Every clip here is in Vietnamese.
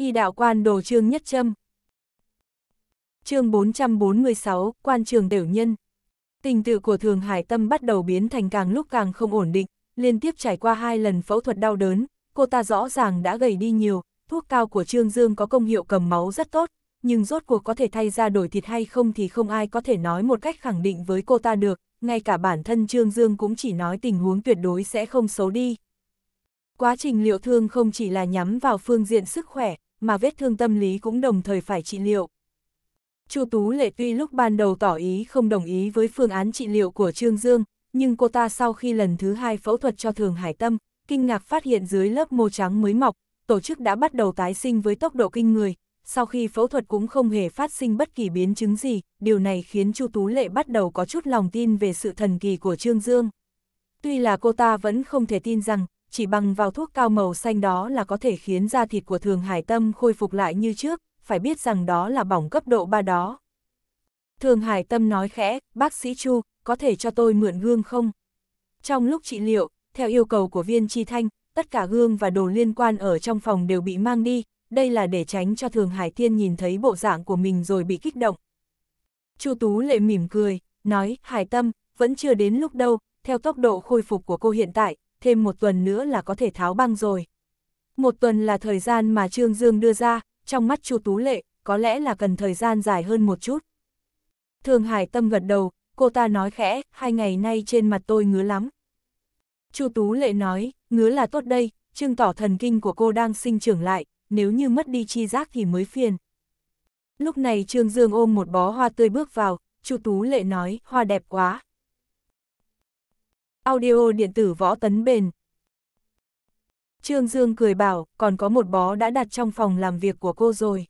y đạo quan đồ trương nhất châm. chương 446, quan trường tiểu nhân. Tình tự của Thường Hải Tâm bắt đầu biến thành càng lúc càng không ổn định, liên tiếp trải qua hai lần phẫu thuật đau đớn, cô ta rõ ràng đã gầy đi nhiều, thuốc cao của Trương Dương có công hiệu cầm máu rất tốt, nhưng rốt cuộc có thể thay ra đổi thịt hay không thì không ai có thể nói một cách khẳng định với cô ta được, ngay cả bản thân Trương Dương cũng chỉ nói tình huống tuyệt đối sẽ không xấu đi. Quá trình liệu thương không chỉ là nhắm vào phương diện sức khỏe, mà vết thương tâm lý cũng đồng thời phải trị liệu. Chu Tú Lệ tuy lúc ban đầu tỏ ý không đồng ý với phương án trị liệu của Trương Dương, nhưng cô ta sau khi lần thứ hai phẫu thuật cho Thường Hải Tâm, kinh ngạc phát hiện dưới lớp mô trắng mới mọc, tổ chức đã bắt đầu tái sinh với tốc độ kinh người, sau khi phẫu thuật cũng không hề phát sinh bất kỳ biến chứng gì, điều này khiến Chu Tú Lệ bắt đầu có chút lòng tin về sự thần kỳ của Trương Dương. Tuy là cô ta vẫn không thể tin rằng, chỉ bằng vào thuốc cao màu xanh đó là có thể khiến da thịt của Thường Hải Tâm khôi phục lại như trước, phải biết rằng đó là bỏng cấp độ 3 đó. Thường Hải Tâm nói khẽ, bác sĩ Chu, có thể cho tôi mượn gương không? Trong lúc trị liệu, theo yêu cầu của viên Chi Thanh, tất cả gương và đồ liên quan ở trong phòng đều bị mang đi, đây là để tránh cho Thường Hải Tiên nhìn thấy bộ dạng của mình rồi bị kích động. Chu Tú Lệ mỉm cười, nói, Hải Tâm, vẫn chưa đến lúc đâu, theo tốc độ khôi phục của cô hiện tại, thêm một tuần nữa là có thể tháo băng rồi. Một tuần là thời gian mà Trương Dương đưa ra, trong mắt Chu Tú Lệ, có lẽ là cần thời gian dài hơn một chút. Thường Hải Tâm gật đầu, cô ta nói khẽ, hai ngày nay trên mặt tôi ngứa lắm. Chu Tú Lệ nói, ngứa là tốt đây, chứng tỏ thần kinh của cô đang sinh trưởng lại, nếu như mất đi chi giác thì mới phiền. Lúc này Trương Dương ôm một bó hoa tươi bước vào, Chu Tú Lệ nói, hoa đẹp quá, Audio điện tử võ tấn bền. Trương Dương cười bảo, còn có một bó đã đặt trong phòng làm việc của cô rồi.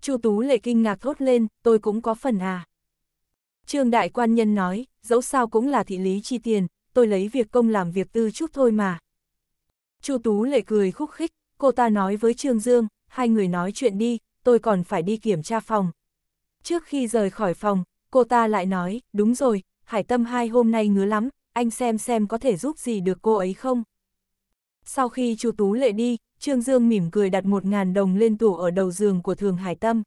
Chu Tú lệ kinh ngạc thốt lên, tôi cũng có phần à. Trương Đại Quan Nhân nói, dẫu sao cũng là thị lý chi tiền, tôi lấy việc công làm việc tư chút thôi mà. Chu Tú lệ cười khúc khích, cô ta nói với Trương Dương, hai người nói chuyện đi, tôi còn phải đi kiểm tra phòng. Trước khi rời khỏi phòng, cô ta lại nói, đúng rồi, hải tâm hai hôm nay ngứa lắm, anh xem xem có thể giúp gì được cô ấy không. Sau khi chú Tú Lệ đi, Trương Dương mỉm cười đặt một ngàn đồng lên tủ ở đầu giường của Thường Hải Tâm.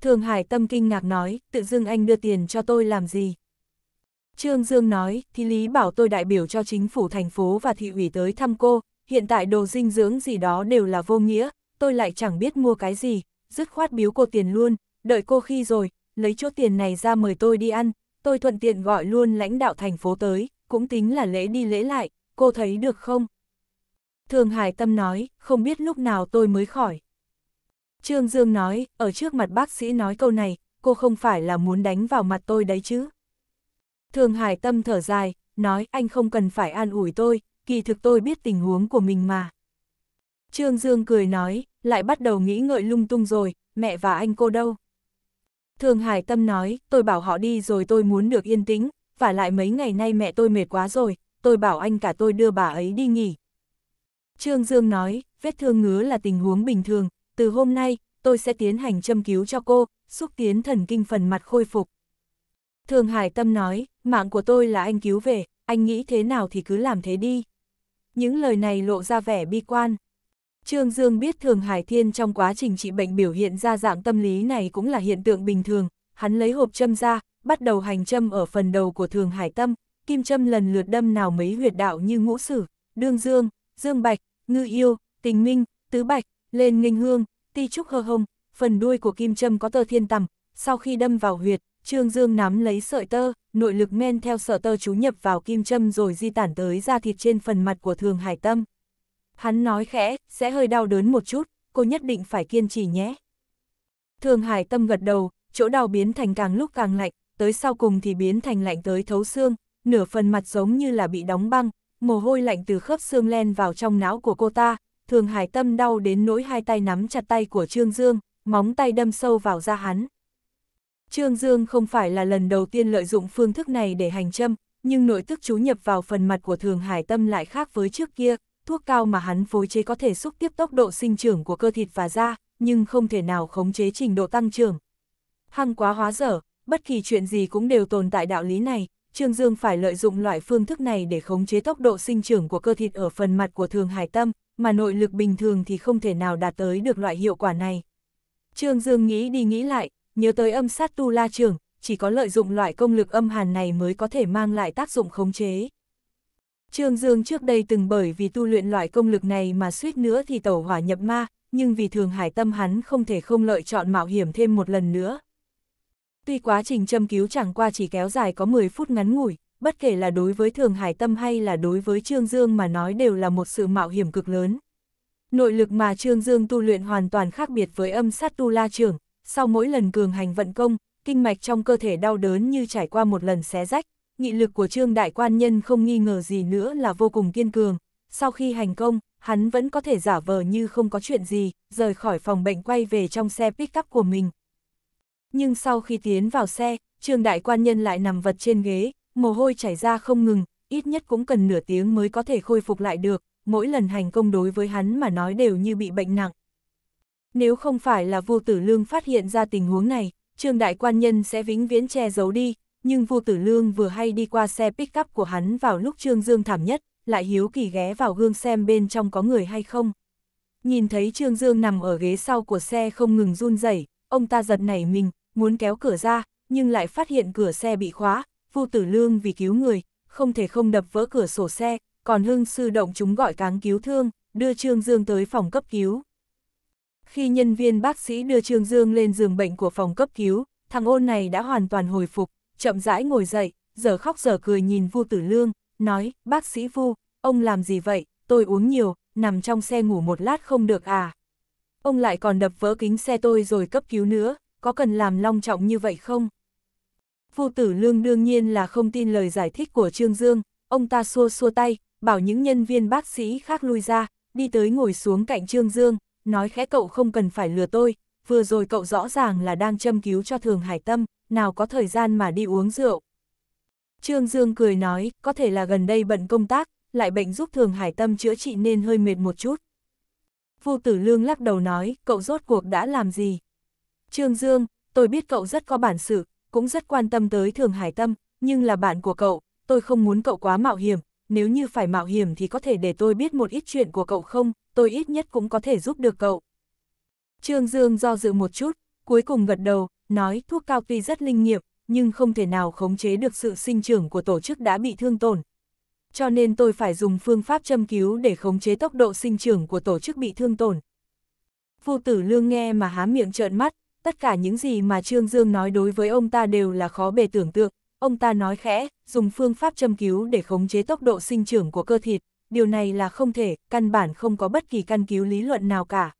Thường Hải Tâm kinh ngạc nói, tự dưng anh đưa tiền cho tôi làm gì? Trương Dương nói, thì Lý bảo tôi đại biểu cho chính phủ thành phố và thị ủy tới thăm cô, hiện tại đồ dinh dưỡng gì đó đều là vô nghĩa, tôi lại chẳng biết mua cái gì, dứt khoát biếu cô tiền luôn, đợi cô khi rồi, lấy chỗ tiền này ra mời tôi đi ăn, tôi thuận tiện gọi luôn lãnh đạo thành phố tới, cũng tính là lễ đi lễ lại, cô thấy được không? Thường Hải Tâm nói, không biết lúc nào tôi mới khỏi. Trương Dương nói, ở trước mặt bác sĩ nói câu này, cô không phải là muốn đánh vào mặt tôi đấy chứ. Thường Hải Tâm thở dài, nói anh không cần phải an ủi tôi, kỳ thực tôi biết tình huống của mình mà. Trương Dương cười nói, lại bắt đầu nghĩ ngợi lung tung rồi, mẹ và anh cô đâu? Thường Hải Tâm nói, tôi bảo họ đi rồi tôi muốn được yên tĩnh, và lại mấy ngày nay mẹ tôi mệt quá rồi, tôi bảo anh cả tôi đưa bà ấy đi nghỉ. Trương Dương nói, vết thương ngứa là tình huống bình thường, từ hôm nay, tôi sẽ tiến hành châm cứu cho cô, xúc tiến thần kinh phần mặt khôi phục. Thường Hải Tâm nói, mạng của tôi là anh cứu về, anh nghĩ thế nào thì cứ làm thế đi. Những lời này lộ ra vẻ bi quan. Trương Dương biết Thường Hải Thiên trong quá trình trị bệnh biểu hiện ra dạng tâm lý này cũng là hiện tượng bình thường, hắn lấy hộp châm ra, bắt đầu hành châm ở phần đầu của Thường Hải Tâm, kim châm lần lượt đâm nào mấy huyệt đạo như ngũ sử, đương dương, dương bạch, ngư yêu, tình minh, tứ bạch, lên nghênh hương, ti trúc hơ hông, phần đuôi của kim châm có tơ thiên tầm, sau khi đâm vào huyệt, Trương Dương nắm lấy sợi tơ, nội lực men theo sợi tơ chú nhập vào kim châm rồi di tản tới da thịt trên phần mặt của Thường Hải Tâm. Hắn nói khẽ, sẽ hơi đau đớn một chút, cô nhất định phải kiên trì nhé. Thường Hải Tâm gật đầu, chỗ đau biến thành càng lúc càng lạnh, tới sau cùng thì biến thành lạnh tới thấu xương, nửa phần mặt giống như là bị đóng băng, mồ hôi lạnh từ khớp xương len vào trong não của cô ta, thường hải tâm đau đến nỗi hai tay nắm chặt tay của Trương Dương, móng tay đâm sâu vào da hắn. Trương Dương không phải là lần đầu tiên lợi dụng phương thức này để hành châm, nhưng nội tức chú nhập vào phần mặt của thường hải tâm lại khác với trước kia, thuốc cao mà hắn phối chế có thể xúc tiếp tốc độ sinh trưởng của cơ thịt và da, nhưng không thể nào khống chế trình độ tăng trưởng. Hăng quá hóa dở, bất kỳ chuyện gì cũng đều tồn tại đạo lý này, Trương Dương phải lợi dụng loại phương thức này để khống chế tốc độ sinh trưởng của cơ thịt ở phần mặt của thường hải tâm, mà nội lực bình thường thì không thể nào đạt tới được loại hiệu quả này. Trương Dương nghĩ đi nghĩ lại, nhớ tới âm sát tu la trường, chỉ có lợi dụng loại công lực âm hàn này mới có thể mang lại tác dụng khống chế. Trương Dương trước đây từng bởi vì tu luyện loại công lực này mà suýt nữa thì tẩu hỏa nhập ma, nhưng vì thường hải tâm hắn không thể không lợi chọn mạo hiểm thêm một lần nữa. Tuy quá trình châm cứu chẳng qua chỉ kéo dài có 10 phút ngắn ngủi, bất kể là đối với Thường Hải Tâm hay là đối với Trương Dương mà nói đều là một sự mạo hiểm cực lớn. Nội lực mà Trương Dương tu luyện hoàn toàn khác biệt với âm sát tu la trưởng, sau mỗi lần cường hành vận công, kinh mạch trong cơ thể đau đớn như trải qua một lần xé rách, nghị lực của Trương Đại Quan Nhân không nghi ngờ gì nữa là vô cùng kiên cường. Sau khi hành công, hắn vẫn có thể giả vờ như không có chuyện gì, rời khỏi phòng bệnh quay về trong xe pick-up của mình. Nhưng sau khi tiến vào xe, trương đại quan nhân lại nằm vật trên ghế, mồ hôi chảy ra không ngừng, ít nhất cũng cần nửa tiếng mới có thể khôi phục lại được, mỗi lần hành công đối với hắn mà nói đều như bị bệnh nặng. Nếu không phải là vua Tử Lương phát hiện ra tình huống này, Trương Đại Quan Nhân sẽ vĩnh viễn che giấu đi, nhưng vua Tử Lương vừa hay đi qua xe pick-up của hắn vào lúc Trương Dương thảm nhất, lại hiếu kỳ ghé vào gương xem bên trong có người hay không. Nhìn thấy Trương Dương nằm ở ghế sau của xe không ngừng run rẩy ông ta giật nảy mình, muốn kéo cửa ra, nhưng lại phát hiện cửa xe bị khóa, Vu Tử Lương vì cứu người, không thể không đập vỡ cửa sổ xe, còn Hưng Sư động chúng gọi cáng cứu thương, đưa Trương Dương tới phòng cấp cứu. Khi nhân viên bác sĩ đưa Trương Dương lên giường bệnh của phòng cấp cứu, thằng ôn này đã hoàn toàn hồi phục, chậm rãi ngồi dậy, giờ khóc giờ cười nhìn Vu Tử Lương, nói, bác sĩ Vu, ông làm gì vậy, tôi uống nhiều, nằm trong xe ngủ một lát không được à. Ông lại còn đập vỡ kính xe tôi rồi cấp cứu nữa, có cần làm long trọng như vậy không? Phu Tử Lương đương nhiên là không tin lời giải thích của Trương Dương, ông ta xua xua tay, bảo những nhân viên bác sĩ khác lui ra, đi tới ngồi xuống cạnh Trương Dương, nói khẽ cậu không cần phải lừa tôi, vừa rồi cậu rõ ràng là đang châm cứu cho Thường Hải Tâm, nào có thời gian mà đi uống rượu. Trương Dương cười nói, có thể là gần đây bận công tác, lại bệnh giúp Thường Hải Tâm chữa trị nên hơi mệt một chút. phu Tử Lương lắc đầu nói, cậu rốt cuộc đã làm gì? Trương Dương, tôi biết cậu rất có bản sự, cũng rất quan tâm tới Thường Hải Tâm, nhưng là bạn của cậu, tôi không muốn cậu quá mạo hiểm, nếu như phải mạo hiểm thì có thể để tôi biết một ít chuyện của cậu không, tôi ít nhất cũng có thể giúp được cậu. Trương Dương do dự một chút, cuối cùng gật đầu, nói thuốc cao tuy rất linh nghiệm, nhưng không thể nào khống chế được sự sinh trưởng của tổ chức đã bị thương tổn. Cho nên tôi phải dùng phương pháp châm cứu để khống chế tốc độ sinh trưởng của tổ chức bị thương tổn. Phu tử lương nghe mà há miệng trợn mắt, tất cả những gì mà Trương Dương nói đối với ông ta đều là khó bề tưởng tượng. Ông ta nói khẽ, dùng phương pháp châm cứu để khống chế tốc độ sinh trưởng của cơ thịt, điều này là không thể, căn bản không có bất kỳ căn cứu lý luận nào cả.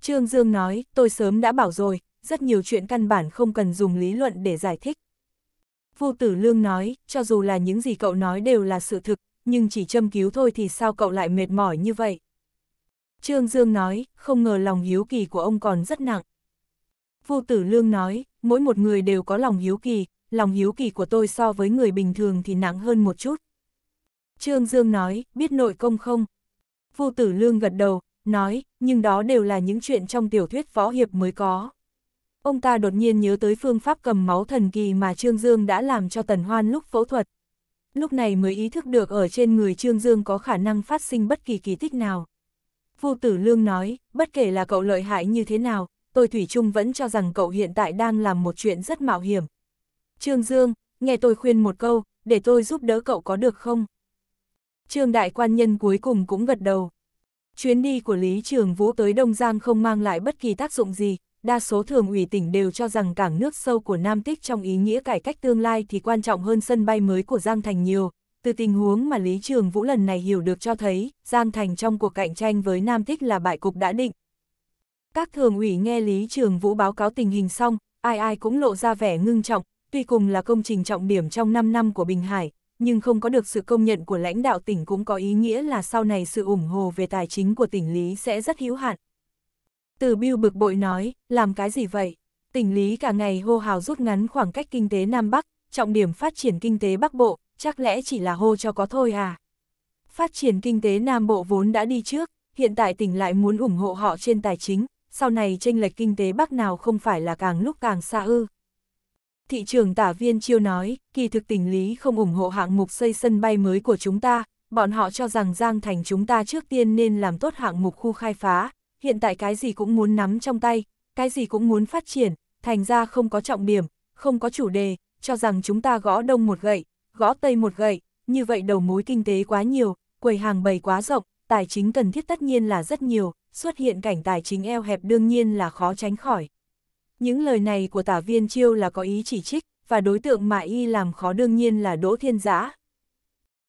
Trương Dương nói, tôi sớm đã bảo rồi, rất nhiều chuyện căn bản không cần dùng lý luận để giải thích. Vu Tử Lương nói, cho dù là những gì cậu nói đều là sự thực, nhưng chỉ châm cứu thôi thì sao cậu lại mệt mỏi như vậy? Trương Dương nói, không ngờ lòng hiếu kỳ của ông còn rất nặng. Phu Tử Lương nói, mỗi một người đều có lòng hiếu kỳ, lòng hiếu kỳ của tôi so với người bình thường thì nặng hơn một chút. Trương Dương nói, biết nội công không? Phu Tử Lương gật đầu, nói, nhưng đó đều là những chuyện trong tiểu thuyết võ hiệp mới có. Ông ta đột nhiên nhớ tới phương pháp cầm máu thần kỳ mà Trương Dương đã làm cho Tần Hoan lúc phẫu thuật. Lúc này mới ý thức được ở trên người Trương Dương có khả năng phát sinh bất kỳ kỳ tích nào. Phu Tử Lương nói, bất kể là cậu lợi hại như thế nào, tôi Thủy chung vẫn cho rằng cậu hiện tại đang làm một chuyện rất mạo hiểm. Trương Dương, nghe tôi khuyên một câu, để tôi giúp đỡ cậu có được không? Trương Đại Quan Nhân cuối cùng cũng gật đầu. Chuyến đi của Lý Trường Vũ tới Đông Giang không mang lại bất kỳ tác dụng gì, đa số thường ủy tỉnh đều cho rằng cảng nước sâu của Nam Tích trong ý nghĩa cải cách tương lai thì quan trọng hơn sân bay mới của Giang Thành nhiều. Từ tình huống mà Lý Trường Vũ lần này hiểu được cho thấy, Giang Thành trong cuộc cạnh tranh với Nam Tích là bại cục đã định, các thường ủy nghe Lý Trường Vũ báo cáo tình hình xong, ai ai cũng lộ ra vẻ ngưng trọng, tuy cùng là công trình trọng điểm trong 5 năm của Bình Hải, nhưng không có được sự công nhận của lãnh đạo tỉnh cũng có ý nghĩa là sau này sự ủng hộ về tài chính của tỉnh Lý sẽ rất hữu hạn. Từ Biêu bực bội nói, làm cái gì vậy? Tỉnh Lý cả ngày hô hào rút ngắn khoảng cách kinh tế Nam Bắc, trọng điểm phát triển kinh tế Bắc Bộ, chắc lẽ chỉ là hô cho có thôi à? Phát triển kinh tế Nam Bộ vốn đã đi trước, hiện tại tỉnh lại muốn ủng hộ họ trên tài chính, sau này tranh lệch kinh tế Bắc nào không phải là càng lúc càng xa ư. Thị trường tả viên chiêu nói, kỳ thực tình lý không ủng hộ hạng mục xây sân bay mới của chúng ta, bọn họ cho rằng Giang Thành chúng ta trước tiên nên làm tốt hạng mục khu khai phá, hiện tại cái gì cũng muốn nắm trong tay, cái gì cũng muốn phát triển, thành ra không có trọng điểm, không có chủ đề, cho rằng chúng ta gõ đông một gậy, gõ tây một gậy, như vậy đầu mối kinh tế quá nhiều, quầy hàng bày quá rộng, tài chính cần thiết tất nhiên là rất nhiều, xuất hiện cảnh tài chính eo hẹp đương nhiên là khó tránh khỏi. Những lời này của tả viên chiêu là có ý chỉ trích, và đối tượng mà y làm khó đương nhiên là Đỗ Thiên Giã.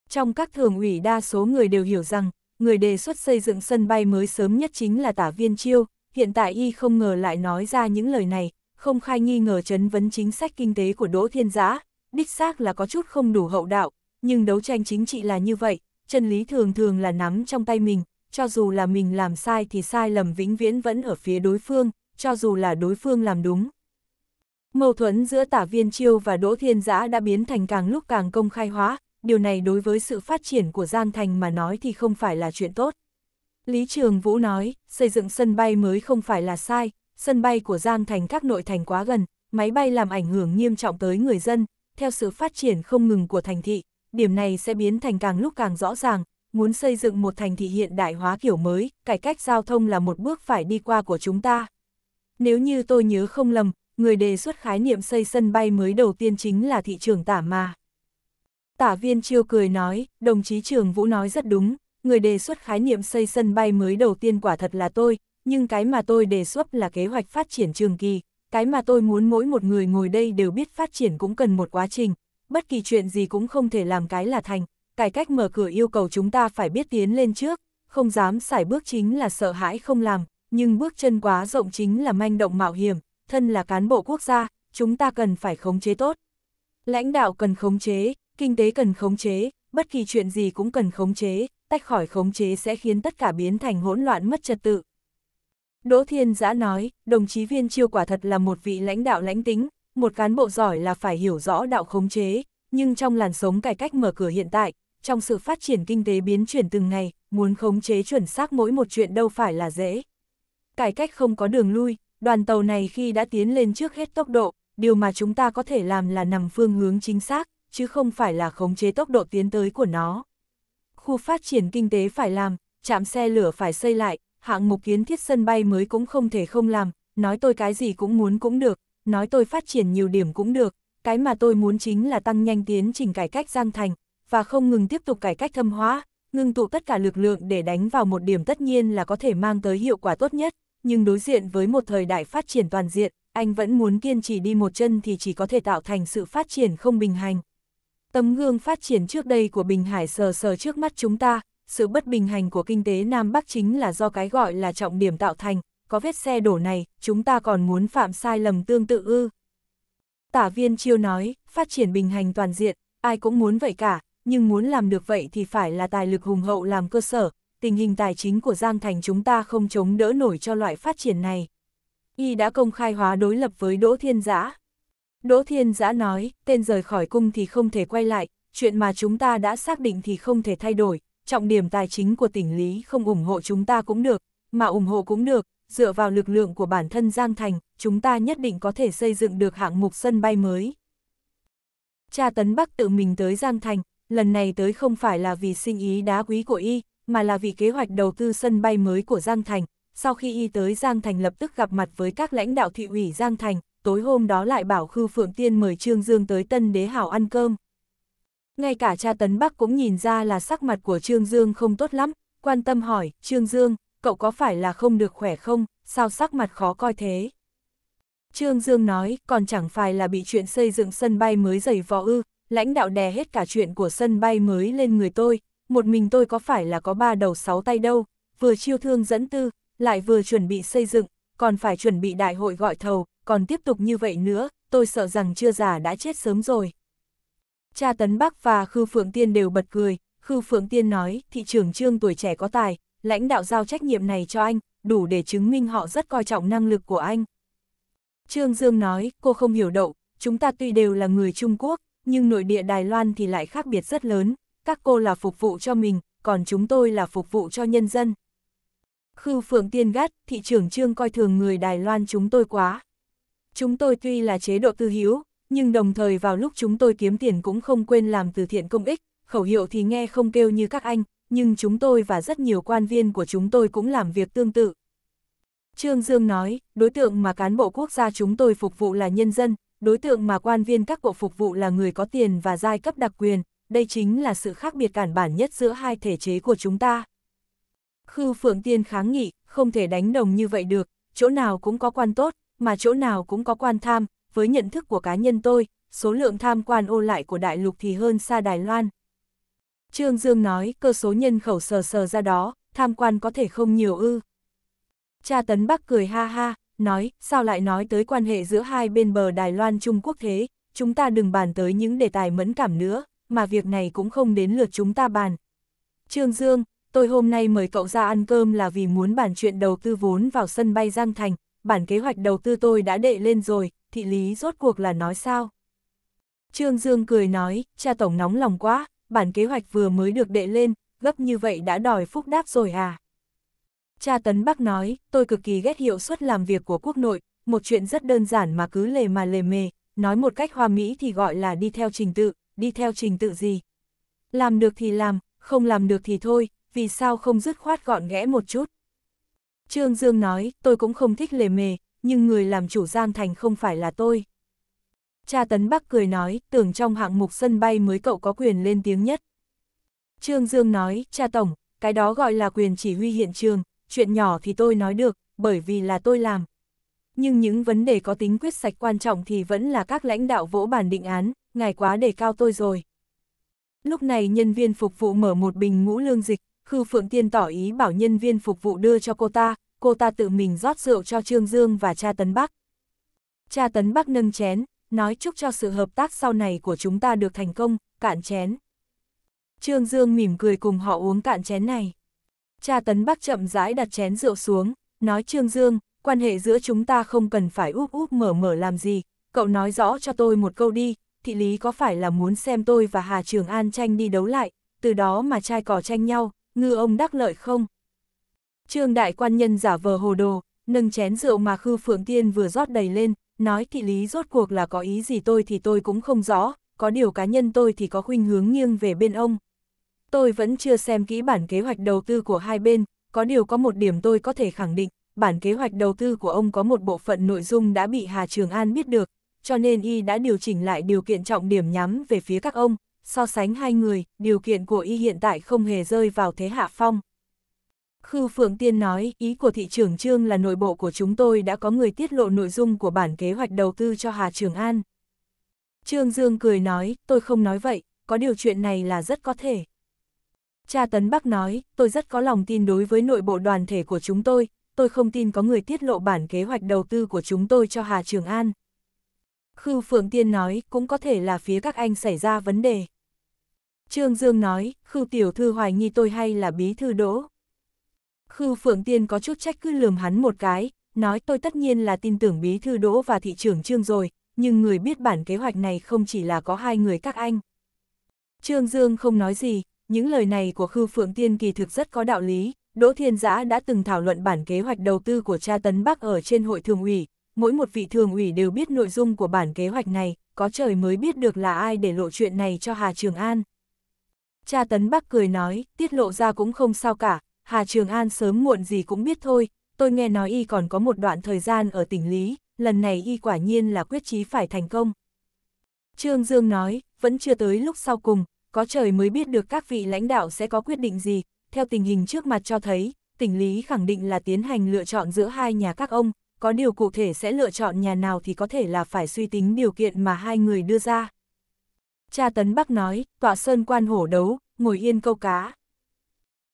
Trong các thường ủy đa số người đều hiểu rằng, người đề xuất xây dựng sân bay mới sớm nhất chính là tả viên chiêu, hiện tại y không ngờ lại nói ra những lời này, không khai nghi ngờ chấn vấn chính sách kinh tế của Đỗ Thiên Giã, đích xác là có chút không đủ hậu đạo, nhưng đấu tranh chính trị là như vậy, chân lý thường thường là nắm trong tay mình, cho dù là mình làm sai thì sai lầm vĩnh viễn vẫn ở phía đối phương, cho dù là đối phương làm đúng. Mâu thuẫn giữa tả viên chiêu và Đỗ Thiên Giã đã biến thành càng lúc càng công khai hóa, điều này đối với sự phát triển của Giang Thành mà nói thì không phải là chuyện tốt. Lý Trường Vũ nói, xây dựng sân bay mới không phải là sai, sân bay của Giang Thành các nội thành quá gần, máy bay làm ảnh hưởng nghiêm trọng tới người dân, theo sự phát triển không ngừng của thành thị, điểm này sẽ biến thành càng lúc càng rõ ràng, muốn xây dựng một thành thị hiện đại hóa kiểu mới, cải cách giao thông là một bước phải đi qua của chúng ta. Nếu như tôi nhớ không lầm, người đề xuất khái niệm xây sân bay mới đầu tiên chính là thị trường tả mà. Tả viên chiêu cười nói, đồng chí trường Vũ nói rất đúng, người đề xuất khái niệm xây sân bay mới đầu tiên quả thật là tôi, nhưng cái mà tôi đề xuất là kế hoạch phát triển trường kỳ, cái mà tôi muốn mỗi một người ngồi đây đều biết phát triển cũng cần một quá trình, bất kỳ chuyện gì cũng không thể làm cái là thành, cải cách mở cửa yêu cầu chúng ta phải biết tiến lên trước, không dám xài bước chính là sợ hãi không làm, nhưng bước chân quá rộng chính là manh động mạo hiểm, thân là cán bộ quốc gia, chúng ta cần phải khống chế tốt. Lãnh đạo cần khống chế, kinh tế cần khống chế, bất kỳ chuyện gì cũng cần khống chế, tách khỏi khống chế sẽ khiến tất cả biến thành hỗn loạn mất trật tự. Đỗ Thiên Giã nói, đồng chí Viên Chiêu quả thật là một vị lãnh đạo lãnh tính, một cán bộ giỏi là phải hiểu rõ đạo khống chế, nhưng trong làn sống cải cách mở cửa hiện tại, trong sự phát triển kinh tế biến chuyển từng ngày, muốn khống chế chuẩn xác mỗi một chuyện đâu phải là dễ. Cải cách không có đường lui, đoàn tàu này khi đã tiến lên trước hết tốc độ, điều mà chúng ta có thể làm là nằm phương hướng chính xác, chứ không phải là khống chế tốc độ tiến tới của nó. Khu phát triển kinh tế phải làm, chạm xe lửa phải xây lại, hạng mục kiến thiết sân bay mới cũng không thể không làm, nói tôi cái gì cũng muốn cũng được, nói tôi phát triển nhiều điểm cũng được, cái mà tôi muốn chính là tăng nhanh tiến trình cải cách Giang Thành, và không ngừng tiếp tục cải cách thâm hóa, ngưng tụ tất cả lực lượng để đánh vào một điểm tất nhiên là có thể mang tới hiệu quả tốt nhất, nhưng đối diện với một thời đại phát triển toàn diện, anh vẫn muốn kiên trì đi một chân thì chỉ có thể tạo thành sự phát triển không bình hành. Tấm gương phát triển trước đây của Bình Hải sờ sờ trước mắt chúng ta, sự bất bình hành của kinh tế Nam Bắc chính là do cái gọi là trọng điểm tạo thành, có vết xe đổ này, chúng ta còn muốn phạm sai lầm tương tự ư. Tả viên chiêu nói, phát triển bình hành toàn diện, ai cũng muốn vậy cả, nhưng muốn làm được vậy thì phải là tài lực hùng hậu làm cơ sở, tình hình tài chính của Giang Thành chúng ta không chống đỡ nổi cho loại phát triển này. Y đã công khai hóa đối lập với Đỗ Thiên Giã. Đỗ Thiên Giã nói, tên rời khỏi cung thì không thể quay lại, chuyện mà chúng ta đã xác định thì không thể thay đổi, trọng điểm tài chính của tỉnh Lý không ủng hộ chúng ta cũng được, mà ủng hộ cũng được, dựa vào lực lượng của bản thân Giang Thành, chúng ta nhất định có thể xây dựng được hạng mục sân bay mới. Cha Tấn Bắc tự mình tới Giang Thành, lần này tới không phải là vì sinh ý đá quý của y, mà là vì kế hoạch đầu tư sân bay mới của Giang Thành. Sau khi y tới Giang Thành lập tức gặp mặt với các lãnh đạo thị ủy Giang Thành, tối hôm đó lại bảo Khư Phượng Tiên mời Trương Dương tới Tân Đế Hảo ăn cơm. Ngay cả cha Tấn Bắc cũng nhìn ra là sắc mặt của Trương Dương không tốt lắm, quan tâm hỏi, Trương Dương, cậu có phải là không được khỏe không, sao sắc mặt khó coi thế? Trương Dương nói, còn chẳng phải là bị chuyện xây dựng sân bay mới dày vò ư, lãnh đạo đè hết cả chuyện của sân bay mới lên người tôi, một mình tôi có phải là có ba đầu sáu tay đâu, vừa chiêu thương dẫn tư, lại vừa chuẩn bị xây dựng, còn phải chuẩn bị đại hội gọi thầu, còn tiếp tục như vậy nữa, tôi sợ rằng chưa già đã chết sớm rồi. Cha Tấn Bắc và Khư Phượng Tiên đều bật cười, Khư Phượng Tiên nói, thị trường trương tuổi trẻ có tài, lãnh đạo giao trách nhiệm này cho anh, đủ để chứng minh họ rất coi trọng năng lực của anh. Trương Dương nói, cô không hiểu đậu, chúng ta tuy đều là người Trung Quốc, nhưng nội địa Đài Loan thì lại khác biệt rất lớn, các cô là phục vụ cho mình, còn chúng tôi là phục vụ cho nhân dân. Khư Phượng Tiên Gắt, thị trưởng trương coi thường người Đài Loan chúng tôi quá. Chúng tôi tuy là chế độ tư hiếu, nhưng đồng thời vào lúc chúng tôi kiếm tiền cũng không quên làm từ thiện công ích, khẩu hiệu thì nghe không kêu như các anh, nhưng chúng tôi và rất nhiều quan viên của chúng tôi cũng làm việc tương tự. Trương Dương nói, đối tượng mà cán bộ quốc gia chúng tôi phục vụ là nhân dân, đối tượng mà quan viên các bộ phục vụ là người có tiền và giai cấp đặc quyền, đây chính là sự khác biệt cản bản nhất giữa hai thể chế của chúng ta. Khư Phượng Tiên kháng nghị, không thể đánh đồng như vậy được, chỗ nào cũng có quan tốt, mà chỗ nào cũng có quan tham, với nhận thức của cá nhân tôi, số lượng tham quan ô lại của đại lục thì hơn xa Đài Loan. Trương Dương nói, cơ số nhân khẩu sờ sờ ra đó, tham quan có thể không nhiều ư. Cha Tấn Bắc cười ha ha, nói, sao lại nói tới quan hệ giữa hai bên bờ Đài Loan Trung Quốc thế, chúng ta đừng bàn tới những đề tài mẫn cảm nữa, mà việc này cũng không đến lượt chúng ta bàn. Trương Dương, tôi hôm nay mời cậu ra ăn cơm là vì muốn bàn chuyện đầu tư vốn vào sân bay Giang Thành, bản kế hoạch đầu tư tôi đã đệ lên rồi, thị lý rốt cuộc là nói sao? Trương Dương cười nói, cha tổng nóng lòng quá, bản kế hoạch vừa mới được đệ lên, gấp như vậy đã đòi phúc đáp rồi à? Cha Tấn Bắc nói, tôi cực kỳ ghét hiệu suất làm việc của quốc nội, một chuyện rất đơn giản mà cứ lề mà lề mề, nói một cách hoa mỹ thì gọi là đi theo trình tự, đi theo trình tự gì. Làm được thì làm, không làm được thì thôi, vì sao không dứt khoát gọn ghẽ một chút. Trương Dương nói, tôi cũng không thích lề mề, nhưng người làm chủ Giang Thành không phải là tôi. Cha Tấn Bắc cười nói, tưởng trong hạng mục sân bay mới cậu có quyền lên tiếng nhất. Trương Dương nói, cha Tổng, cái đó gọi là quyền chỉ huy hiện trường, chuyện nhỏ thì tôi nói được, bởi vì là tôi làm. Nhưng những vấn đề có tính quyết sạch quan trọng thì vẫn là các lãnh đạo vỗ bản định án, ngài quá đề cao tôi rồi. Lúc này nhân viên phục vụ mở một bình ngũ lương dịch, Khư Phượng Tiên tỏ ý bảo nhân viên phục vụ đưa cho cô ta, cô ta tự mình rót rượu cho Trương Dương và cha Tấn Bắc. Cha Tấn Bắc nâng chén, nói chúc cho sự hợp tác sau này của chúng ta được thành công, cạn chén. Trương Dương mỉm cười cùng họ uống cạn chén này. Cha Tấn Bắc chậm rãi đặt chén rượu xuống, nói Trương Dương, quan hệ giữa chúng ta không cần phải úp úp mở mở làm gì, cậu nói rõ cho tôi một câu đi, thị lý có phải là muốn xem tôi và Hà Trường An tranh đi đấu lại, từ đó mà trai cỏ tranh nhau, ngư ông đắc lợi không? Trương đại quan nhân giả vờ hồ đồ, nâng chén rượu mà Khư Phượng Tiên vừa rót đầy lên, nói thị lý rốt cuộc là có ý gì tôi thì tôi cũng không rõ, có điều cá nhân tôi thì có khuynh hướng nghiêng về bên ông, Tôi vẫn chưa xem kỹ bản kế hoạch đầu tư của hai bên, có điều có một điểm tôi có thể khẳng định, bản kế hoạch đầu tư của ông có một bộ phận nội dung đã bị Hà Trường An biết được, cho nên y đã điều chỉnh lại điều kiện trọng điểm nhắm về phía các ông, so sánh hai người, điều kiện của y hiện tại không hề rơi vào thế hạ phong. Khư Phượng Tiên nói, ý của thị trưởng Trương là nội bộ của chúng tôi đã có người tiết lộ nội dung của bản kế hoạch đầu tư cho Hà Trường An. Trương Dương cười nói, tôi không nói vậy, có điều chuyện này là rất có thể. Cha Tấn Bắc nói, tôi rất có lòng tin đối với nội bộ đoàn thể của chúng tôi, tôi không tin có người tiết lộ bản kế hoạch đầu tư của chúng tôi cho Hà Trường An. Khư Phượng Tiên nói, cũng có thể là phía các anh xảy ra vấn đề. Trương Dương nói, Khư Tiểu Thư hoài nghi tôi hay là bí thư đỗ. Khư Phượng Tiên có chút trách cứ lườm hắn một cái, nói tôi tất nhiên là tin tưởng bí thư đỗ và thị trưởng Trương rồi, nhưng người biết bản kế hoạch này không chỉ là có hai người các anh. Trương Dương không nói gì, những lời này của Khư Phượng Tiên kỳ thực rất có đạo lý, Đỗ Thiên Giã đã từng thảo luận bản kế hoạch đầu tư của cha Tấn Bắc ở trên hội thường ủy, mỗi một vị thường ủy đều biết nội dung của bản kế hoạch này, có trời mới biết được là ai để lộ chuyện này cho Hà Trường An. Cha Tấn Bắc cười nói, tiết lộ ra cũng không sao cả, Hà Trường An sớm muộn gì cũng biết thôi, tôi nghe nói y còn có một đoạn thời gian ở tỉnh Lý, lần này y quả nhiên là quyết chí phải thành công. Trương Dương nói, vẫn chưa tới lúc sau cùng, có trời mới biết được các vị lãnh đạo sẽ có quyết định gì, theo tình hình trước mặt cho thấy, tỉnh lý khẳng định là tiến hành lựa chọn giữa hai nhà các ông, có điều cụ thể sẽ lựa chọn nhà nào thì có thể là phải suy tính điều kiện mà hai người đưa ra. Cha Tấn Bắc nói, tọa sơn quan hổ đấu, ngồi yên câu cá.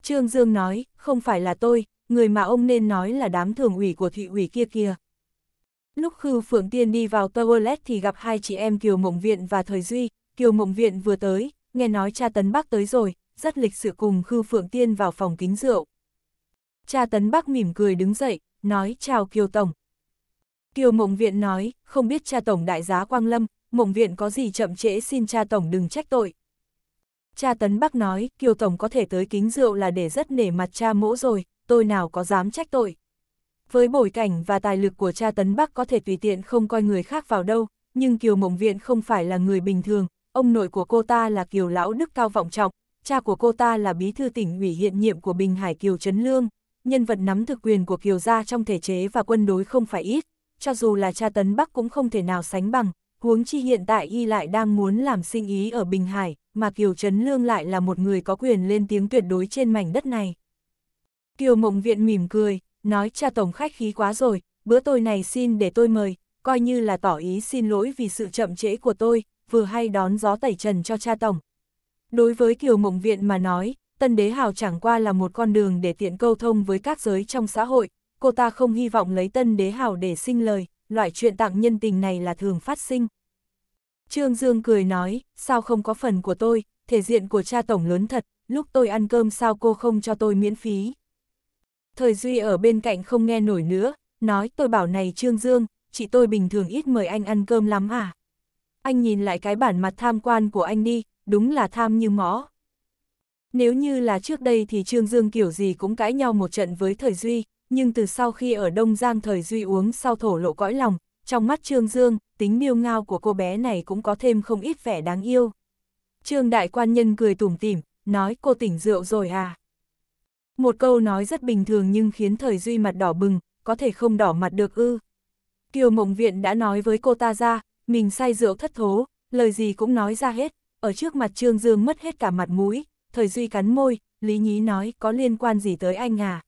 Trương Dương nói, không phải là tôi, người mà ông nên nói là đám thường ủy của thị ủy kia kia. Lúc Khư Phượng Tiên đi vào toilet thì gặp hai chị em Kiều Mộng Viện và Thời Duy, Kiều Mộng Viện vừa tới, nghe nói cha Tấn Bắc tới rồi, rất lịch sự cùng Khư Phượng Tiên vào phòng kính rượu. Cha Tấn Bắc mỉm cười đứng dậy, nói chào Kiều Tổng. Kiều Mộng Viện nói, không biết cha Tổng đại giá Quang Lâm, Mộng Viện có gì chậm trễ xin cha Tổng đừng trách tội. Cha Tấn Bắc nói, Kiều Tổng có thể tới kính rượu là để rất nể mặt cha mỗ rồi, tôi nào có dám trách tội. Với bối cảnh và tài lực của cha Tấn Bắc có thể tùy tiện không coi người khác vào đâu, nhưng Kiều Mộng Viện không phải là người bình thường, ông nội của cô ta là Kiều Lão Đức Cao Vọng Trọng, cha của cô ta là bí thư tỉnh ủy hiện nhiệm của Bình Hải Kiều Trấn Lương, nhân vật nắm thực quyền của Kiều gia trong thể chế và quân đối không phải ít, cho dù là cha Tấn Bắc cũng không thể nào sánh bằng, huống chi hiện tại y lại đang muốn làm sinh ý ở Bình Hải, mà Kiều Trấn Lương lại là một người có quyền lên tiếng tuyệt đối trên mảnh đất này. Kiều Mộng Viện mỉm cười, nói cha Tổng khách khí quá rồi, bữa tôi này xin để tôi mời, coi như là tỏ ý xin lỗi vì sự chậm trễ của tôi, vừa hay đón gió tẩy trần cho cha tổng. Đối với Kiều Mộng Viện mà nói, Tân Đế Hào chẳng qua là một con đường để tiện câu thông với các giới trong xã hội, cô ta không hy vọng lấy Tân Đế Hào để sinh lời, loại chuyện tặng nhân tình này là thường phát sinh. Trương Dương cười nói, sao không có phần của tôi, thể diện của cha tổng lớn thật, lúc tôi ăn cơm sao cô không cho tôi miễn phí. Thời Duy ở bên cạnh không nghe nổi nữa, nói tôi bảo này Trương Dương, chị tôi bình thường ít mời anh ăn cơm lắm à anh nhìn lại cái bản mặt tham quan của anh đi, đúng là tham như ngó. Nếu như là trước đây thì Trương Dương kiểu gì cũng cãi nhau một trận với Thời Duy, nhưng từ sau khi ở Đông Giang Thời Duy uống sau thổ lộ cõi lòng, trong mắt Trương Dương, tính miêu ngao của cô bé này cũng có thêm không ít vẻ đáng yêu. Trương Đại Quan Nhân cười tủm tỉm, nói cô tỉnh rượu rồi à. Một câu nói rất bình thường nhưng khiến Thời Duy mặt đỏ bừng, có thể không đỏ mặt được ư. Kiều Mộng Viện đã nói với cô ta ra, mình say rượu thất thố, lời gì cũng nói ra hết, ở trước mặt Trương Dương mất hết cả mặt mũi, thời duy cắn môi, Lý Nhí nói có liên quan gì tới anh à?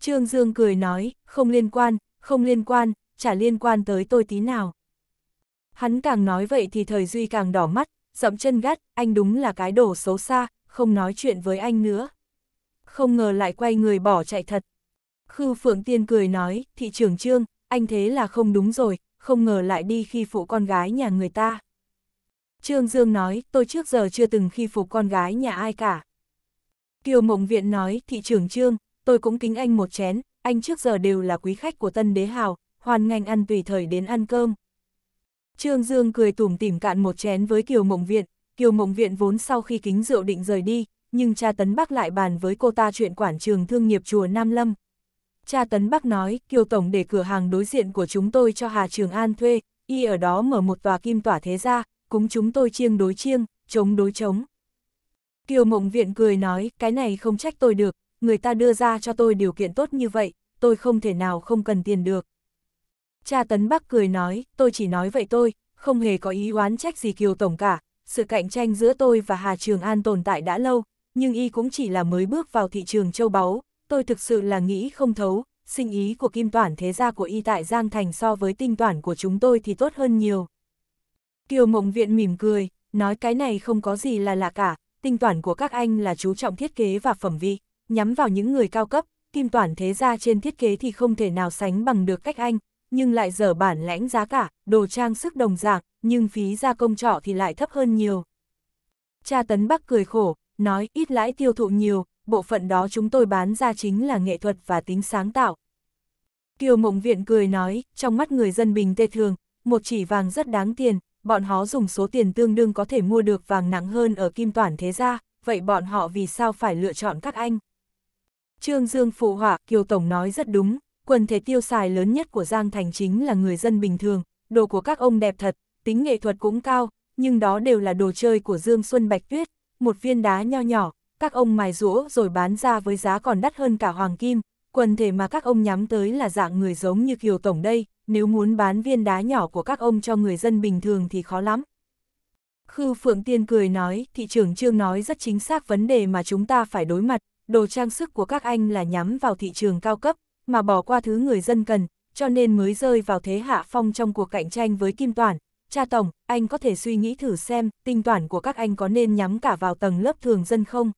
Trương Dương cười nói, không liên quan, không liên quan, chả liên quan tới tôi tí nào. Hắn càng nói vậy thì thời duy càng đỏ mắt, giậm chân gắt, anh đúng là cái đổ xấu xa, không nói chuyện với anh nữa. Không ngờ lại quay người bỏ chạy thật. Khư Phượng Tiên cười nói, thị trưởng Trương, anh thế là không đúng rồi, không ngờ lại đi khi phụ con gái nhà người ta. Trương Dương nói, tôi trước giờ chưa từng khi phục con gái nhà ai cả. Kiều Mộng Viện nói, thị trưởng Trương, tôi cũng kính anh một chén, anh trước giờ đều là quý khách của Tân Đế Hào, hoàn ngành ăn tùy thời đến ăn cơm. Trương Dương cười tủm tỉm cạn một chén với Kiều Mộng Viện, Kiều Mộng Viện vốn sau khi kính rượu định rời đi, nhưng cha Tấn bác lại bàn với cô ta chuyện quản trường thương nghiệp chùa Nam Lâm cha Tấn Bắc nói, Kiều Tổng để cửa hàng đối diện của chúng tôi cho Hà Trường An thuê, y ở đó mở một tòa kim tỏa thế gia, cúng chúng tôi chiêng đối chiêng, chống đối chống. Kiều Mộng Viện cười nói, cái này không trách tôi được, người ta đưa ra cho tôi điều kiện tốt như vậy, tôi không thể nào không cần tiền được. Cha Tấn Bắc cười nói, tôi chỉ nói vậy tôi, không hề có ý oán trách gì Kiều Tổng cả, sự cạnh tranh giữa tôi và Hà Trường An tồn tại đã lâu, nhưng y cũng chỉ là mới bước vào thị trường châu báu, tôi thực sự là nghĩ không thấu, sinh ý của kim toản thế gia của y tại Giang Thành so với tinh toản của chúng tôi thì tốt hơn nhiều. Kiều Mộng Viện mỉm cười, nói cái này không có gì là lạ cả, tinh toản của các anh là chú trọng thiết kế và phẩm vị, nhắm vào những người cao cấp, kim toản thế gia trên thiết kế thì không thể nào sánh bằng được cách anh, nhưng lại dở bản lãnh giá cả, đồ trang sức đồng dạng, nhưng phí ra công trọ thì lại thấp hơn nhiều. Cha Tấn Bắc cười khổ, nói ít lãi tiêu thụ nhiều, bộ phận đó chúng tôi bán ra chính là nghệ thuật và tính sáng tạo. Kiều Mộng Viện cười nói, trong mắt người dân bình tê thường, một chỉ vàng rất đáng tiền, bọn họ dùng số tiền tương đương có thể mua được vàng nặng hơn ở kim toàn thế gia, vậy bọn họ vì sao phải lựa chọn các anh? Trương Dương phụ họa, Kiều Tổng nói rất đúng, quần thể tiêu xài lớn nhất của Giang Thành chính là người dân bình thường, đồ của các ông đẹp thật, tính nghệ thuật cũng cao, nhưng đó đều là đồ chơi của Dương Xuân Bạch Tuyết, một viên đá nho nhỏ, các ông mài rũa rồi bán ra với giá còn đắt hơn cả hoàng kim, quần thể mà các ông nhắm tới là dạng người giống như Kiều Tổng đây, nếu muốn bán viên đá nhỏ của các ông cho người dân bình thường thì khó lắm. Khư Phượng Tiên cười nói, thị trường Trương nói rất chính xác vấn đề mà chúng ta phải đối mặt, đồ trang sức của các anh là nhắm vào thị trường cao cấp, mà bỏ qua thứ người dân cần, cho nên mới rơi vào thế hạ phong trong cuộc cạnh tranh với Kim Toản. Cha Tổng, anh có thể suy nghĩ thử xem, tinh toản của các anh có nên nhắm cả vào tầng lớp thường dân không?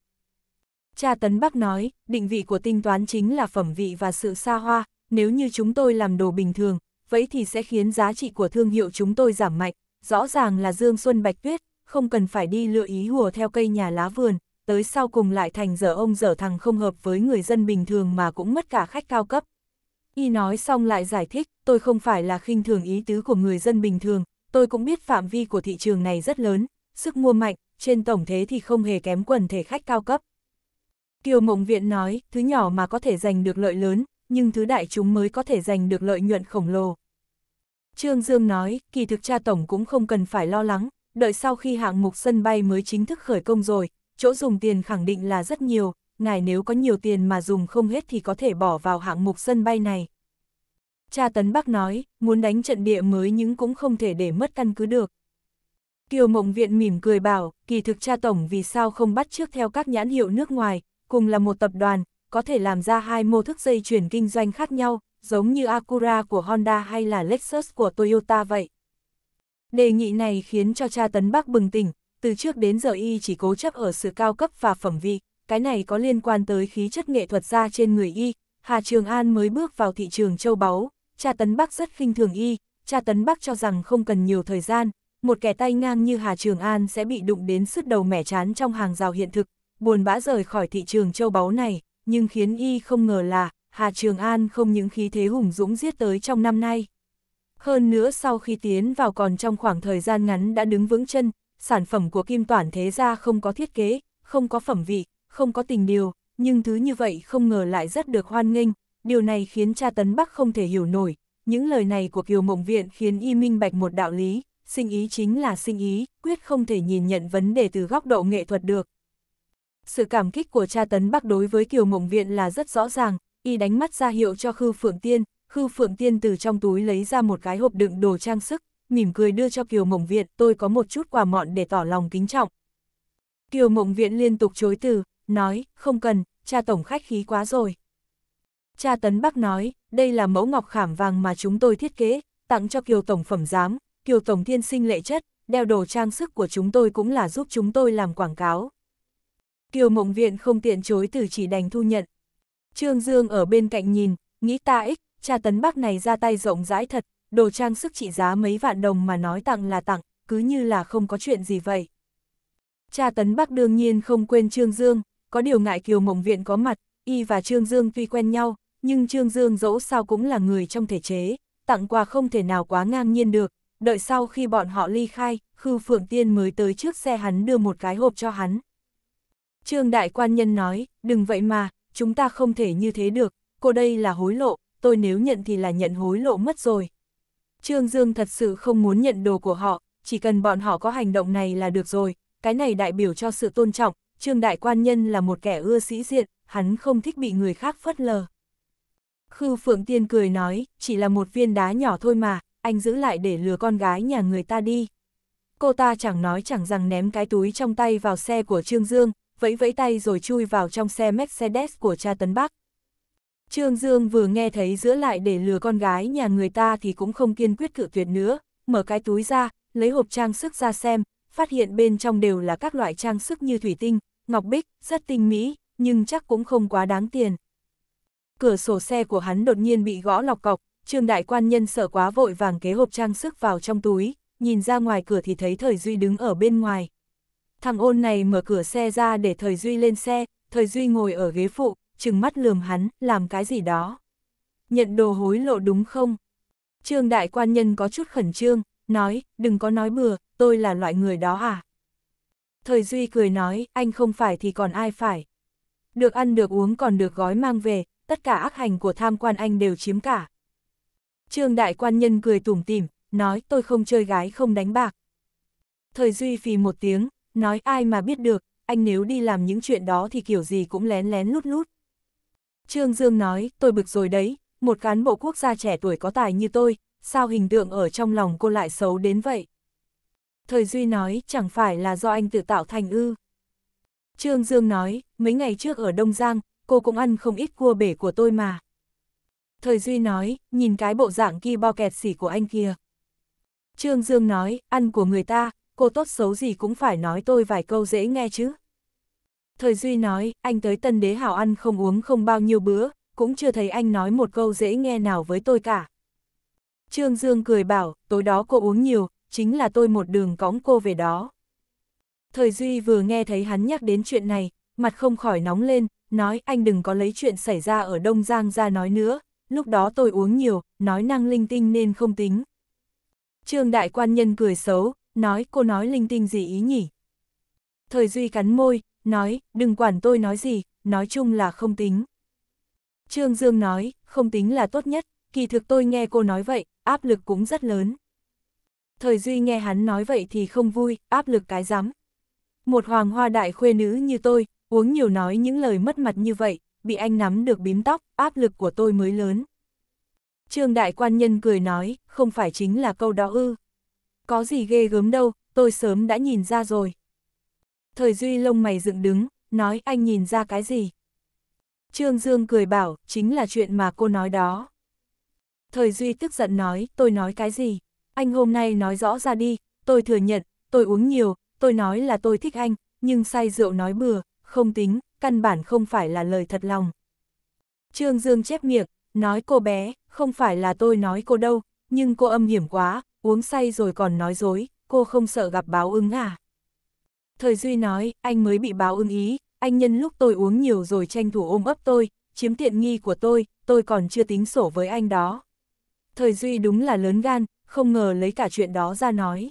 Cha Tấn Bắc nói, định vị của tinh toán chính là phẩm vị và sự xa hoa, nếu như chúng tôi làm đồ bình thường, vậy thì sẽ khiến giá trị của thương hiệu chúng tôi giảm mạnh, rõ ràng là Dương Xuân Bạch Tuyết, không cần phải đi lựa ý hùa theo cây nhà lá vườn, tới sau cùng lại thành dở ông dở thằng không hợp với người dân bình thường mà cũng mất cả khách cao cấp. Y nói xong lại giải thích, tôi không phải là khinh thường ý tứ của người dân bình thường, tôi cũng biết phạm vi của thị trường này rất lớn, sức mua mạnh, trên tổng thế thì không hề kém quần thể khách cao cấp. Kiều Mộng Viện nói, thứ nhỏ mà có thể giành được lợi lớn, nhưng thứ đại chúng mới có thể giành được lợi nhuận khổng lồ. Trương Dương nói, kỳ thực cha tổng cũng không cần phải lo lắng, đợi sau khi hạng mục sân bay mới chính thức khởi công rồi, chỗ dùng tiền khẳng định là rất nhiều, ngài nếu có nhiều tiền mà dùng không hết thì có thể bỏ vào hạng mục sân bay này. Cha Tấn Bắc nói, muốn đánh trận địa mới nhưng cũng không thể để mất căn cứ được. Kiều Mộng Viện mỉm cười bảo, kỳ thực cha tổng vì sao không bắt trước theo các nhãn hiệu nước ngoài, cùng là một tập đoàn, có thể làm ra hai mô thức dây chuyển kinh doanh khác nhau, giống như Acura của Honda hay là Lexus của Toyota vậy. Đề nghị này khiến cho cha Tấn Bác bừng tỉnh, từ trước đến giờ y chỉ cố chấp ở sự cao cấp và phẩm vị, cái này có liên quan tới khí chất nghệ thuật ra trên người y, Hà Trường An mới bước vào thị trường châu báu, cha Tấn Bác rất khinh thường y, cha Tấn Bác cho rằng không cần nhiều thời gian, một kẻ tay ngang như Hà Trường An sẽ bị đụng đến sứt đầu mẻ chán trong hàng rào hiện thực, buồn bã rời khỏi thị trường châu báu này, nhưng khiến y không ngờ là, Hà Trường An không những khí thế hùng dũng giết tới trong năm nay. Hơn nữa sau khi tiến vào còn trong khoảng thời gian ngắn đã đứng vững chân, sản phẩm của kim toản thế gia không có thiết kế, không có phẩm vị, không có tình điều, nhưng thứ như vậy không ngờ lại rất được hoan nghênh, điều này khiến cha Tấn Bắc không thể hiểu nổi. Những lời này của Kiều Mộng Viện khiến y minh bạch một đạo lý, sinh ý chính là sinh ý, quyết không thể nhìn nhận vấn đề từ góc độ nghệ thuật được, sự cảm kích của cha tấn bắc đối với Kiều Mộng Viện là rất rõ ràng, y đánh mắt ra hiệu cho Khư Phượng Tiên, Khư Phượng Tiên từ trong túi lấy ra một cái hộp đựng đồ trang sức, mỉm cười đưa cho Kiều Mộng Viện, tôi có một chút quà mọn để tỏ lòng kính trọng. Kiều Mộng Viện liên tục chối từ, nói, không cần, cha tổng khách khí quá rồi. Cha Tấn Bắc nói, đây là mẫu ngọc khảm vàng mà chúng tôi thiết kế, tặng cho Kiều Tổng phẩm giám, Kiều Tổng thiên sinh lệ chất, đeo đồ trang sức của chúng tôi cũng là giúp chúng tôi làm quảng cáo. Kiều Mộng Viện không tiện chối từ chỉ đành thu nhận. Trương Dương ở bên cạnh nhìn, nghĩ ta ích, cha tấn bác này ra tay rộng rãi thật, đồ trang sức trị giá mấy vạn đồng mà nói tặng là tặng, cứ như là không có chuyện gì vậy. Cha tấn bác đương nhiên không quên Trương Dương, có điều ngại Kiều Mộng Viện có mặt, y và Trương Dương tuy quen nhau, nhưng Trương Dương dẫu sao cũng là người trong thể chế, tặng quà không thể nào quá ngang nhiên được, đợi sau khi bọn họ ly khai, Khư Phượng Tiên mới tới trước xe hắn đưa một cái hộp cho hắn. Trương đại quan nhân nói, đừng vậy mà, chúng ta không thể như thế được, cô đây là hối lộ, tôi nếu nhận thì là nhận hối lộ mất rồi. Trương Dương thật sự không muốn nhận đồ của họ, chỉ cần bọn họ có hành động này là được rồi, cái này đại biểu cho sự tôn trọng, Trương đại quan nhân là một kẻ ưa sĩ diện, hắn không thích bị người khác phớt lờ. Khư Phượng Tiên cười nói, chỉ là một viên đá nhỏ thôi mà, anh giữ lại để lừa con gái nhà người ta đi. Cô ta chẳng nói chẳng rằng ném cái túi trong tay vào xe của Trương Dương, vẫy vẫy tay rồi chui vào trong xe Mercedes của cha Tấn Bắc. Trương Dương vừa nghe thấy giữa lại để lừa con gái nhà người ta thì cũng không kiên quyết cự tuyệt nữa, mở cái túi ra, lấy hộp trang sức ra xem, phát hiện bên trong đều là các loại trang sức như thủy tinh, ngọc bích, rất tinh mỹ, nhưng chắc cũng không quá đáng tiền. Cửa sổ xe của hắn đột nhiên bị gõ lọc cọc, Trương đại quan nhân sợ quá vội vàng kế hộp trang sức vào trong túi, nhìn ra ngoài cửa thì thấy Thời Duy đứng ở bên ngoài, Thằng ôn này mở cửa xe ra để Thời Duy lên xe, Thời Duy ngồi ở ghế phụ, trừng mắt lườm hắn, làm cái gì đó. Nhận đồ hối lộ đúng không? Trương đại quan nhân có chút khẩn trương, nói, đừng có nói bừa, tôi là loại người đó à? Thời Duy cười nói, anh không phải thì còn ai phải. Được ăn được uống còn được gói mang về, tất cả ác hành của tham quan anh đều chiếm cả. Trương đại quan nhân cười tủm tỉm, nói tôi không chơi gái không đánh bạc. Thời Duy phì một tiếng, nói ai mà biết được, anh nếu đi làm những chuyện đó thì kiểu gì cũng lén lén lút lút. Trương Dương nói, tôi bực rồi đấy, một cán bộ quốc gia trẻ tuổi có tài như tôi, sao hình tượng ở trong lòng cô lại xấu đến vậy? Thời Duy nói, chẳng phải là do anh tự tạo thành ư. Trương Dương nói, mấy ngày trước ở Đông Giang, cô cũng ăn không ít cua bể của tôi mà. Thời Duy nói, nhìn cái bộ dạng kia bao kẹt xỉ của anh kia. Trương Dương nói, ăn của người ta, cô tốt xấu gì cũng phải nói tôi vài câu dễ nghe chứ. Thời Duy nói, anh tới tân đế hảo ăn không uống không bao nhiêu bữa, cũng chưa thấy anh nói một câu dễ nghe nào với tôi cả. Trương Dương cười bảo, tối đó cô uống nhiều, chính là tôi một đường cõng cô về đó. Thời Duy vừa nghe thấy hắn nhắc đến chuyện này, mặt không khỏi nóng lên, nói anh đừng có lấy chuyện xảy ra ở Đông Giang ra nói nữa, lúc đó tôi uống nhiều, nói năng linh tinh nên không tính. Trương Đại Quan Nhân cười xấu, nói cô nói linh tinh gì ý nhỉ. Thời Duy cắn môi, nói, đừng quản tôi nói gì, nói chung là không tính. Trương Dương nói, không tính là tốt nhất, kỳ thực tôi nghe cô nói vậy, áp lực cũng rất lớn. Thời Duy nghe hắn nói vậy thì không vui, áp lực cái rắm Một hoàng hoa đại khuê nữ như tôi, uống nhiều nói những lời mất mặt như vậy, bị anh nắm được bím tóc, áp lực của tôi mới lớn. Trương đại quan nhân cười nói, không phải chính là câu đó ư. Có gì ghê gớm đâu, tôi sớm đã nhìn ra rồi. Thời Duy lông mày dựng đứng, nói anh nhìn ra cái gì? Trương Dương cười bảo, chính là chuyện mà cô nói đó. Thời Duy tức giận nói, tôi nói cái gì? Anh hôm nay nói rõ ra đi, tôi thừa nhận, tôi uống nhiều, tôi nói là tôi thích anh, nhưng say rượu nói bừa, không tính, căn bản không phải là lời thật lòng. Trương Dương chép miệng, nói cô bé, không phải là tôi nói cô đâu, nhưng cô âm hiểm quá, uống say rồi còn nói dối, cô không sợ gặp báo ứng à? Thời Duy nói, anh mới bị báo ứng ý, anh nhân lúc tôi uống nhiều rồi tranh thủ ôm ấp tôi, chiếm tiện nghi của tôi, tôi còn chưa tính sổ với anh đó. Thời Duy đúng là lớn gan, không ngờ lấy cả chuyện đó ra nói.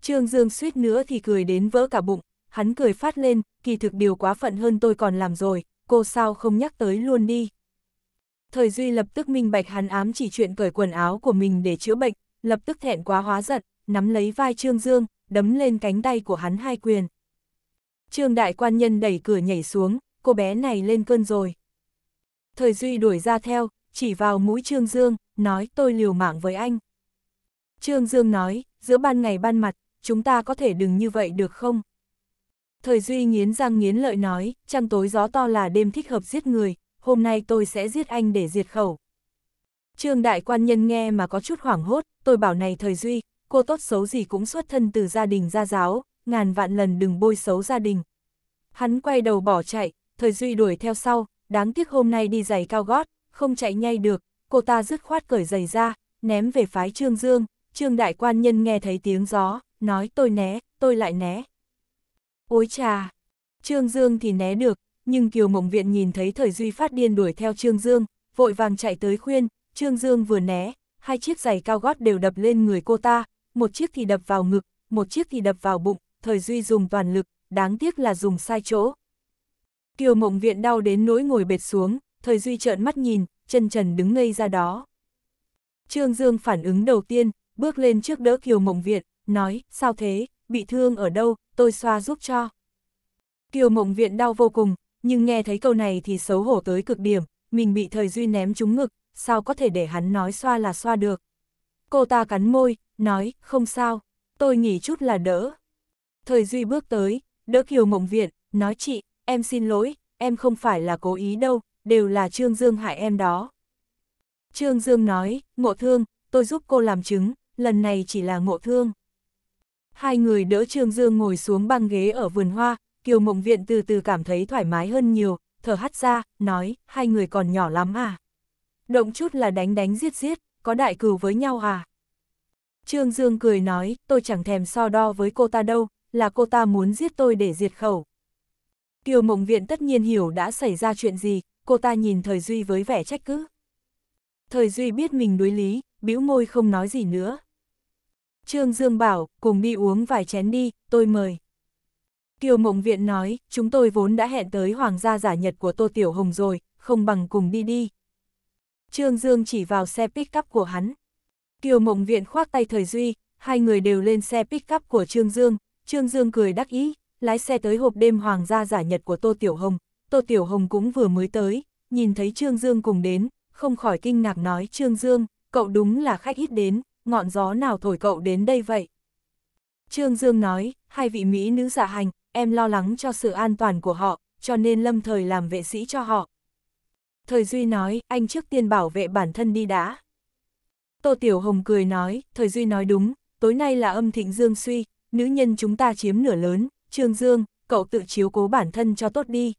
Trương Dương suýt nữa thì cười đến vỡ cả bụng, hắn cười phát lên, kỳ thực điều quá phận hơn tôi còn làm rồi, cô sao không nhắc tới luôn đi. Thời Duy lập tức minh bạch hắn ám chỉ chuyện cởi quần áo của mình để chữa bệnh, lập tức thẹn quá hóa giận, nắm lấy vai Trương Dương, đấm lên cánh tay của hắn hai quyền. Trương đại quan nhân đẩy cửa nhảy xuống, cô bé này lên cơn rồi. Thời Duy đuổi ra theo, chỉ vào mũi Trương Dương, nói tôi liều mạng với anh. Trương Dương nói, giữa ban ngày ban mặt, chúng ta có thể đừng như vậy được không? Thời Duy nghiến răng nghiến lợi nói, trăng tối gió to là đêm thích hợp giết người, hôm nay tôi sẽ giết anh để diệt khẩu. Trương đại quan nhân nghe mà có chút hoảng hốt, tôi bảo này thời duy, cô tốt xấu gì cũng xuất thân từ gia đình gia giáo, ngàn vạn lần đừng bôi xấu gia đình. Hắn quay đầu bỏ chạy, thời duy đuổi theo sau, đáng tiếc hôm nay đi giày cao gót, không chạy nhanh được, cô ta dứt khoát cởi giày ra, ném về phái Trương Dương, Trương đại quan nhân nghe thấy tiếng gió, nói tôi né, tôi lại né. Ôi trà, Trương Dương thì né được, nhưng Kiều Mộng Viện nhìn thấy thời duy phát điên đuổi theo Trương Dương, vội vàng chạy tới khuyên, Trương Dương vừa né, hai chiếc giày cao gót đều đập lên người cô ta, một chiếc thì đập vào ngực, một chiếc thì đập vào bụng, thời duy dùng toàn lực, đáng tiếc là dùng sai chỗ. Kiều mộng viện đau đến nỗi ngồi bệt xuống, thời duy trợn mắt nhìn, chân trần đứng ngây ra đó. Trương Dương phản ứng đầu tiên, bước lên trước đỡ Kiều mộng viện, nói, sao thế, bị thương ở đâu, tôi xoa giúp cho. Kiều mộng viện đau vô cùng, nhưng nghe thấy câu này thì xấu hổ tới cực điểm, mình bị thời duy ném trúng ngực, sao có thể để hắn nói xoa là xoa được. Cô ta cắn môi, nói, không sao, tôi nghỉ chút là đỡ. Thời Duy bước tới, đỡ Kiều Mộng Viện, nói chị, em xin lỗi, em không phải là cố ý đâu, đều là Trương Dương hại em đó. Trương Dương nói, ngộ thương, tôi giúp cô làm chứng, lần này chỉ là ngộ thương. Hai người đỡ Trương Dương ngồi xuống băng ghế ở vườn hoa, Kiều Mộng Viện từ từ cảm thấy thoải mái hơn nhiều, thở hắt ra, nói, hai người còn nhỏ lắm à động chút là đánh đánh giết giết, có đại cửu với nhau à? Trương Dương cười nói, tôi chẳng thèm so đo với cô ta đâu, là cô ta muốn giết tôi để diệt khẩu. Kiều Mộng Viện tất nhiên hiểu đã xảy ra chuyện gì, cô ta nhìn Thời Duy với vẻ trách cứ. Thời Duy biết mình đối lý, bĩu môi không nói gì nữa. Trương Dương bảo, cùng đi uống vài chén đi, tôi mời. Kiều Mộng Viện nói, chúng tôi vốn đã hẹn tới Hoàng gia giả nhật của Tô Tiểu Hồng rồi, không bằng cùng đi đi. Trương Dương chỉ vào xe pick-up của hắn. Kiều Mộng Viện khoác tay Thời Duy, hai người đều lên xe pick-up của Trương Dương. Trương Dương cười đắc ý, lái xe tới hộp đêm hoàng gia giả nhật của Tô Tiểu Hồng. Tô Tiểu Hồng cũng vừa mới tới, nhìn thấy Trương Dương cùng đến, không khỏi kinh ngạc nói Trương Dương, cậu đúng là khách ít đến, ngọn gió nào thổi cậu đến đây vậy? Trương Dương nói, hai vị Mỹ nữ giả dạ hành, em lo lắng cho sự an toàn của họ, cho nên lâm thời làm vệ sĩ cho họ, Thời Duy nói, anh trước tiên bảo vệ bản thân đi đã. Tô Tiểu Hồng cười nói, Thời Duy nói đúng, tối nay là âm thịnh Dương suy, nữ nhân chúng ta chiếm nửa lớn, Trương Dương, cậu tự chiếu cố bản thân cho tốt đi.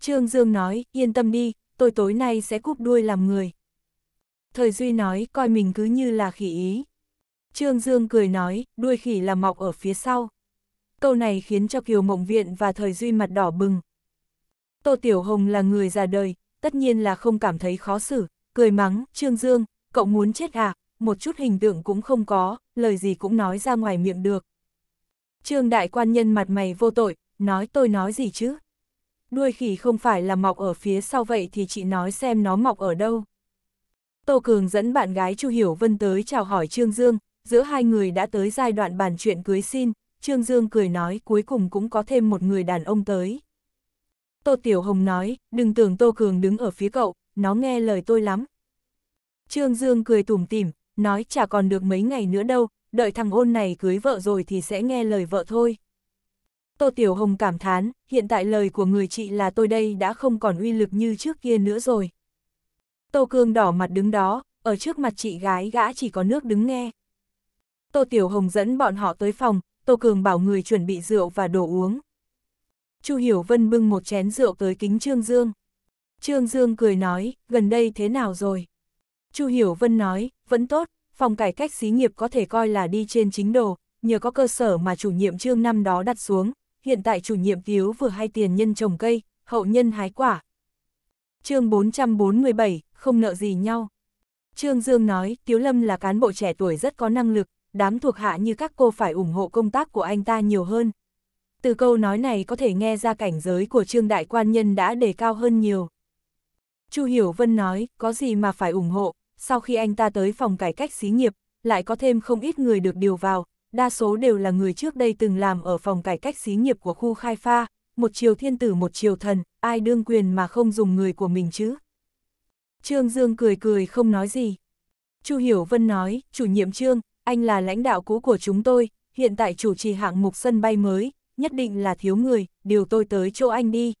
Trương Dương nói, yên tâm đi, tôi tối nay sẽ cúp đuôi làm người. Thời Duy nói, coi mình cứ như là khỉ ý. Trương Dương cười nói, đuôi khỉ là mọc ở phía sau. Câu này khiến cho Kiều Mộng Viện và Thời Duy mặt đỏ bừng. Tô Tiểu Hồng là người già đời, tất nhiên là không cảm thấy khó xử, cười mắng, Trương Dương, cậu muốn chết à, một chút hình tượng cũng không có, lời gì cũng nói ra ngoài miệng được. Trương đại quan nhân mặt mày vô tội, nói tôi nói gì chứ? Đuôi khỉ không phải là mọc ở phía sau vậy thì chị nói xem nó mọc ở đâu. Tô Cường dẫn bạn gái Chu Hiểu Vân tới chào hỏi Trương Dương, giữa hai người đã tới giai đoạn bàn chuyện cưới xin, Trương Dương cười nói cuối cùng cũng có thêm một người đàn ông tới. Tô Tiểu Hồng nói, đừng tưởng Tô Cường đứng ở phía cậu, nó nghe lời tôi lắm. Trương Dương cười tủm tỉm, nói chả còn được mấy ngày nữa đâu, đợi thằng ôn này cưới vợ rồi thì sẽ nghe lời vợ thôi. Tô Tiểu Hồng cảm thán, hiện tại lời của người chị là tôi đây đã không còn uy lực như trước kia nữa rồi. Tô Cường đỏ mặt đứng đó, ở trước mặt chị gái gã chỉ có nước đứng nghe. Tô Tiểu Hồng dẫn bọn họ tới phòng, Tô Cường bảo người chuẩn bị rượu và đồ uống. Chu Hiểu Vân bưng một chén rượu tới kính Trương Dương. Trương Dương cười nói, gần đây thế nào rồi? Chu Hiểu Vân nói, vẫn tốt, phòng cải cách xí nghiệp có thể coi là đi trên chính đồ, nhờ có cơ sở mà chủ nhiệm Trương năm đó đặt xuống, hiện tại chủ nhiệm Tiếu vừa hay tiền nhân trồng cây, hậu nhân hái quả. Chương 447, không nợ gì nhau. Trương Dương nói, Tiếu Lâm là cán bộ trẻ tuổi rất có năng lực, đám thuộc hạ như các cô phải ủng hộ công tác của anh ta nhiều hơn, từ câu nói này có thể nghe ra cảnh giới của Trương Đại Quan Nhân đã đề cao hơn nhiều. Chu Hiểu Vân nói, có gì mà phải ủng hộ, sau khi anh ta tới phòng cải cách xí nghiệp, lại có thêm không ít người được điều vào, đa số đều là người trước đây từng làm ở phòng cải cách xí nghiệp của khu khai pha, một triều thiên tử một triều thần, ai đương quyền mà không dùng người của mình chứ. Trương Dương cười cười không nói gì. Chu Hiểu Vân nói, chủ nhiệm Trương, anh là lãnh đạo cũ của chúng tôi, hiện tại chủ trì hạng mục sân bay mới, nhất định là thiếu người, điều tôi tới chỗ anh đi.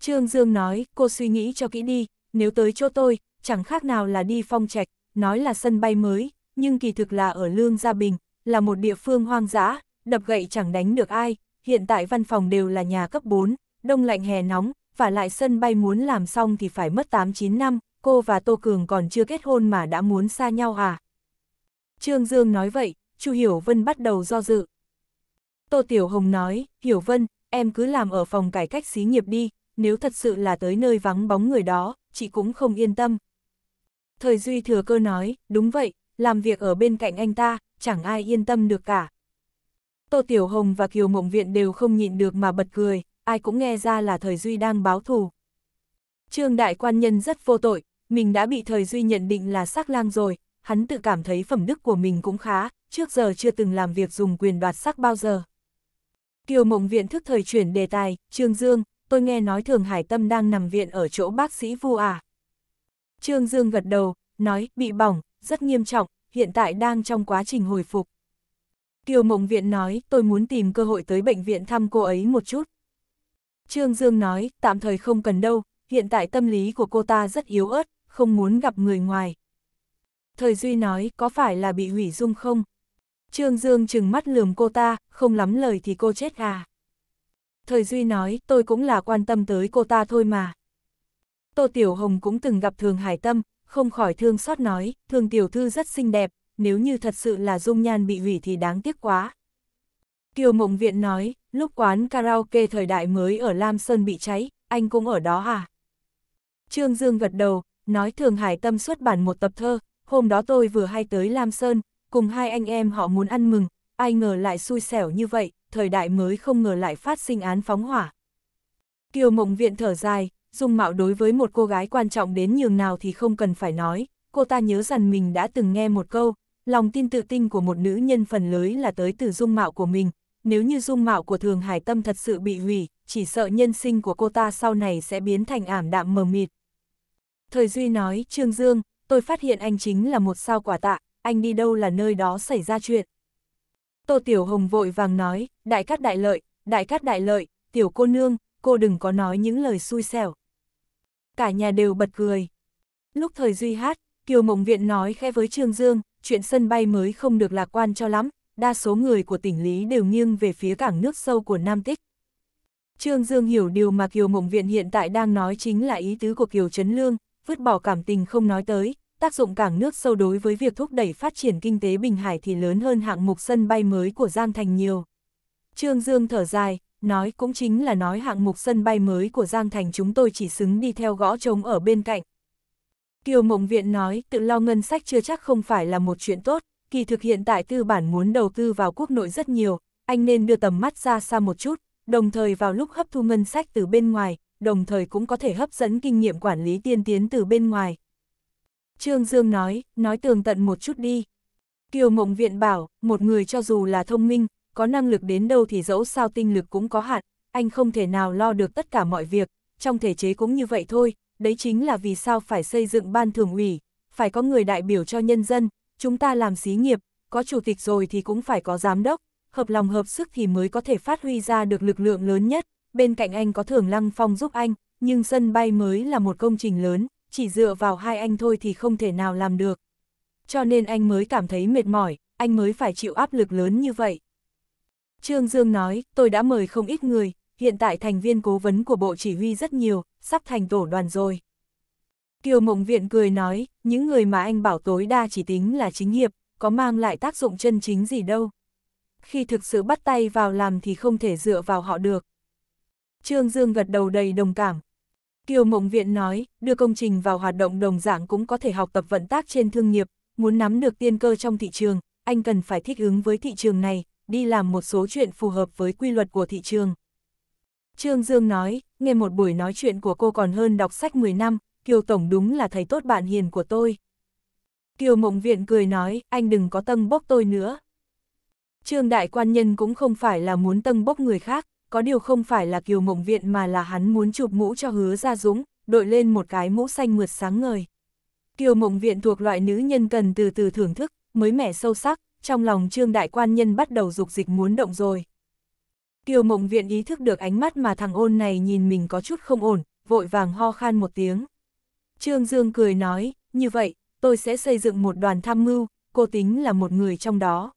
Trương Dương nói, cô suy nghĩ cho kỹ đi, nếu tới chỗ tôi, chẳng khác nào là đi phong trạch, nói là sân bay mới, nhưng kỳ thực là ở Lương Gia Bình, là một địa phương hoang dã, đập gậy chẳng đánh được ai, hiện tại văn phòng đều là nhà cấp 4, đông lạnh hè nóng, và lại sân bay muốn làm xong thì phải mất 8-9 năm, cô và Tô Cường còn chưa kết hôn mà đã muốn xa nhau à? Trương Dương nói vậy, Chu Hiểu Vân bắt đầu do dự, Tô Tiểu Hồng nói, Hiểu Vân, em cứ làm ở phòng cải cách xí nghiệp đi, nếu thật sự là tới nơi vắng bóng người đó, chị cũng không yên tâm. Thời Duy thừa cơ nói, đúng vậy, làm việc ở bên cạnh anh ta, chẳng ai yên tâm được cả. Tô Tiểu Hồng và Kiều Mộng Viện đều không nhịn được mà bật cười, ai cũng nghe ra là Thời Duy đang báo thù. Trương Đại Quan Nhân rất vô tội, mình đã bị Thời Duy nhận định là sắc lang rồi, hắn tự cảm thấy phẩm đức của mình cũng khá, trước giờ chưa từng làm việc dùng quyền đoạt sắc bao giờ. Kiều Mộng Viện thức thời chuyển đề tài, Trương Dương, tôi nghe nói Thường Hải Tâm đang nằm viện ở chỗ bác sĩ Vu à. Trương Dương gật đầu, nói, bị bỏng, rất nghiêm trọng, hiện tại đang trong quá trình hồi phục. Kiều Mộng Viện nói, tôi muốn tìm cơ hội tới bệnh viện thăm cô ấy một chút. Trương Dương nói, tạm thời không cần đâu, hiện tại tâm lý của cô ta rất yếu ớt, không muốn gặp người ngoài. Thời Duy nói, có phải là bị hủy dung không? Trương Dương chừng mắt lườm cô ta, không lắm lời thì cô chết à. Thời Duy nói, tôi cũng là quan tâm tới cô ta thôi mà. Tô Tiểu Hồng cũng từng gặp Thường Hải Tâm, không khỏi thương xót nói, Thường Tiểu Thư rất xinh đẹp, nếu như thật sự là dung nhan bị hủy thì đáng tiếc quá. Kiều Mộng Viện nói, lúc quán karaoke thời đại mới ở Lam Sơn bị cháy, anh cũng ở đó à? Trương Dương gật đầu, nói Thường Hải Tâm xuất bản một tập thơ, hôm đó tôi vừa hay tới Lam Sơn, cùng hai anh em họ muốn ăn mừng, ai ngờ lại xui xẻo như vậy, thời đại mới không ngờ lại phát sinh án phóng hỏa. Kiều Mộng Viện thở dài, dung mạo đối với một cô gái quan trọng đến nhường nào thì không cần phải nói, cô ta nhớ rằng mình đã từng nghe một câu, lòng tin tự tin của một nữ nhân phần lưới là tới từ dung mạo của mình, nếu như dung mạo của Thường Hải Tâm thật sự bị hủy, chỉ sợ nhân sinh của cô ta sau này sẽ biến thành ảm đạm mờ mịt. Thời Duy nói, Trương Dương, tôi phát hiện anh chính là một sao quả tạ, anh đi đâu là nơi đó xảy ra chuyện. Tô Tiểu Hồng vội vàng nói, đại cát đại lợi, đại cát đại lợi, tiểu cô nương, cô đừng có nói những lời xui xẻo. Cả nhà đều bật cười. Lúc thời Duy hát, Kiều Mộng Viện nói khẽ với Trương Dương, chuyện sân bay mới không được lạc quan cho lắm, đa số người của tỉnh Lý đều nghiêng về phía cảng nước sâu của Nam Tích. Trương Dương hiểu điều mà Kiều Mộng Viện hiện tại đang nói chính là ý tứ của Kiều Trấn Lương, vứt bỏ cảm tình không nói tới, tác dụng cảng nước sâu đối với việc thúc đẩy phát triển kinh tế Bình Hải thì lớn hơn hạng mục sân bay mới của Giang Thành nhiều. Trương Dương thở dài, nói cũng chính là nói hạng mục sân bay mới của Giang Thành chúng tôi chỉ xứng đi theo gõ trống ở bên cạnh. Kiều Mộng Viện nói, tự lo ngân sách chưa chắc không phải là một chuyện tốt, kỳ thực hiện tại tư bản muốn đầu tư vào quốc nội rất nhiều, anh nên đưa tầm mắt ra xa một chút, đồng thời vào lúc hấp thu ngân sách từ bên ngoài, đồng thời cũng có thể hấp dẫn kinh nghiệm quản lý tiên tiến từ bên ngoài. Trương Dương nói, nói tường tận một chút đi. Kiều Mộng Viện bảo, một người cho dù là thông minh, có năng lực đến đâu thì dẫu sao tinh lực cũng có hạn, anh không thể nào lo được tất cả mọi việc, trong thể chế cũng như vậy thôi, đấy chính là vì sao phải xây dựng ban thường ủy, phải có người đại biểu cho nhân dân, chúng ta làm xí nghiệp, có chủ tịch rồi thì cũng phải có giám đốc, hợp lòng hợp sức thì mới có thể phát huy ra được lực lượng lớn nhất, bên cạnh anh có Thường Lăng Phong giúp anh, nhưng sân bay mới là một công trình lớn, chỉ dựa vào hai anh thôi thì không thể nào làm được. Cho nên anh mới cảm thấy mệt mỏi, anh mới phải chịu áp lực lớn như vậy. Trương Dương nói, tôi đã mời không ít người, hiện tại thành viên cố vấn của bộ chỉ huy rất nhiều, sắp thành tổ đoàn rồi. Kiều Mộng Viện cười nói, những người mà anh bảo tối đa chỉ tính là chính nghiệp, có mang lại tác dụng chân chính gì đâu. Khi thực sự bắt tay vào làm thì không thể dựa vào họ được. Trương Dương gật đầu đầy đồng cảm, Kiều Mộng Viện nói, đưa công trình vào hoạt động đồng dạng cũng có thể học tập vận tác trên thương nghiệp, muốn nắm được tiên cơ trong thị trường, anh cần phải thích ứng với thị trường này, đi làm một số chuyện phù hợp với quy luật của thị trường. Trương Dương nói, nghe một buổi nói chuyện của cô còn hơn đọc sách 10 năm, Kiều Tổng đúng là thầy tốt bạn hiền của tôi. Kiều Mộng Viện cười nói, anh đừng có tâng bốc tôi nữa. Trương Đại Quan Nhân cũng không phải là muốn tâng bốc người khác, có điều không phải là kiều mộng viện mà là hắn muốn chụp mũ cho hứa gia dũng, đội lên một cái mũ xanh mượt sáng ngời. Kiều mộng viện thuộc loại nữ nhân cần từ từ thưởng thức, mới mẻ sâu sắc, trong lòng trương đại quan nhân bắt đầu dục dịch muốn động rồi. Kiều mộng viện ý thức được ánh mắt mà thằng ôn này nhìn mình có chút không ổn, vội vàng ho khan một tiếng. Trương Dương cười nói, như vậy, tôi sẽ xây dựng một đoàn tham mưu, cô tính là một người trong đó.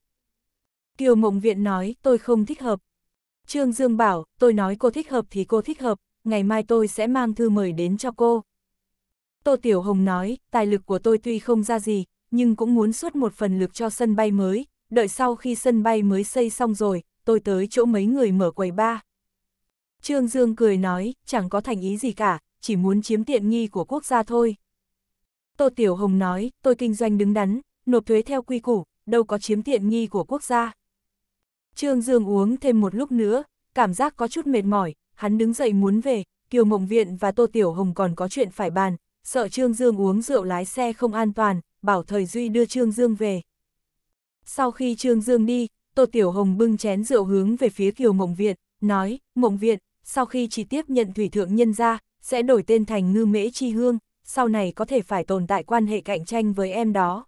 Kiều mộng viện nói, tôi không thích hợp, Trương Dương bảo, tôi nói cô thích hợp thì cô thích hợp, ngày mai tôi sẽ mang thư mời đến cho cô. Tô Tiểu Hồng nói, tài lực của tôi tuy không ra gì, nhưng cũng muốn suốt một phần lực cho sân bay mới, đợi sau khi sân bay mới xây xong rồi, tôi tới chỗ mấy người mở quầy ba. Trương Dương cười nói, chẳng có thành ý gì cả, chỉ muốn chiếm tiện nghi của quốc gia thôi. Tô Tiểu Hồng nói, tôi kinh doanh đứng đắn, nộp thuế theo quy củ, đâu có chiếm tiện nghi của quốc gia. Trương Dương uống thêm một lúc nữa, cảm giác có chút mệt mỏi, hắn đứng dậy muốn về, Kiều Mộng Viện và Tô Tiểu Hồng còn có chuyện phải bàn, sợ Trương Dương uống rượu lái xe không an toàn, bảo Thời Duy đưa Trương Dương về. Sau khi Trương Dương đi, Tô Tiểu Hồng bưng chén rượu hướng về phía Kiều Mộng Viện, nói, Mộng Viện, sau khi chỉ tiếp nhận Thủy Thượng Nhân ra, sẽ đổi tên thành Ngư Mễ Chi Hương, sau này có thể phải tồn tại quan hệ cạnh tranh với em đó.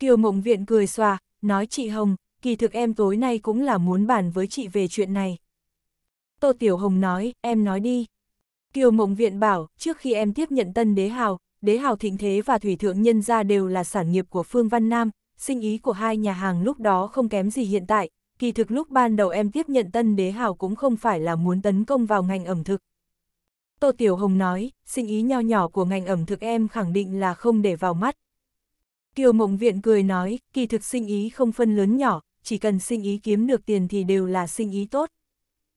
Kiều Mộng Viện cười xòa, nói chị Hồng, kỳ thực em tối nay cũng là muốn bàn với chị về chuyện này. Tô Tiểu Hồng nói, em nói đi. Kiều Mộng Viện bảo, trước khi em tiếp nhận tân đế hào, đế hào thịnh thế và thủy thượng nhân gia đều là sản nghiệp của Phương Văn Nam, sinh ý của hai nhà hàng lúc đó không kém gì hiện tại. Kỳ thực lúc ban đầu em tiếp nhận tân đế hào cũng không phải là muốn tấn công vào ngành ẩm thực. Tô Tiểu Hồng nói, sinh ý nho nhỏ của ngành ẩm thực em khẳng định là không để vào mắt. Kiều Mộng Viện cười nói, kỳ thực sinh ý không phân lớn nhỏ, chỉ cần sinh ý kiếm được tiền thì đều là sinh ý tốt.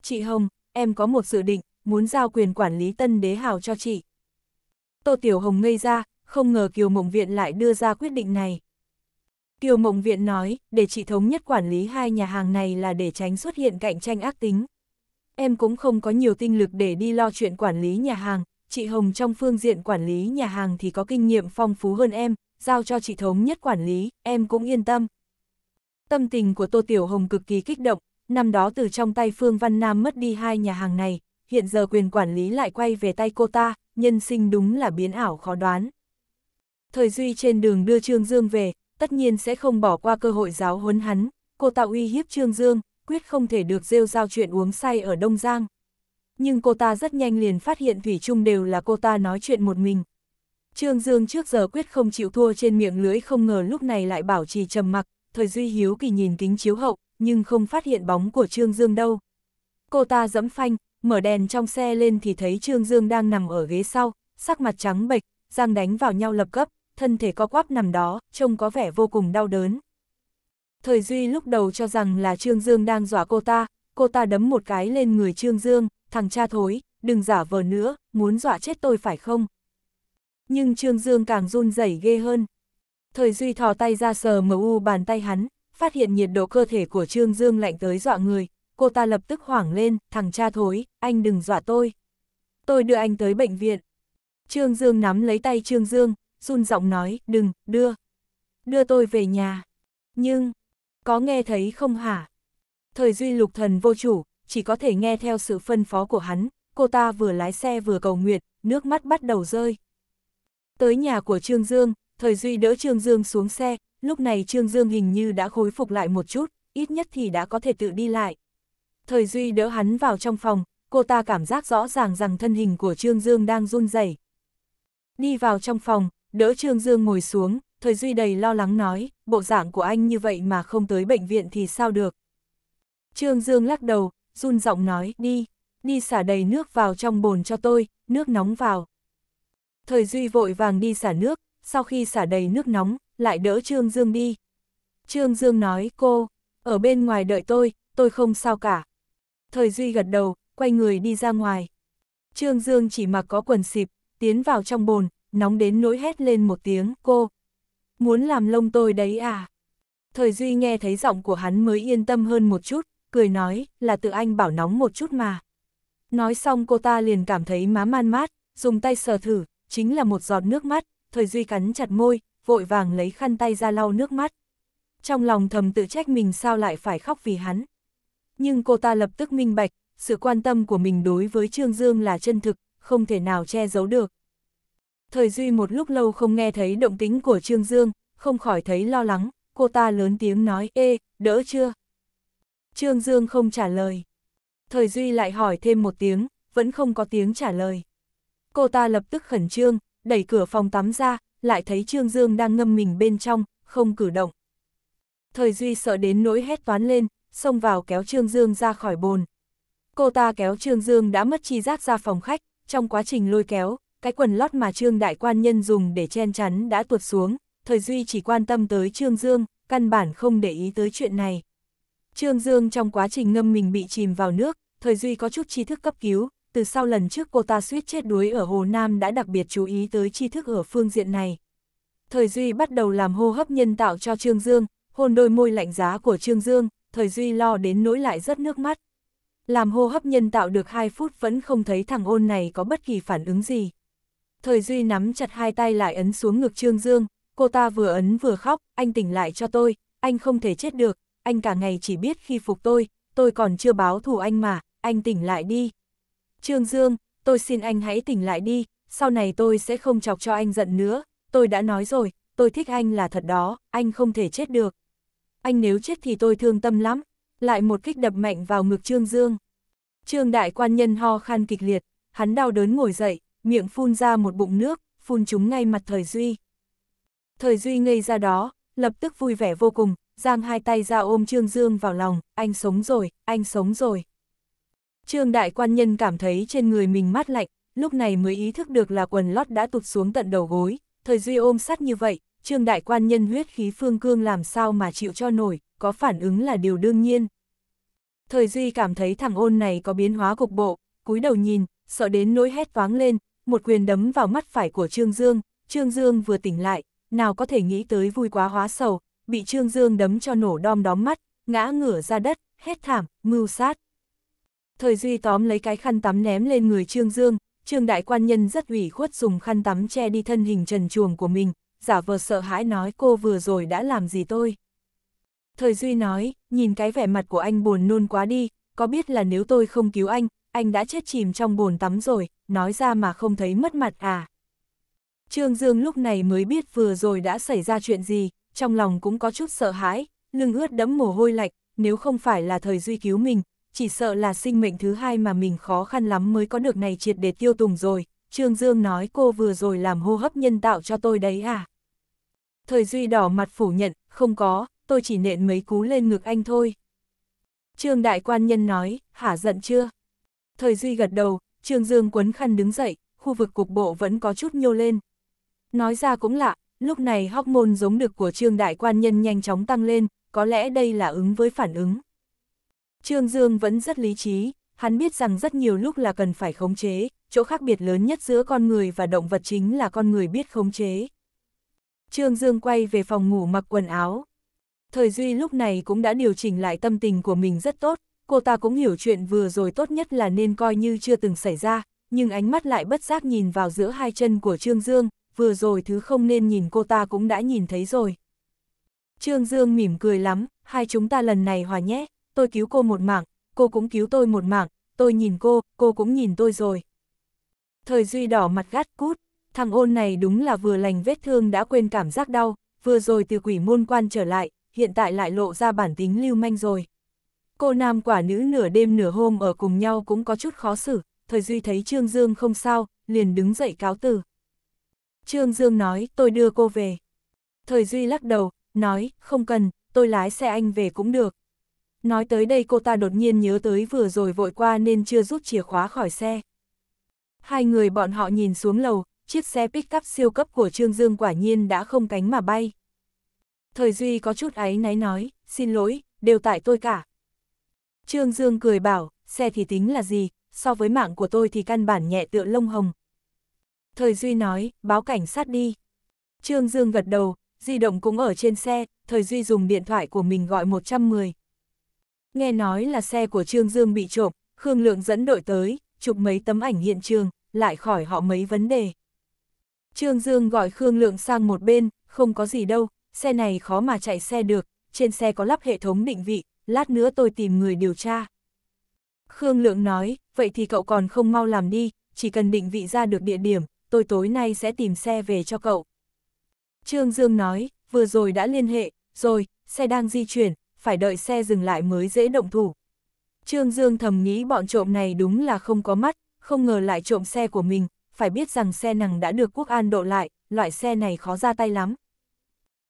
Chị Hồng, em có một dự định, muốn giao quyền quản lý tân đế hào cho chị. Tô Tiểu Hồng ngây ra, không ngờ Kiều Mộng Viện lại đưa ra quyết định này. Kiều Mộng Viện nói, để chị thống nhất quản lý hai nhà hàng này là để tránh xuất hiện cạnh tranh ác tính. Em cũng không có nhiều tinh lực để đi lo chuyện quản lý nhà hàng, chị Hồng trong phương diện quản lý nhà hàng thì có kinh nghiệm phong phú hơn em, giao cho chị thống nhất quản lý, em cũng yên tâm, Tâm tình của Tô Tiểu Hồng cực kỳ kích động, năm đó từ trong tay Phương Văn Nam mất đi hai nhà hàng này, hiện giờ quyền quản lý lại quay về tay cô ta, nhân sinh đúng là biến ảo khó đoán. Thời Duy trên đường đưa Trương Dương về, tất nhiên sẽ không bỏ qua cơ hội giáo huấn hắn, cô ta uy hiếp Trương Dương, quyết không thể được rêu giao chuyện uống say ở Đông Giang. Nhưng cô ta rất nhanh liền phát hiện Thủy chung đều là cô ta nói chuyện một mình. Trương Dương trước giờ quyết không chịu thua trên miệng lưỡi không ngờ lúc này lại bảo trì trầm mặc, thời Duy Hiếu Kỳ nhìn kính chiếu hậu, nhưng không phát hiện bóng của Trương Dương đâu. Cô ta dẫm phanh, mở đèn trong xe lên thì thấy Trương Dương đang nằm ở ghế sau, sắc mặt trắng bệch, răng đánh vào nhau lập cấp, thân thể co quắp nằm đó, trông có vẻ vô cùng đau đớn. Thời Duy lúc đầu cho rằng là Trương Dương đang dọa cô ta, cô ta đấm một cái lên người Trương Dương, thằng cha thối, đừng giả vờ nữa, muốn dọa chết tôi phải không? Nhưng Trương Dương càng run rẩy ghê hơn, Thời Duy thò tay ra sờ mu bàn tay hắn, phát hiện nhiệt độ cơ thể của Trương Dương lạnh tới dọa người, cô ta lập tức hoảng lên, thằng cha thối, anh đừng dọa tôi. Tôi đưa anh tới bệnh viện. Trương Dương nắm lấy tay Trương Dương, run giọng nói, đừng, đưa. Đưa tôi về nhà. Nhưng, có nghe thấy không hả? Thời Duy lục thần vô chủ, chỉ có thể nghe theo sự phân phó của hắn, cô ta vừa lái xe vừa cầu nguyện, nước mắt bắt đầu rơi. Tới nhà của Trương Dương, Thời Duy đỡ Trương Dương xuống xe, lúc này Trương Dương hình như đã khối phục lại một chút, ít nhất thì đã có thể tự đi lại. Thời Duy đỡ hắn vào trong phòng, cô ta cảm giác rõ ràng rằng thân hình của Trương Dương đang run rẩy. Đi vào trong phòng, đỡ Trương Dương ngồi xuống, Thời Duy đầy lo lắng nói, bộ dạng của anh như vậy mà không tới bệnh viện thì sao được. Trương Dương lắc đầu, run giọng nói, đi, đi xả đầy nước vào trong bồn cho tôi, nước nóng vào. Thời Duy vội vàng đi xả nước, sau khi xả đầy nước nóng, lại đỡ Trương Dương đi. Trương Dương nói, cô, ở bên ngoài đợi tôi, tôi không sao cả. Thời Duy gật đầu, quay người đi ra ngoài. Trương Dương chỉ mặc có quần xịp, tiến vào trong bồn, nóng đến nỗi hét lên một tiếng, cô. Muốn làm lông tôi đấy à? Thời Duy nghe thấy giọng của hắn mới yên tâm hơn một chút, cười nói, là tự anh bảo nóng một chút mà. Nói xong cô ta liền cảm thấy má man mát, dùng tay sờ thử, chính là một giọt nước mắt, Thời Duy cắn chặt môi, vội vàng lấy khăn tay ra lau nước mắt. Trong lòng thầm tự trách mình sao lại phải khóc vì hắn. Nhưng cô ta lập tức minh bạch, sự quan tâm của mình đối với Trương Dương là chân thực, không thể nào che giấu được. Thời Duy một lúc lâu không nghe thấy động tính của Trương Dương, không khỏi thấy lo lắng, cô ta lớn tiếng nói, ê, đỡ chưa? Trương Dương không trả lời. Thời Duy lại hỏi thêm một tiếng, vẫn không có tiếng trả lời. Cô ta lập tức khẩn trương, đẩy cửa phòng tắm ra, lại thấy Trương Dương đang ngâm mình bên trong, không cử động. Thời Duy sợ đến nỗi hét toán lên, xông vào kéo Trương Dương ra khỏi bồn. Cô ta kéo Trương Dương đã mất chi giác ra phòng khách, trong quá trình lôi kéo, cái quần lót mà Trương Đại Quan Nhân dùng để chen chắn đã tuột xuống, Thời Duy chỉ quan tâm tới Trương Dương, căn bản không để ý tới chuyện này. Trương Dương trong quá trình ngâm mình bị chìm vào nước, Thời Duy có chút tri thức cấp cứu, từ sau lần trước cô ta suýt chết đuối ở Hồ Nam đã đặc biệt chú ý tới tri thức ở phương diện này. Thời Duy bắt đầu làm hô hấp nhân tạo cho Trương Dương, hôn đôi môi lạnh giá của Trương Dương, Thời Duy lo đến nỗi lại rất nước mắt. Làm hô hấp nhân tạo được 2 phút vẫn không thấy thằng ôn này có bất kỳ phản ứng gì. Thời Duy nắm chặt hai tay lại ấn xuống ngực Trương Dương, cô ta vừa ấn vừa khóc, anh tỉnh lại cho tôi, anh không thể chết được, anh cả ngày chỉ biết khi phục tôi, tôi còn chưa báo thù anh mà, anh tỉnh lại đi, Trương Dương, tôi xin anh hãy tỉnh lại đi, sau này tôi sẽ không chọc cho anh giận nữa, tôi đã nói rồi, tôi thích anh là thật đó, anh không thể chết được. Anh nếu chết thì tôi thương tâm lắm, lại một kích đập mạnh vào ngực Trương Dương. Trương đại quan nhân ho khan kịch liệt, hắn đau đớn ngồi dậy, miệng phun ra một bụng nước, phun chúng ngay mặt Thời Duy. Thời Duy ngây ra đó, lập tức vui vẻ vô cùng, giang hai tay ra ôm Trương Dương vào lòng, anh sống rồi, anh sống rồi. Trương đại quan nhân cảm thấy trên người mình mát lạnh, lúc này mới ý thức được là quần lót đã tụt xuống tận đầu gối, thời duy ôm sát như vậy, trương đại quan nhân huyết khí phương cương làm sao mà chịu cho nổi, có phản ứng là điều đương nhiên. Thời duy cảm thấy thằng ôn này có biến hóa cục bộ, cúi đầu nhìn, sợ đến nỗi hét toáng lên, một quyền đấm vào mắt phải của Trương Dương, Trương Dương vừa tỉnh lại, nào có thể nghĩ tới vui quá hóa sầu, bị Trương Dương đấm cho nổ đom đóm mắt, ngã ngửa ra đất, hét thảm, mưu sát. Thời Duy tóm lấy cái khăn tắm ném lên người Trương Dương, Trương Đại Quan Nhân rất ủy khuất dùng khăn tắm che đi thân hình trần chuồng của mình, giả vờ sợ hãi nói cô vừa rồi đã làm gì tôi. Thời Duy nói, nhìn cái vẻ mặt của anh buồn nôn quá đi, có biết là nếu tôi không cứu anh, anh đã chết chìm trong bồn tắm rồi, nói ra mà không thấy mất mặt à. Trương Dương lúc này mới biết vừa rồi đã xảy ra chuyện gì, trong lòng cũng có chút sợ hãi, lưng ướt đẫm mồ hôi lạnh, nếu không phải là thời Duy cứu mình, chỉ sợ là sinh mệnh thứ hai mà mình khó khăn lắm mới có được này triệt để tiêu tùng rồi, Trương Dương nói cô vừa rồi làm hô hấp nhân tạo cho tôi đấy à. Thời Duy đỏ mặt phủ nhận, không có, tôi chỉ nện mấy cú lên ngực anh thôi. Trương Đại Quan Nhân nói, hả giận chưa? Thời Duy gật đầu, Trương Dương quấn khăn đứng dậy, khu vực cục bộ vẫn có chút nhô lên. Nói ra cũng lạ, lúc này hormone giống được của Trương Đại Quan Nhân nhanh chóng tăng lên, có lẽ đây là ứng với phản ứng. Trương Dương vẫn rất lý trí, hắn biết rằng rất nhiều lúc là cần phải khống chế, chỗ khác biệt lớn nhất giữa con người và động vật chính là con người biết khống chế. Trương Dương quay về phòng ngủ mặc quần áo. Thời Duy lúc này cũng đã điều chỉnh lại tâm tình của mình rất tốt, cô ta cũng hiểu chuyện vừa rồi tốt nhất là nên coi như chưa từng xảy ra, nhưng ánh mắt lại bất giác nhìn vào giữa hai chân của Trương Dương, vừa rồi thứ không nên nhìn cô ta cũng đã nhìn thấy rồi. Trương Dương mỉm cười lắm, hai chúng ta lần này hòa nhé tôi cứu cô một mạng, cô cũng cứu tôi một mạng, tôi nhìn cô, cô cũng nhìn tôi rồi. Thời Duy đỏ mặt gắt cút, thằng ôn này đúng là vừa lành vết thương đã quên cảm giác đau, vừa rồi từ quỷ môn quan trở lại, hiện tại lại lộ ra bản tính lưu manh rồi. Cô nam quả nữ nửa đêm nửa hôm ở cùng nhau cũng có chút khó xử, Thời Duy thấy Trương Dương không sao, liền đứng dậy cáo từ. Trương Dương nói, tôi đưa cô về. Thời Duy lắc đầu, nói, không cần, tôi lái xe anh về cũng được. Nói tới đây cô ta đột nhiên nhớ tới vừa rồi vội qua nên chưa rút chìa khóa khỏi xe. Hai người bọn họ nhìn xuống lầu, chiếc xe pick-up siêu cấp của Trương Dương quả nhiên đã không cánh mà bay. Thời Duy có chút áy náy nói, xin lỗi, đều tại tôi cả. Trương Dương cười bảo, xe thì tính là gì, so với mạng của tôi thì căn bản nhẹ tựa lông hồng. Thời Duy nói, báo cảnh sát đi. Trương Dương gật đầu, di động cũng ở trên xe, Thời Duy dùng điện thoại của mình gọi 110. Nghe nói là xe của Trương Dương bị trộm, Khương Lượng dẫn đội tới, chụp mấy tấm ảnh hiện trường, lại khỏi họ mấy vấn đề. Trương Dương gọi Khương Lượng sang một bên, không có gì đâu, xe này khó mà chạy xe được, trên xe có lắp hệ thống định vị, lát nữa tôi tìm người điều tra. Khương Lượng nói, vậy thì cậu còn không mau làm đi, chỉ cần định vị ra được địa điểm, tôi tối nay sẽ tìm xe về cho cậu. Trương Dương nói, vừa rồi đã liên hệ, rồi, xe đang di chuyển, phải đợi xe dừng lại mới dễ động thủ. Trương Dương thầm nghĩ bọn trộm này đúng là không có mắt, không ngờ lại trộm xe của mình, phải biết rằng xe nàng đã được quốc an độ lại, loại xe này khó ra tay lắm.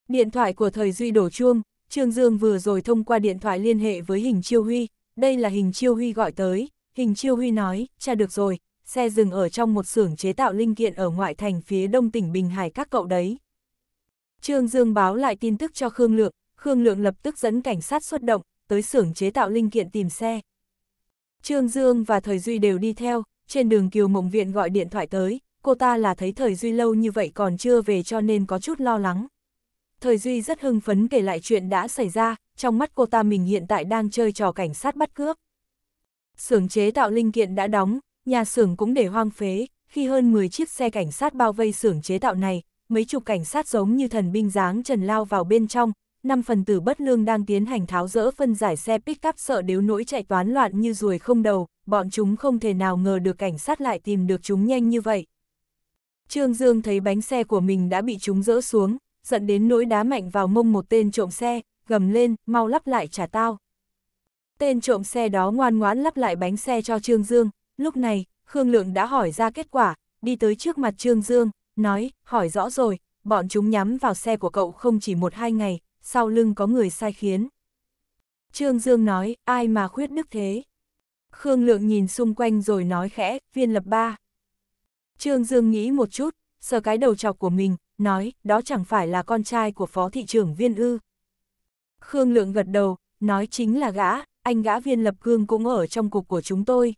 Điện thoại của thời Duy đổ chuông, Trương Dương vừa rồi thông qua điện thoại liên hệ với hình chiêu huy, đây là hình chiêu huy gọi tới, hình chiêu huy nói, cha được rồi, xe dừng ở trong một xưởng chế tạo linh kiện ở ngoại thành phía đông tỉnh Bình Hải các cậu đấy. Trương Dương báo lại tin tức cho Khương Lượng, Khương Lượng lập tức dẫn cảnh sát xuất động, tới xưởng chế tạo linh kiện tìm xe. Trương Dương và Thời Duy đều đi theo, trên đường Kiều Mộng Viện gọi điện thoại tới, cô ta là thấy Thời Duy lâu như vậy còn chưa về cho nên có chút lo lắng. Thời Duy rất hưng phấn kể lại chuyện đã xảy ra, trong mắt cô ta mình hiện tại đang chơi trò cảnh sát bắt cướp. Xưởng chế tạo linh kiện đã đóng, nhà xưởng cũng để hoang phế, khi hơn 10 chiếc xe cảnh sát bao vây xưởng chế tạo này, mấy chục cảnh sát giống như thần binh dáng trần lao vào bên trong, năm phần tử bất lương đang tiến hành tháo rỡ phân giải xe pickup sợ đếu nỗi chạy toán loạn như ruồi không đầu, bọn chúng không thể nào ngờ được cảnh sát lại tìm được chúng nhanh như vậy. Trương Dương thấy bánh xe của mình đã bị chúng rỡ xuống, giận đến nỗi đá mạnh vào mông một tên trộm xe, gầm lên, mau lắp lại trả tao. Tên trộm xe đó ngoan ngoãn lắp lại bánh xe cho Trương Dương, lúc này, Khương Lượng đã hỏi ra kết quả, đi tới trước mặt Trương Dương, nói, hỏi rõ rồi, bọn chúng nhắm vào xe của cậu không chỉ một hai ngày, sau lưng có người sai khiến. Trương Dương nói, ai mà khuyết đức thế? Khương Lượng nhìn xung quanh rồi nói khẽ, viên lập ba. Trương Dương nghĩ một chút, sờ cái đầu chọc của mình, nói, đó chẳng phải là con trai của phó thị trưởng viên ư. Khương Lượng gật đầu, nói chính là gã, anh gã viên lập gương cũng ở trong cục của chúng tôi.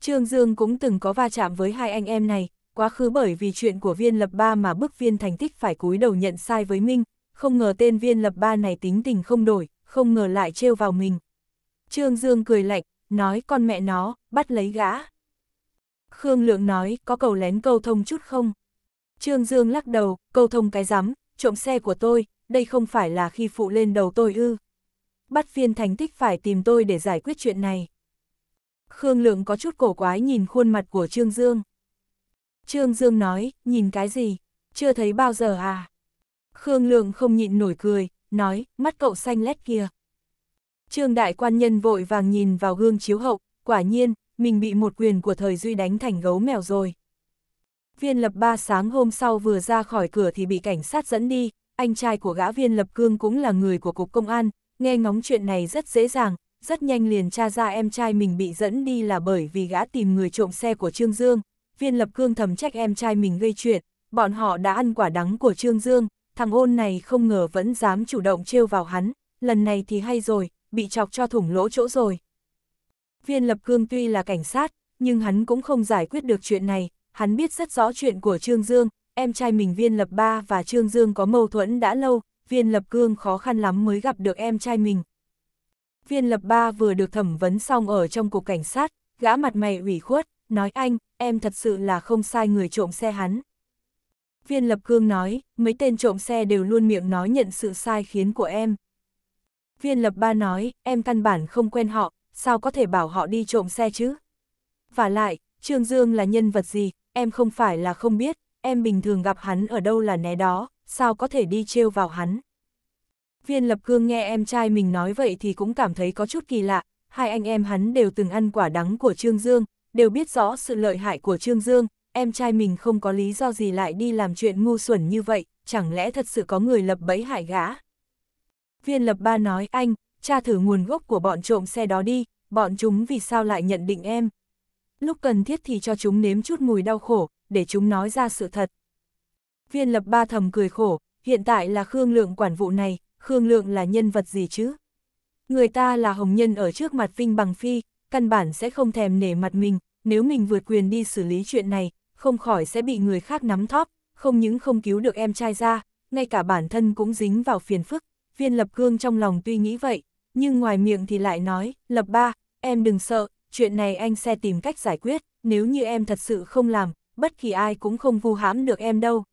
Trương Dương cũng từng có va chạm với hai anh em này, quá khứ bởi vì chuyện của viên lập ba mà bức viên thành tích phải cúi đầu nhận sai với Minh, không ngờ tên viên lập ba này tính tình không đổi, không ngờ lại trêu vào mình. Trương Dương cười lạnh, nói con mẹ nó, bắt lấy gã. Khương Lượng nói, có cầu lén câu thông chút không? Trương Dương lắc đầu, câu thông cái rắm trộm xe của tôi, đây không phải là khi phụ lên đầu tôi ư. Bắt viên thành tích phải tìm tôi để giải quyết chuyện này. Khương Lượng có chút cổ quái nhìn khuôn mặt của Trương Dương. Trương Dương nói, nhìn cái gì? Chưa thấy bao giờ à? Khương Lương không nhịn nổi cười, nói, mắt cậu xanh lét kia. Trương đại quan nhân vội vàng nhìn vào gương chiếu hậu, quả nhiên, mình bị một quyền của thời Duy đánh thành gấu mèo rồi. Viên lập ba sáng hôm sau vừa ra khỏi cửa thì bị cảnh sát dẫn đi, anh trai của gã viên lập cương cũng là người của cục công an, nghe ngóng chuyện này rất dễ dàng, rất nhanh liền tra ra em trai mình bị dẫn đi là bởi vì gã tìm người trộm xe của Trương Dương. Viên lập cương thầm trách em trai mình gây chuyện, bọn họ đã ăn quả đắng của Trương Dương, thằng ôn này không ngờ vẫn dám chủ động trêu vào hắn, lần này thì hay rồi, bị chọc cho thủng lỗ chỗ rồi. Viên lập cương tuy là cảnh sát, nhưng hắn cũng không giải quyết được chuyện này, hắn biết rất rõ chuyện của Trương Dương, em trai mình Viên Lập Ba và Trương Dương có mâu thuẫn đã lâu, Viên Lập Cương khó khăn lắm mới gặp được em trai mình. Viên Lập Ba vừa được thẩm vấn xong ở trong cục cảnh sát, gã mặt mày ủy khuất, nói anh, em thật sự là không sai người trộm xe hắn. Viên Lập Cương nói, mấy tên trộm xe đều luôn miệng nói nhận sự sai khiến của em. Viên Lập Ba nói, em căn bản không quen họ, sao có thể bảo họ đi trộm xe chứ? Và lại, Trương Dương là nhân vật gì, em không phải là không biết, em bình thường gặp hắn ở đâu là né đó, sao có thể đi trêu vào hắn? Viên Lập Cương nghe em trai mình nói vậy thì cũng cảm thấy có chút kỳ lạ, hai anh em hắn đều từng ăn quả đắng của Trương Dương, đều biết rõ sự lợi hại của Trương Dương, em trai mình không có lý do gì lại đi làm chuyện ngu xuẩn như vậy, chẳng lẽ thật sự có người lập bẫy hại gã? Viên lập ba nói anh, cha thử nguồn gốc của bọn trộm xe đó đi, bọn chúng vì sao lại nhận định em? Lúc cần thiết thì cho chúng nếm chút mùi đau khổ, để chúng nói ra sự thật. Viên lập ba thầm cười khổ, hiện tại là Khương Lượng quản vụ này, Khương Lượng là nhân vật gì chứ? Người ta là hồng nhân ở trước mặt Vinh Bằng Phi, căn bản sẽ không thèm nể mặt mình, nếu mình vượt quyền đi xử lý chuyện này, không khỏi sẽ bị người khác nắm thóp, không những không cứu được em trai ra, ngay cả bản thân cũng dính vào phiền phức. Viên lập cương trong lòng tuy nghĩ vậy, nhưng ngoài miệng thì lại nói, lập ba, em đừng sợ, chuyện này anh sẽ tìm cách giải quyết, nếu như em thật sự không làm, bất kỳ ai cũng không vu hãm được em đâu.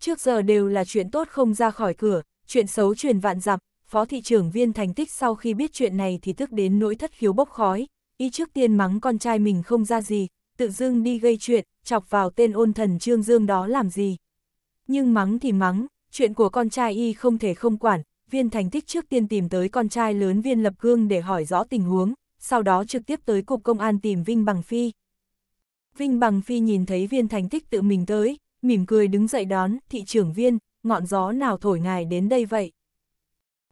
Trước giờ đều là chuyện tốt không ra khỏi cửa, chuyện xấu truyền vạn dặm, phó thị trưởng viên thành tích sau khi biết chuyện này thì tức đến nỗi thất khiếu bốc khói, y trước tiên mắng con trai mình không ra gì, tự dưng đi gây chuyện, chọc vào tên ôn thần Trương Dương đó làm gì. Nhưng mắng thì mắng, chuyện của con trai y không thể không quản, viên thành tích trước tiên tìm tới con trai lớn viên lập gương để hỏi rõ tình huống, sau đó trực tiếp tới cục công an tìm Vinh Bằng Phi. Vinh Bằng Phi nhìn thấy viên thành tích tự mình tới, mỉm cười đứng dậy đón, thị trưởng viên, ngọn gió nào thổi ngài đến đây vậy.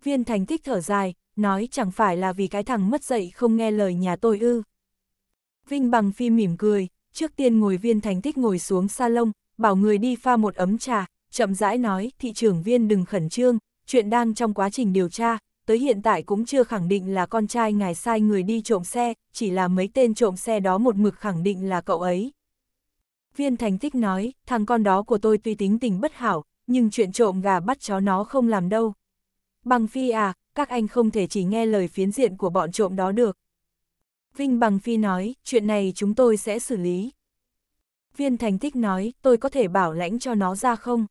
Viên thành tích thở dài, nói chẳng phải là vì cái thằng mất dạy không nghe lời nhà tôi ư. Vinh bằng phi mỉm cười, trước tiên ngồi viên thành tích ngồi xuống salon, bảo người đi pha một ấm trà, chậm rãi nói thị trưởng viên đừng khẩn trương, chuyện đang trong quá trình điều tra, tới hiện tại cũng chưa khẳng định là con trai ngài sai người đi trộm xe, chỉ là mấy tên trộm xe đó một mực khẳng định là cậu ấy. Viên thành tích nói, thằng con đó của tôi tuy tính tình bất hảo, nhưng chuyện trộm gà bắt chó nó không làm đâu. Bằng phi à, các anh không thể chỉ nghe lời phiến diện của bọn trộm đó được. Vinh Bằng Phi nói, chuyện này chúng tôi sẽ xử lý. Viên Thành Tích nói, tôi có thể bảo lãnh cho nó ra không?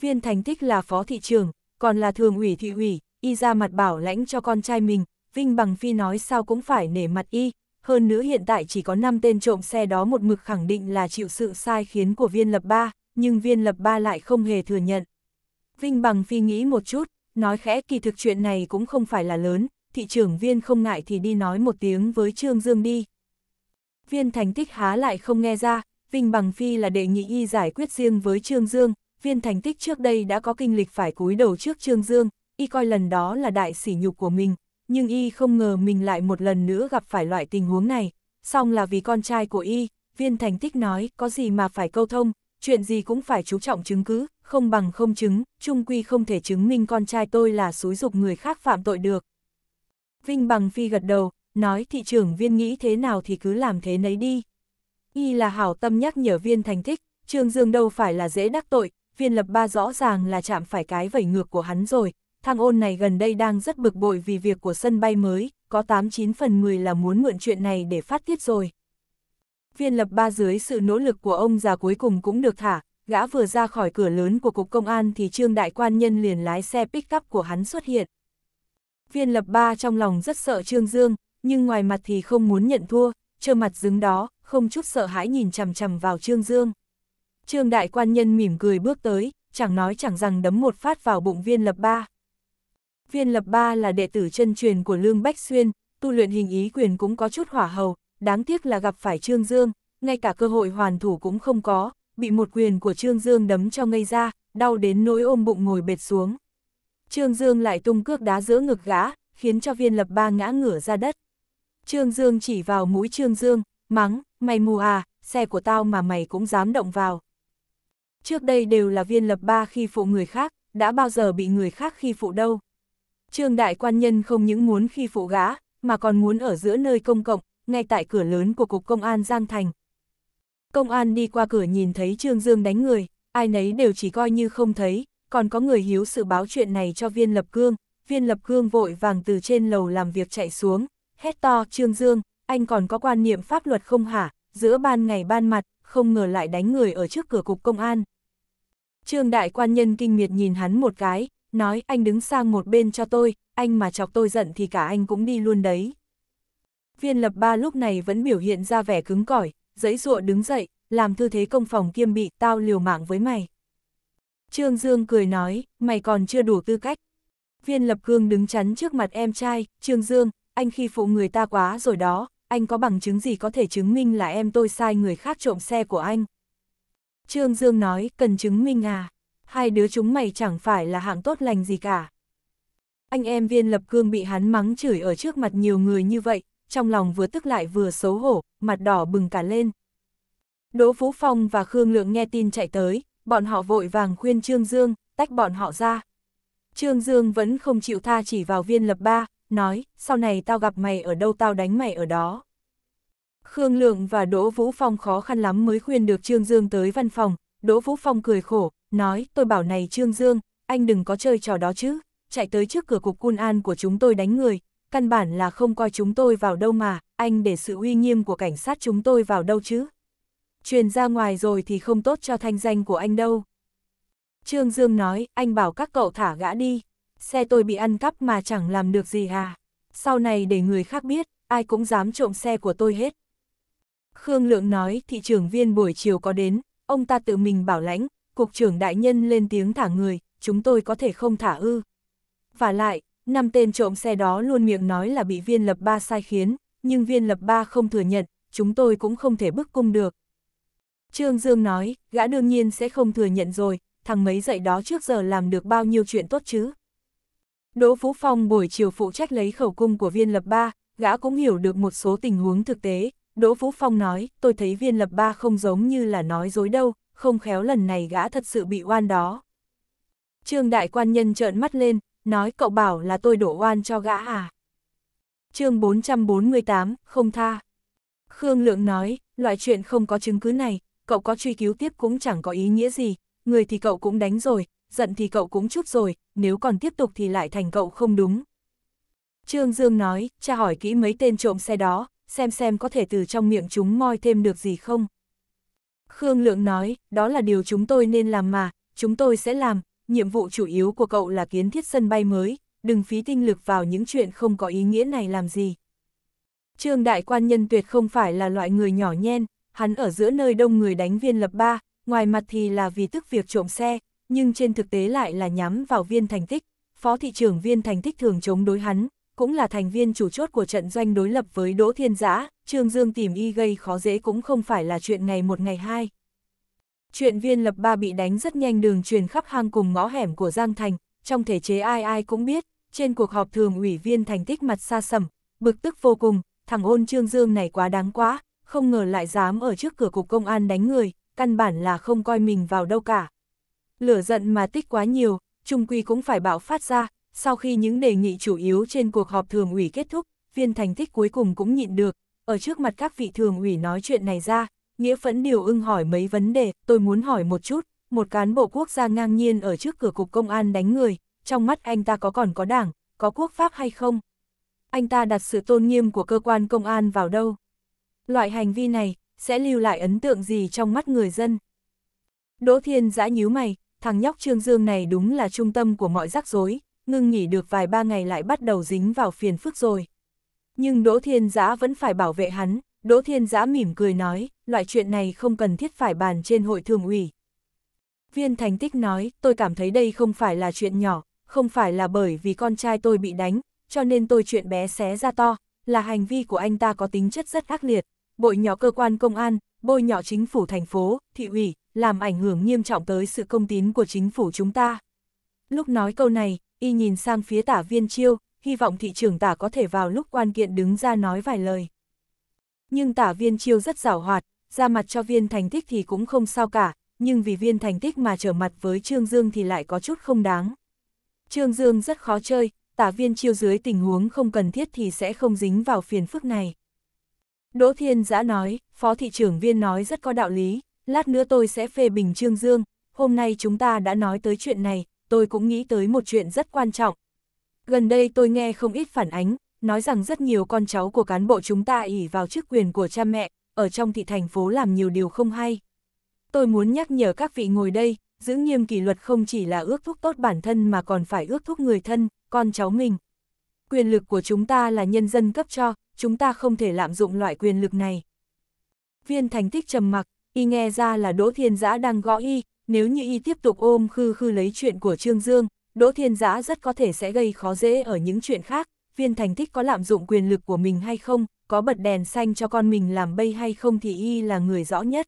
Viên Thành Tích là phó thị trường, còn là thường ủy thị ủy, y ra mặt bảo lãnh cho con trai mình, Vinh Bằng Phi nói sao cũng phải nể mặt y, hơn nữa hiện tại chỉ có 5 tên trộm xe đó một mực khẳng định là chịu sự sai khiến của viên lập ba, nhưng viên lập ba lại không hề thừa nhận. Vinh Bằng Phi nghĩ một chút, nói khẽ kỳ thực chuyện này cũng không phải là lớn, thị trưởng viên không ngại thì đi nói một tiếng với Trương Dương đi. Viên thành tích há lại không nghe ra, Vinh Bằng Phi là đệ nhị y giải quyết riêng với Trương Dương, viên thành tích trước đây đã có kinh lịch phải cúi đầu trước Trương Dương, y coi lần đó là đại sỉ nhục của mình, nhưng y không ngờ mình lại một lần nữa gặp phải loại tình huống này, song là vì con trai của y, viên thành tích nói có gì mà phải câu thông, chuyện gì cũng phải chú trọng chứng cứ, không bằng không chứng, trung quy không thể chứng minh con trai tôi là xúi dục người khác phạm tội được. Vinh bằng phi gật đầu, nói thị trưởng viên nghĩ thế nào thì cứ làm thế nấy đi. Y là hảo tâm nhắc nhở viên thành thích, Trương Dương đâu phải là dễ đắc tội, viên lập ba rõ ràng là chạm phải cái vẩy ngược của hắn rồi, thằng ôn này gần đây đang rất bực bội vì việc của sân bay mới, có 89 phần 10 là muốn mượn chuyện này để phát tiết rồi. Viên lập ba dưới sự nỗ lực của ông già cuối cùng cũng được thả, gã vừa ra khỏi cửa lớn của Cục Công an thì Trương Đại Quan Nhân liền lái xe pick-up của hắn xuất hiện. Viên lập ba trong lòng rất sợ Trương Dương, nhưng ngoài mặt thì không muốn nhận thua, trơ mặt đứng đó, không chút sợ hãi nhìn chằm chằm vào Trương Dương. Trương Đại Quan Nhân mỉm cười bước tới, chẳng nói chẳng rằng đấm một phát vào bụng viên lập ba. Viên lập ba là đệ tử chân truyền của Lương Bách Xuyên, tu luyện hình ý quyền cũng có chút hỏa hầu, đáng tiếc là gặp phải Trương Dương, ngay cả cơ hội hoàn thủ cũng không có, bị một quyền của Trương Dương đấm cho ngây ra, đau đến nỗi ôm bụng ngồi bệt xuống. Trương Dương lại tung cước đá giữa ngực gã, khiến cho viên lập ba ngã ngửa ra đất. Trương Dương chỉ vào mũi Trương Dương, mắng, mày mù à, xe của tao mà mày cũng dám động vào. Trước đây đều là viên lập ba khi phụ người khác, đã bao giờ bị người khác khi phụ đâu. Trương đại quan nhân không những muốn khi phụ gã, mà còn muốn ở giữa nơi công cộng, ngay tại cửa lớn của Cục Công an Giang Thành, Công an đi qua cửa nhìn thấy Trương Dương đánh người, ai nấy đều chỉ coi như không thấy, còn có người hiếu sự báo chuyện này cho viên lập cương, viên lập cương vội vàng từ trên lầu làm việc chạy xuống, hét to Trương Dương, anh còn có quan niệm pháp luật không hả, giữa ban ngày ban mặt, không ngờ lại đánh người ở trước cửa cục công an. Trương đại quan nhân kinh miệt nhìn hắn một cái, nói anh đứng sang một bên cho tôi, anh mà chọc tôi giận thì cả anh cũng đi luôn đấy. Viên lập ba lúc này vẫn biểu hiện ra vẻ cứng cỏi, giấy rụa đứng dậy, làm tư thế công phòng kiêm bị tao liều mạng với mày. Trương Dương cười nói, mày còn chưa đủ tư cách. Viên lập cương đứng chắn trước mặt em trai, Trương Dương, anh khi phụ người ta quá rồi đó, anh có bằng chứng gì có thể chứng minh là em tôi sai người khác trộm xe của anh. Trương Dương nói, cần chứng minh à, hai đứa chúng mày chẳng phải là hạng tốt lành gì cả. Anh em viên lập cương bị hắn mắng chửi ở trước mặt nhiều người như vậy, trong lòng vừa tức lại vừa xấu hổ, mặt đỏ bừng cả lên. Đỗ Vũ Phong và Khương Lượng nghe tin chạy tới, bọn họ vội vàng khuyên Trương Dương, tách bọn họ ra. Trương Dương vẫn không chịu tha chỉ vào viên lập ba, nói, sau này tao gặp mày ở đâu tao đánh mày ở đó. Khương Lượng và Đỗ Vũ Phong khó khăn lắm mới khuyên được Trương Dương tới văn phòng, Đỗ Vũ Phong cười khổ, nói, tôi bảo này Trương Dương, anh đừng có chơi trò đó chứ, chạy tới trước cửa cục cun an của chúng tôi đánh người, căn bản là không coi chúng tôi vào đâu mà, anh để sự uy nghiêm của cảnh sát chúng tôi vào đâu chứ. Truyền ra ngoài rồi thì không tốt cho thanh danh của anh đâu. Trương Dương nói, anh bảo các cậu thả gã đi, xe tôi bị ăn cắp mà chẳng làm được gì à. Sau này để người khác biết, ai cũng dám trộm xe của tôi hết. Khương Lượng nói, thị trưởng viên buổi chiều có đến, ông ta tự mình bảo lãnh, cục trưởng đại nhân lên tiếng thả người, chúng tôi có thể không thả ư. Và lại, Năm tên trộm xe đó luôn miệng nói là bị viên lập ba sai khiến, nhưng viên lập ba không thừa nhận, chúng tôi cũng không thể bức cung được. Trương Dương nói, gã đương nhiên sẽ không thừa nhận rồi, thằng mấy dậy đó trước giờ làm được bao nhiêu chuyện tốt chứ. Đỗ Phú Phong buổi chiều phụ trách lấy khẩu cung của viên lập ba, gã cũng hiểu được một số tình huống thực tế. Đỗ Phú Phong nói, tôi thấy viên lập ba không giống như là nói dối đâu, không khéo lần này gã thật sự bị oan đó. Trương Đại Quan Nhân trợn mắt lên, nói cậu bảo là tôi đổ oan cho gã à. chương 448, không tha. Khương Lượng nói, loại chuyện không có chứng cứ này, cậu có truy cứu tiếp cũng chẳng có ý nghĩa gì, người thì cậu cũng đánh rồi, giận thì cậu cũng chút rồi, nếu còn tiếp tục thì lại thành cậu không đúng. Trương Dương nói, cha hỏi kỹ mấy tên trộm xe đó, xem xem có thể từ trong miệng chúng moi thêm được gì không. Khương Lượng nói, đó là điều chúng tôi nên làm mà, chúng tôi sẽ làm, nhiệm vụ chủ yếu của cậu là kiến thiết sân bay mới, đừng phí tinh lực vào những chuyện không có ý nghĩa này làm gì. Trương Đại Quan Nhân tuyệt không phải là loại người nhỏ nhen, hắn ở giữa nơi đông người đánh viên lập ba, ngoài mặt thì là vì tức việc trộm xe, nhưng trên thực tế lại là nhắm vào viên thành tích. Phó thị trưởng viên thành tích thường chống đối hắn, cũng là thành viên chủ chốt của trận doanh đối lập với Đỗ Thiên Giã, Trương Dương tìm y gây khó dễ cũng không phải là chuyện ngày một ngày hai. Chuyện viên lập ba bị đánh rất nhanh đường truyền khắp hang cùng ngõ hẻm của Giang Thành, trong thể chế ai ai cũng biết, trên cuộc họp thường ủy viên thành tích mặt xa sầm, bực tức vô cùng, thằng ôn trương dương này quá đáng quá, không ngờ lại dám ở trước cửa cục công an đánh người, căn bản là không coi mình vào đâu cả. Lửa giận mà tích quá nhiều, trung quy cũng phải bạo phát ra, sau khi những đề nghị chủ yếu trên cuộc họp thường ủy kết thúc, viên thành tích cuối cùng cũng nhịn được, ở trước mặt các vị thường ủy nói chuyện này ra, Nghĩa phẫn điều ưng hỏi mấy vấn đề, tôi muốn hỏi một chút, một cán bộ quốc gia ngang nhiên ở trước cửa cục công an đánh người, trong mắt anh ta có còn có đảng, có quốc pháp hay không? Anh ta đặt sự tôn nghiêm của cơ quan công an vào đâu? Loại hành vi này, sẽ lưu lại ấn tượng gì trong mắt người dân? Đỗ Thiên giã nhíu mày, thằng nhóc Trương Dương này đúng là trung tâm của mọi rắc rối, ngưng nghỉ được vài ba ngày lại bắt đầu dính vào phiền phức rồi. Nhưng Đỗ Thiên Giã vẫn phải bảo vệ hắn, Đỗ Thiên Giã mỉm cười nói, loại chuyện này không cần thiết phải bàn trên hội thường ủy. Viên Thành Tích nói, tôi cảm thấy đây không phải là chuyện nhỏ, không phải là bởi vì con trai tôi bị đánh, cho nên tôi chuyện bé xé ra to, là hành vi của anh ta có tính chất rất ác liệt, bội nhỏ cơ quan công an, bôi nhỏ chính phủ thành phố, thị ủy, làm ảnh hưởng nghiêm trọng tới sự công tín của chính phủ chúng ta. Lúc nói câu này, y nhìn sang phía tả viên chiêu, hy vọng thị trưởng tả có thể vào lúc quan kiện đứng ra nói vài lời. Nhưng tả viên chiêu rất giảo hoạt, ra mặt cho viên thành tích thì cũng không sao cả, nhưng vì viên thành tích mà trở mặt với Trương Dương thì lại có chút không đáng. Trương Dương rất khó chơi, tả viên chiêu dưới tình huống không cần thiết thì sẽ không dính vào phiền phức này. Đỗ Thiên Giã nói, Phó Thị trưởng viên nói rất có đạo lý, lát nữa tôi sẽ phê bình Trương Dương, hôm nay chúng ta đã nói tới chuyện này, tôi cũng nghĩ tới một chuyện rất quan trọng. Gần đây tôi nghe không ít phản ánh, nói rằng rất nhiều con cháu của cán bộ chúng ta ỉ vào chức quyền của cha mẹ, ở trong thị thành phố làm nhiều điều không hay. Tôi muốn nhắc nhở các vị ngồi đây, giữ nghiêm kỷ luật không chỉ là ước thúc tốt bản thân mà còn phải ước thúc người thân, con cháu mình. Quyền lực của chúng ta là nhân dân cấp cho, chúng ta không thể lạm dụng loại quyền lực này. Viên thành tích trầm mặc, y nghe ra là Đỗ Thiên Giã đang gõ y, nếu như y tiếp tục ôm khư khư lấy chuyện của Trương Dương, Đỗ Thiên Giã rất có thể sẽ gây khó dễ ở những chuyện khác, viên thành thích có lạm dụng quyền lực của mình hay không, có bật đèn xanh cho con mình làm bây hay không thì y là người rõ nhất.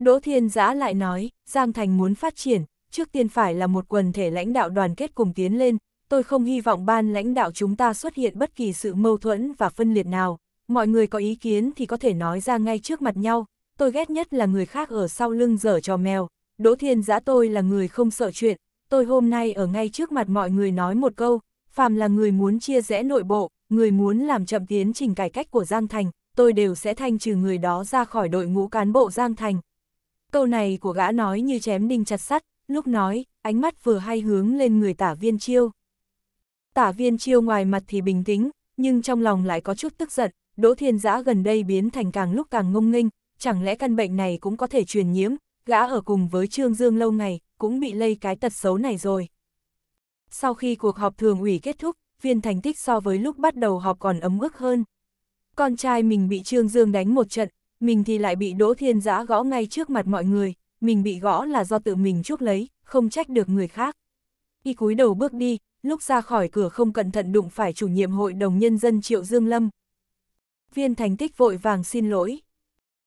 Đỗ Thiên Giã lại nói, Giang Thành muốn phát triển, trước tiên phải là một quần thể lãnh đạo đoàn kết cùng tiến lên, tôi không hy vọng ban lãnh đạo chúng ta xuất hiện bất kỳ sự mâu thuẫn và phân liệt nào, mọi người có ý kiến thì có thể nói ra ngay trước mặt nhau, tôi ghét nhất là người khác ở sau lưng dở trò mèo, Đỗ Thiên Giã tôi là người không sợ chuyện, tôi hôm nay ở ngay trước mặt mọi người nói một câu, phàm là người muốn chia rẽ nội bộ, người muốn làm chậm tiến trình cải cách của Giang Thành, tôi đều sẽ thanh trừ người đó ra khỏi đội ngũ cán bộ Giang Thành. Câu này của gã nói như chém đinh chặt sắt, lúc nói, ánh mắt vừa hay hướng lên người tả viên chiêu. Tả viên chiêu ngoài mặt thì bình tĩnh, nhưng trong lòng lại có chút tức giận, Đỗ Thiên Giã gần đây biến thành càng lúc càng ngông nghênh, chẳng lẽ căn bệnh này cũng có thể truyền nhiễm, gã ở cùng với Trương Dương lâu ngày, cũng bị lây cái tật xấu này rồi. Sau khi cuộc họp thường ủy kết thúc, viên thành tích so với lúc bắt đầu họp còn ấm ức hơn. Con trai mình bị Trương Dương đánh một trận, mình thì lại bị Đỗ Thiên Giã gõ ngay trước mặt mọi người, mình bị gõ là do tự mình chuốc lấy, không trách được người khác. Y cúi đầu bước đi, lúc ra khỏi cửa không cẩn thận đụng phải chủ nhiệm hội đồng nhân dân Triệu Dương Lâm. Viên thành tích vội vàng xin lỗi.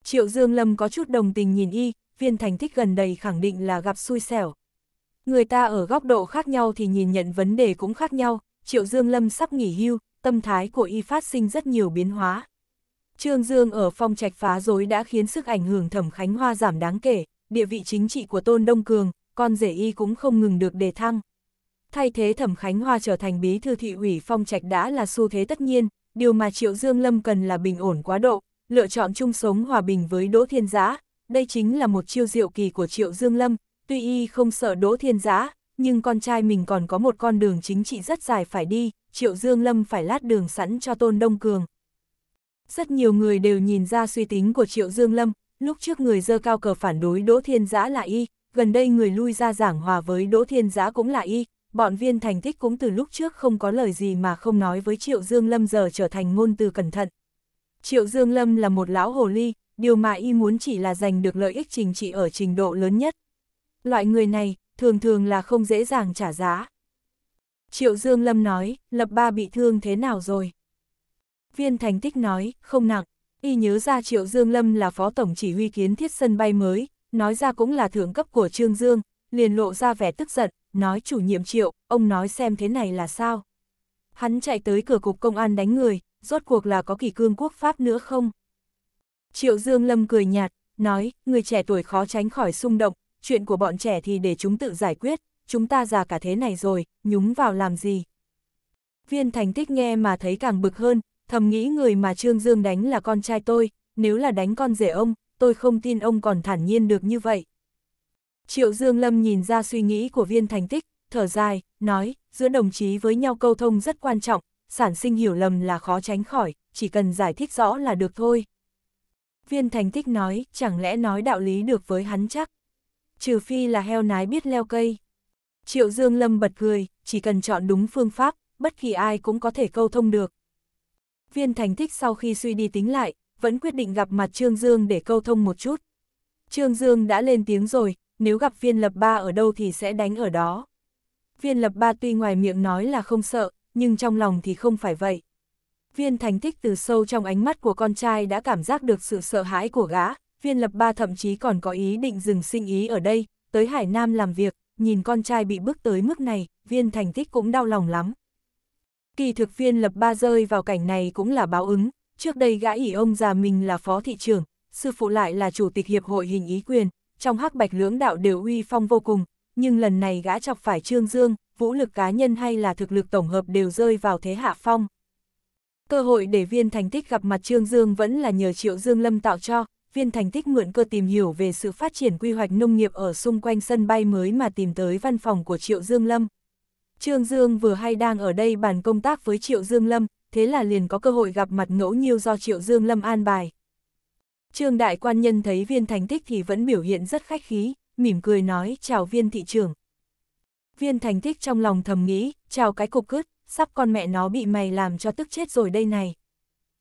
Triệu Dương Lâm có chút đồng tình nhìn y, viên thành tích gần đầy khẳng định là gặp xui xẻo, Người ta ở góc độ khác nhau thì nhìn nhận vấn đề cũng khác nhau, Triệu Dương Lâm sắp nghỉ hưu, tâm thái của y phát sinh rất nhiều biến hóa. Trương Dương ở phong trạch phá rối đã khiến sức ảnh hưởng Thẩm Khánh Hoa giảm đáng kể, địa vị chính trị của Tôn Đông Cường, con rể y cũng không ngừng được đề thăng. Thay thế Thẩm Khánh Hoa trở thành bí thư thị ủy phong trạch đã là xu thế tất nhiên, điều mà Triệu Dương Lâm cần là bình ổn quá độ, lựa chọn chung sống hòa bình với Đỗ Thiên Giã, đây chính là một chiêu diệu kỳ của Triệu Dương Lâm, Tuy y không sợ Đỗ Thiên Giã, nhưng con trai mình còn có một con đường chính trị rất dài phải đi, Triệu Dương Lâm phải lát đường sẵn cho Tôn Đông Cường. Rất nhiều người đều nhìn ra suy tính của Triệu Dương Lâm, lúc trước người dơ cao cờ phản đối Đỗ Thiên Giã là y, gần đây người lui ra giảng hòa với Đỗ Thiên Giã cũng là y, bọn viên thành tích cũng từ lúc trước không có lời gì mà không nói với Triệu Dương Lâm giờ trở thành ngôn từ cẩn thận. Triệu Dương Lâm là một lão hồ ly, điều mà y muốn chỉ là giành được lợi ích trình trị ở trình độ lớn nhất. Loại người này, thường thường là không dễ dàng trả giá. Triệu Dương Lâm nói, Lập Ba bị thương thế nào rồi? Viên Thành Tích nói, không nặng. Y nhớ ra Triệu Dương Lâm là phó tổng chỉ huy kiến thiết sân bay mới, nói ra cũng là thượng cấp của Trương Dương, liền lộ ra vẻ tức giận, nói chủ nhiệm Triệu, ông nói xem thế này là sao? Hắn chạy tới cửa cục công an đánh người, rốt cuộc là có kỳ cương quốc pháp nữa không? Triệu Dương Lâm cười nhạt, nói, người trẻ tuổi khó tránh khỏi xung động, chuyện của bọn trẻ thì để chúng tự giải quyết, chúng ta già cả thế này rồi, nhúng vào làm gì. Viên thành tích nghe mà thấy càng bực hơn, thầm nghĩ người mà Trương Dương đánh là con trai tôi, nếu là đánh con rể ông, tôi không tin ông còn thản nhiên được như vậy. Triệu Dương Lâm nhìn ra suy nghĩ của viên thành tích, thở dài, nói, giữa đồng chí với nhau câu thông rất quan trọng, sản sinh hiểu lầm là khó tránh khỏi, chỉ cần giải thích rõ là được thôi. Viên thành tích nói, chẳng lẽ nói đạo lý được với hắn chắc trừ phi là heo nái biết leo cây. Triệu Dương Lâm bật cười, chỉ cần chọn đúng phương pháp, bất kỳ ai cũng có thể câu thông được. Viên thành thích sau khi suy đi tính lại, vẫn quyết định gặp mặt Trương Dương để câu thông một chút. Trương Dương đã lên tiếng rồi, nếu gặp viên lập ba ở đâu thì sẽ đánh ở đó. Viên lập ba tuy ngoài miệng nói là không sợ, nhưng trong lòng thì không phải vậy. Viên thành thích từ sâu trong ánh mắt của con trai đã cảm giác được sự sợ hãi của gã, viên lập ba thậm chí còn có ý định dừng sinh ý ở đây, tới Hải Nam làm việc, nhìn con trai bị bước tới mức này, viên thành tích cũng đau lòng lắm. Kỳ thực viên lập ba rơi vào cảnh này cũng là báo ứng, trước đây gã ỉ ông già mình là phó thị trưởng, sư phụ lại là chủ tịch hiệp hội hình ý quyền, trong hắc bạch lưỡng đạo đều uy phong vô cùng, nhưng lần này gã chọc phải Trương Dương, vũ lực cá nhân hay là thực lực tổng hợp đều rơi vào thế hạ phong. Cơ hội để viên thành tích gặp mặt Trương Dương vẫn là nhờ Triệu Dương Lâm tạo cho, viên thành tích mượn cơ tìm hiểu về sự phát triển quy hoạch nông nghiệp ở xung quanh sân bay mới mà tìm tới văn phòng của Triệu Dương Lâm. Trương Dương vừa hay đang ở đây bàn công tác với Triệu Dương Lâm, thế là liền có cơ hội gặp mặt ngẫu nhiêu do Triệu Dương Lâm an bài. Trương Đại Quan Nhân thấy viên thành tích thì vẫn biểu hiện rất khách khí, mỉm cười nói chào viên thị trưởng. Viên thành tích trong lòng thầm nghĩ, chào cái cục cứt, sắp con mẹ nó bị mày làm cho tức chết rồi đây này.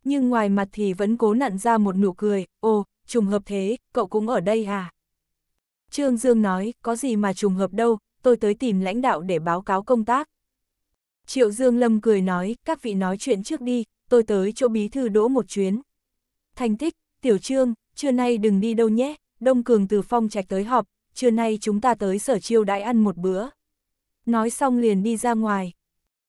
Nhưng ngoài mặt thì vẫn cố nặn ra một nụ cười, ô trùng hợp thế, cậu cũng ở đây à? Trương Dương nói, có gì mà trùng hợp đâu, tôi tới tìm lãnh đạo để báo cáo công tác. Triệu Dương Lâm cười nói, các vị nói chuyện trước đi, tôi tới chỗ bí thư đỗ một chuyến. Thành tích, tiểu trương, trưa nay đừng đi đâu nhé, Đông Cường từ phong trạch tới họp, trưa nay chúng ta tới sở chiêu đãi ăn một bữa. Nói xong liền đi ra ngoài.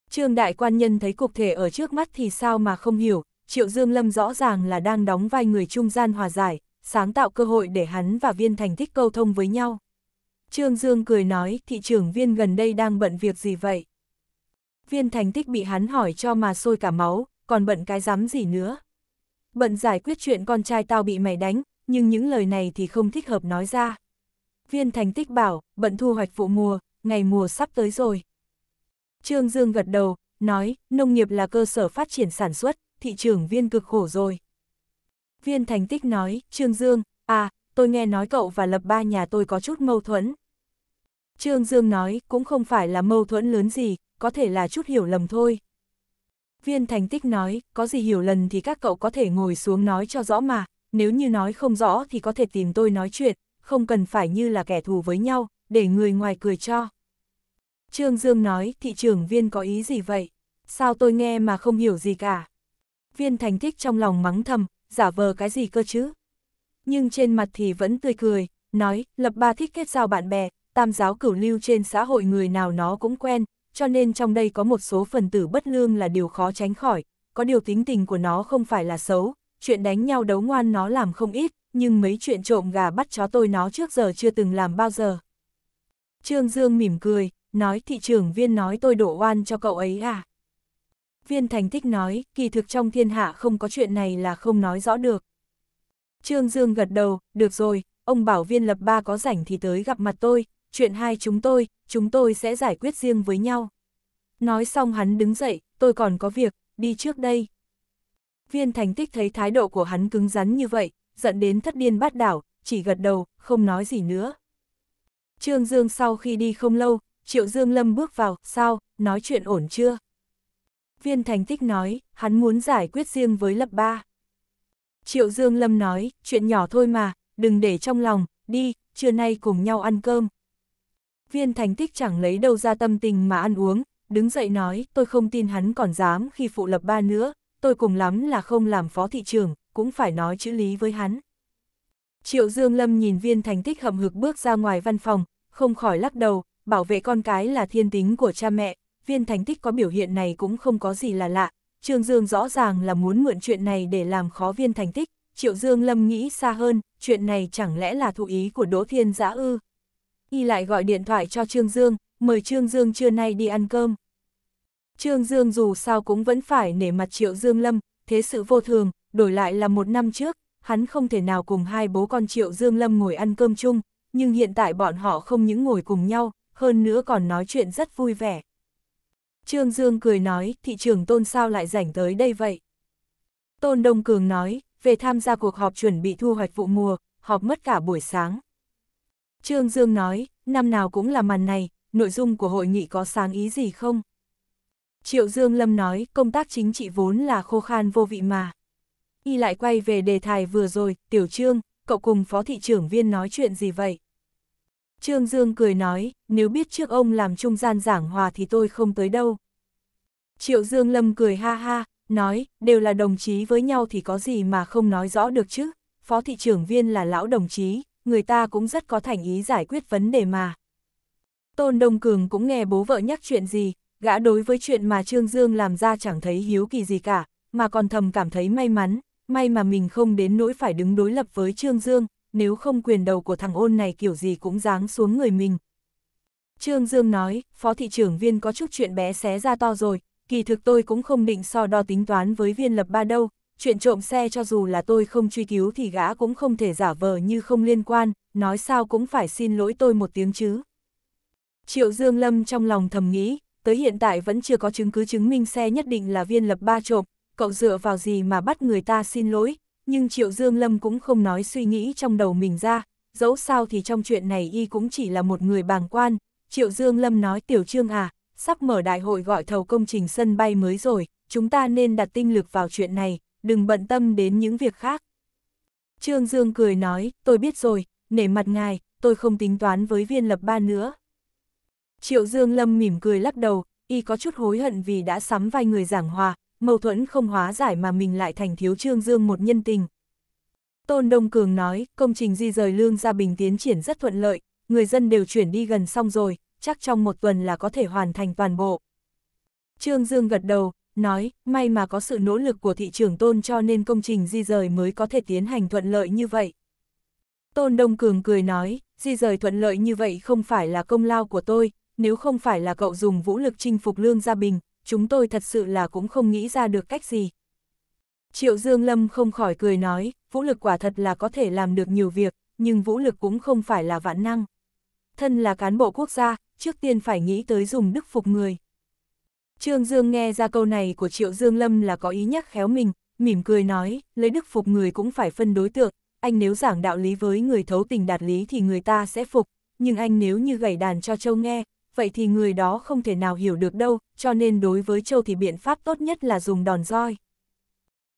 Trương đại quan nhân thấy cục thể ở trước mắt thì sao mà không hiểu, Triệu Dương Lâm rõ ràng là đang đóng vai người trung gian hòa giải, sáng tạo cơ hội để hắn và viên thành thích câu thông với nhau. Trương Dương cười nói, thị trưởng viên gần đây đang bận việc gì vậy? Viên thành tích bị hắn hỏi cho mà sôi cả máu, còn bận cái dám gì nữa? Bận giải quyết chuyện con trai tao bị mày đánh, nhưng những lời này thì không thích hợp nói ra. Viên thành tích bảo, bận thu hoạch vụ mùa, ngày mùa sắp tới rồi. Trương Dương gật đầu, nói, nông nghiệp là cơ sở phát triển sản xuất, thị trường viên cực khổ rồi. Viên thành tích nói, Trương Dương, à, tôi nghe nói cậu và lập ba nhà tôi có chút mâu thuẫn. Trương Dương nói, cũng không phải là mâu thuẫn lớn gì, có thể là chút hiểu lầm thôi. Viên thành tích nói, có gì hiểu lầm thì các cậu có thể ngồi xuống nói cho rõ mà, nếu như nói không rõ thì có thể tìm tôi nói chuyện, không cần phải như là kẻ thù với nhau, để người ngoài cười cho. Trương Dương nói, thị trưởng viên có ý gì vậy? Sao tôi nghe mà không hiểu gì cả? Viên thành tích trong lòng mắng thầm, giả vờ cái gì cơ chứ. Nhưng trên mặt thì vẫn tươi cười, nói, lập ba thích kết giao bạn bè, tam giáo cửu lưu trên xã hội người nào nó cũng quen, cho nên trong đây có một số phần tử bất lương là điều khó tránh khỏi, có điều tính tình của nó không phải là xấu, chuyện đánh nhau đấu ngoan nó làm không ít, nhưng mấy chuyện trộm gà bắt chó tôi nó trước giờ chưa từng làm bao giờ. Trương Dương mỉm cười, nói thị trưởng viên nói tôi đổ oan cho cậu ấy à viên thành thích nói, kỳ thực trong thiên hạ không có chuyện này là không nói rõ được. Trương Dương gật đầu, được rồi, ông bảo viên lập ba có rảnh thì tới gặp mặt tôi, chuyện hai chúng tôi, chúng tôi sẽ giải quyết riêng với nhau. Nói xong hắn đứng dậy, tôi còn có việc, đi trước đây. Viên thành Thích thấy thái độ của hắn cứng rắn như vậy, giận đến thất điên bát đảo, chỉ gật đầu, không nói gì nữa. Trương Dương sau khi đi không lâu, Triệu Dương Lâm bước vào, sao, nói chuyện ổn chưa? Viên Thành Tích nói, hắn muốn giải quyết riêng với Lập Ba. Triệu Dương Lâm nói, chuyện nhỏ thôi mà, đừng để trong lòng, đi, trưa nay cùng nhau ăn cơm. Viên Thành Tích chẳng lấy đâu ra tâm tình mà ăn uống, đứng dậy nói, tôi không tin hắn còn dám khi phụ Lập Ba nữa, tôi cùng lắm là không làm phó thị trường, cũng phải nói chữ lý với hắn. Triệu Dương Lâm nhìn viên thành tích hậm hực bước ra ngoài văn phòng, không khỏi lắc đầu, bảo vệ con cái là thiên tính của cha mẹ, viên thành tích có biểu hiện này cũng không có gì là lạ, Trương Dương rõ ràng là muốn mượn chuyện này để làm khó viên thành tích, Triệu Dương Lâm nghĩ xa hơn, chuyện này chẳng lẽ là thụ ý của Đỗ Thiên Giã ư. Y lại gọi điện thoại cho Trương Dương, mời Trương Dương trưa nay đi ăn cơm. Trương Dương dù sao cũng vẫn phải nể mặt Triệu Dương Lâm, thế sự vô thường, đổi lại là một năm trước, hắn không thể nào cùng hai bố con Triệu Dương Lâm ngồi ăn cơm chung, nhưng hiện tại bọn họ không những ngồi cùng nhau, hơn nữa còn nói chuyện rất vui vẻ. Trương Dương cười nói, thị trường tôn sao lại rảnh tới đây vậy? Tôn Đông Cường nói, về tham gia cuộc họp chuẩn bị thu hoạch vụ mùa, họp mất cả buổi sáng. Trương Dương nói, năm nào cũng là màn này, nội dung của hội nghị có sáng ý gì không? Triệu Dương Lâm nói, công tác chính trị vốn là khô khan vô vị mà. Y lại quay về đề tài vừa rồi, Tiểu Trương, cậu cùng phó thị trưởng viên nói chuyện gì vậy? Trương Dương cười nói, nếu biết trước ông làm trung gian giảng hòa thì tôi không tới đâu. Triệu Dương Lâm cười ha ha, nói, đều là đồng chí với nhau thì có gì mà không nói rõ được chứ, phó thị trưởng viên là lão đồng chí, người ta cũng rất có thành ý giải quyết vấn đề mà. Tôn Đông Cường cũng nghe bố vợ nhắc chuyện gì, gã đối với chuyện mà Trương Dương làm ra chẳng thấy hiếu kỳ gì cả, mà còn thầm cảm thấy may mắn, may mà mình không đến nỗi phải đứng đối lập với Trương Dương, nếu không quyền đầu của thằng ôn này kiểu gì cũng giáng xuống người mình. Trương Dương nói, phó thị trưởng viên có chút chuyện bé xé ra to rồi, kỳ thực tôi cũng không định so đo tính toán với viên lập ba đâu, chuyện trộm xe cho dù là tôi không truy cứu thì gã cũng không thể giả vờ như không liên quan, nói sao cũng phải xin lỗi tôi một tiếng chứ. Triệu Dương Lâm trong lòng thầm nghĩ, tới hiện tại vẫn chưa có chứng cứ chứng minh xe nhất định là viên lập ba trộm, cậu dựa vào gì mà bắt người ta xin lỗi, nhưng Triệu Dương Lâm cũng không nói suy nghĩ trong đầu mình ra, dẫu sao thì trong chuyện này y cũng chỉ là một người bàng quan. Triệu Dương Lâm nói Tiểu Trương à, sắp mở đại hội gọi thầu công trình sân bay mới rồi, chúng ta nên đặt tinh lực vào chuyện này, đừng bận tâm đến những việc khác. Trương Dương cười nói, tôi biết rồi, nể mặt ngài, tôi không tính toán với viên lập ba nữa. Triệu Dương Lâm mỉm cười lắc đầu, y có chút hối hận vì đã sắm vai người giảng hòa, mâu thuẫn không hóa giải mà mình lại thành thiếu trương dương một nhân tình. Tôn Đông Cường nói, công trình di rời lương gia bình tiến triển rất thuận lợi, người dân đều chuyển đi gần xong rồi, chắc trong một tuần là có thể hoàn thành toàn bộ. Trương Dương gật đầu, nói, may mà có sự nỗ lực của thị trường tôn cho nên công trình di rời mới có thể tiến hành thuận lợi như vậy. Tôn Đông Cường cười nói, di rời thuận lợi như vậy không phải là công lao của tôi, nếu không phải là cậu dùng vũ lực chinh phục Lương Gia Bình, chúng tôi thật sự là cũng không nghĩ ra được cách gì. Triệu Dương Lâm không khỏi cười nói, vũ lực quả thật là có thể làm được nhiều việc, nhưng vũ lực cũng không phải là vạn năng. Thân là cán bộ quốc gia, trước tiên phải nghĩ tới dùng đức phục người. Trương Dương nghe ra câu này của Triệu Dương Lâm là có ý nhắc khéo mình, mỉm cười nói, lấy đức phục người cũng phải phân đối tượng, anh nếu giảng đạo lý với người thấu tình đạt lý thì người ta sẽ phục, nhưng anh nếu như gảy đàn cho châu nghe, vậy thì người đó không thể nào hiểu được đâu, cho nên đối với Châu thì biện pháp tốt nhất là dùng đòn roi.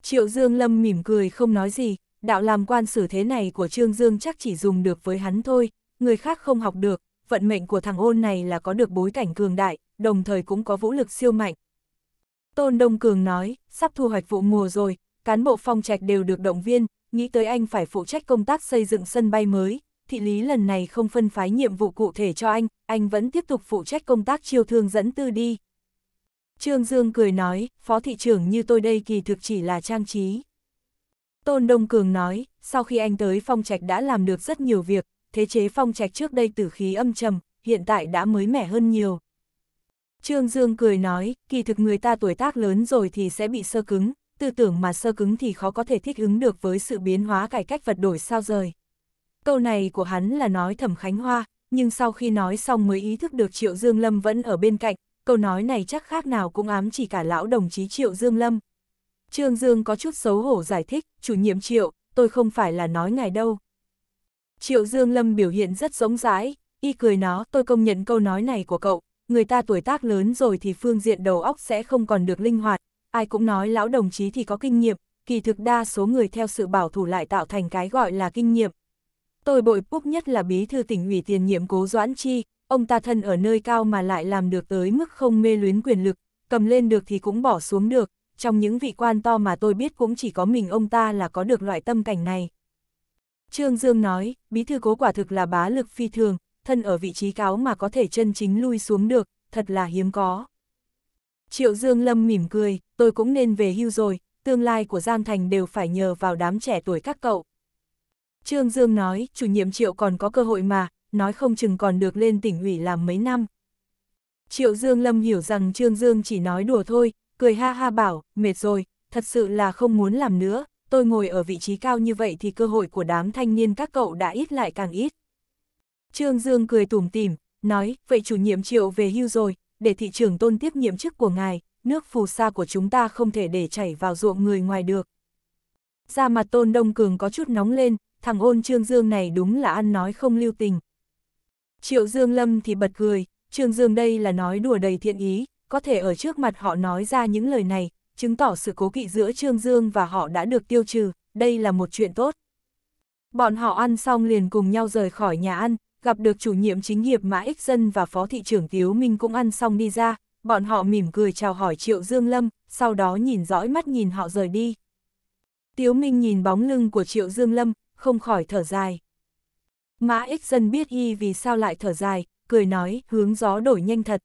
Triệu Dương Lâm mỉm cười không nói gì, đạo làm quan xử thế này của Trương Dương chắc chỉ dùng được với hắn thôi, người khác không học được, vận mệnh của thằng ôn này là có được bối cảnh cường đại, đồng thời cũng có vũ lực siêu mạnh. Tôn Đông Cường nói, sắp thu hoạch vụ mùa rồi, cán bộ phong trạch đều được động viên, nghĩ tới anh phải phụ trách công tác xây dựng sân bay mới, thị lý lần này không phân phái nhiệm vụ cụ thể cho anh, anh vẫn tiếp tục phụ trách công tác chiêu thương dẫn tư đi. Trương Dương cười nói, phó thị trưởng như tôi đây kỳ thực chỉ là trang trí. Tôn Đông Cường nói, sau khi anh tới phong trạch đã làm được rất nhiều việc, thế chế phong trạch trước đây tử khí âm trầm, hiện tại đã mới mẻ hơn nhiều. Trương Dương cười nói, kỳ thực người ta tuổi tác lớn rồi thì sẽ bị sơ cứng, tư tưởng mà sơ cứng thì khó có thể thích ứng được với sự biến hóa cải cách vật đổi sao rời câu này của hắn là nói thẩm Khánh Hoa, nhưng sau khi nói xong mới ý thức được Triệu Dương Lâm vẫn ở bên cạnh, câu nói này chắc khác nào cũng ám chỉ cả lão đồng chí Triệu Dương Lâm. Trương Dương có chút xấu hổ giải thích, chủ nhiệm Triệu, tôi không phải là nói ngài đâu. Triệu Dương Lâm biểu hiện rất giống rãi, y cười nó, tôi công nhận câu nói này của cậu, người ta tuổi tác lớn rồi thì phương diện đầu óc sẽ không còn được linh hoạt, ai cũng nói lão đồng chí thì có kinh nghiệm, kỳ thực đa số người theo sự bảo thủ lại tạo thành cái gọi là kinh nghiệm, Tôi bội phúc nhất là bí thư tỉnh ủy tiền nhiệm cố Doãn Chi, ông ta thân ở nơi cao mà lại làm được tới mức không mê luyến quyền lực, cầm lên được thì cũng bỏ xuống được, trong những vị quan to mà tôi biết cũng chỉ có mình ông ta là có được loại tâm cảnh này. Trương Dương nói, bí thư cố quả thực là bá lực phi thường, thân ở vị trí cáo mà có thể chân chính lui xuống được, thật là hiếm có. Triệu Dương Lâm mỉm cười, tôi cũng nên về hưu rồi, tương lai của Giang Thành đều phải nhờ vào đám trẻ tuổi các cậu. Trương Dương nói, chủ nhiệm Triệu còn có cơ hội mà, nói không chừng còn được lên tỉnh ủy làm mấy năm. Triệu Dương Lâm hiểu rằng Trương Dương chỉ nói đùa thôi, cười ha ha bảo, mệt rồi, thật sự là không muốn làm nữa, tôi ngồi ở vị trí cao như vậy thì cơ hội của đám thanh niên các cậu đã ít lại càng ít. Trương Dương cười tủm tỉm, nói, vậy chủ nhiệm Triệu về hưu rồi, để thị trưởng tôn tiếp nhiệm chức của ngài, nước phù sa của chúng ta không thể để chảy vào ruộng người ngoài được. Ra mặt tôn đông cường có chút nóng lên, thằng ôn Trương Dương này đúng là ăn nói không lưu tình. Triệu Dương Lâm thì bật cười, Trương Dương đây là nói đùa đầy thiện ý, có thể ở trước mặt họ nói ra những lời này, chứng tỏ sự cố kỵ giữa Trương Dương và họ đã được tiêu trừ, đây là một chuyện tốt. Bọn họ ăn xong liền cùng nhau rời khỏi nhà ăn, gặp được chủ nhiệm chính nghiệp Mã Ích Dân và Phó Thị trưởng Tiếu Minh cũng ăn xong đi ra, bọn họ mỉm cười chào hỏi Triệu Dương Lâm, sau đó nhìn dõi mắt nhìn họ rời đi. Tiếu Minh nhìn bóng lưng của Triệu Dương Lâm, không khỏi thở dài. Mã ích dân biết y vì sao lại thở dài, cười nói, hướng gió đổi nhanh thật.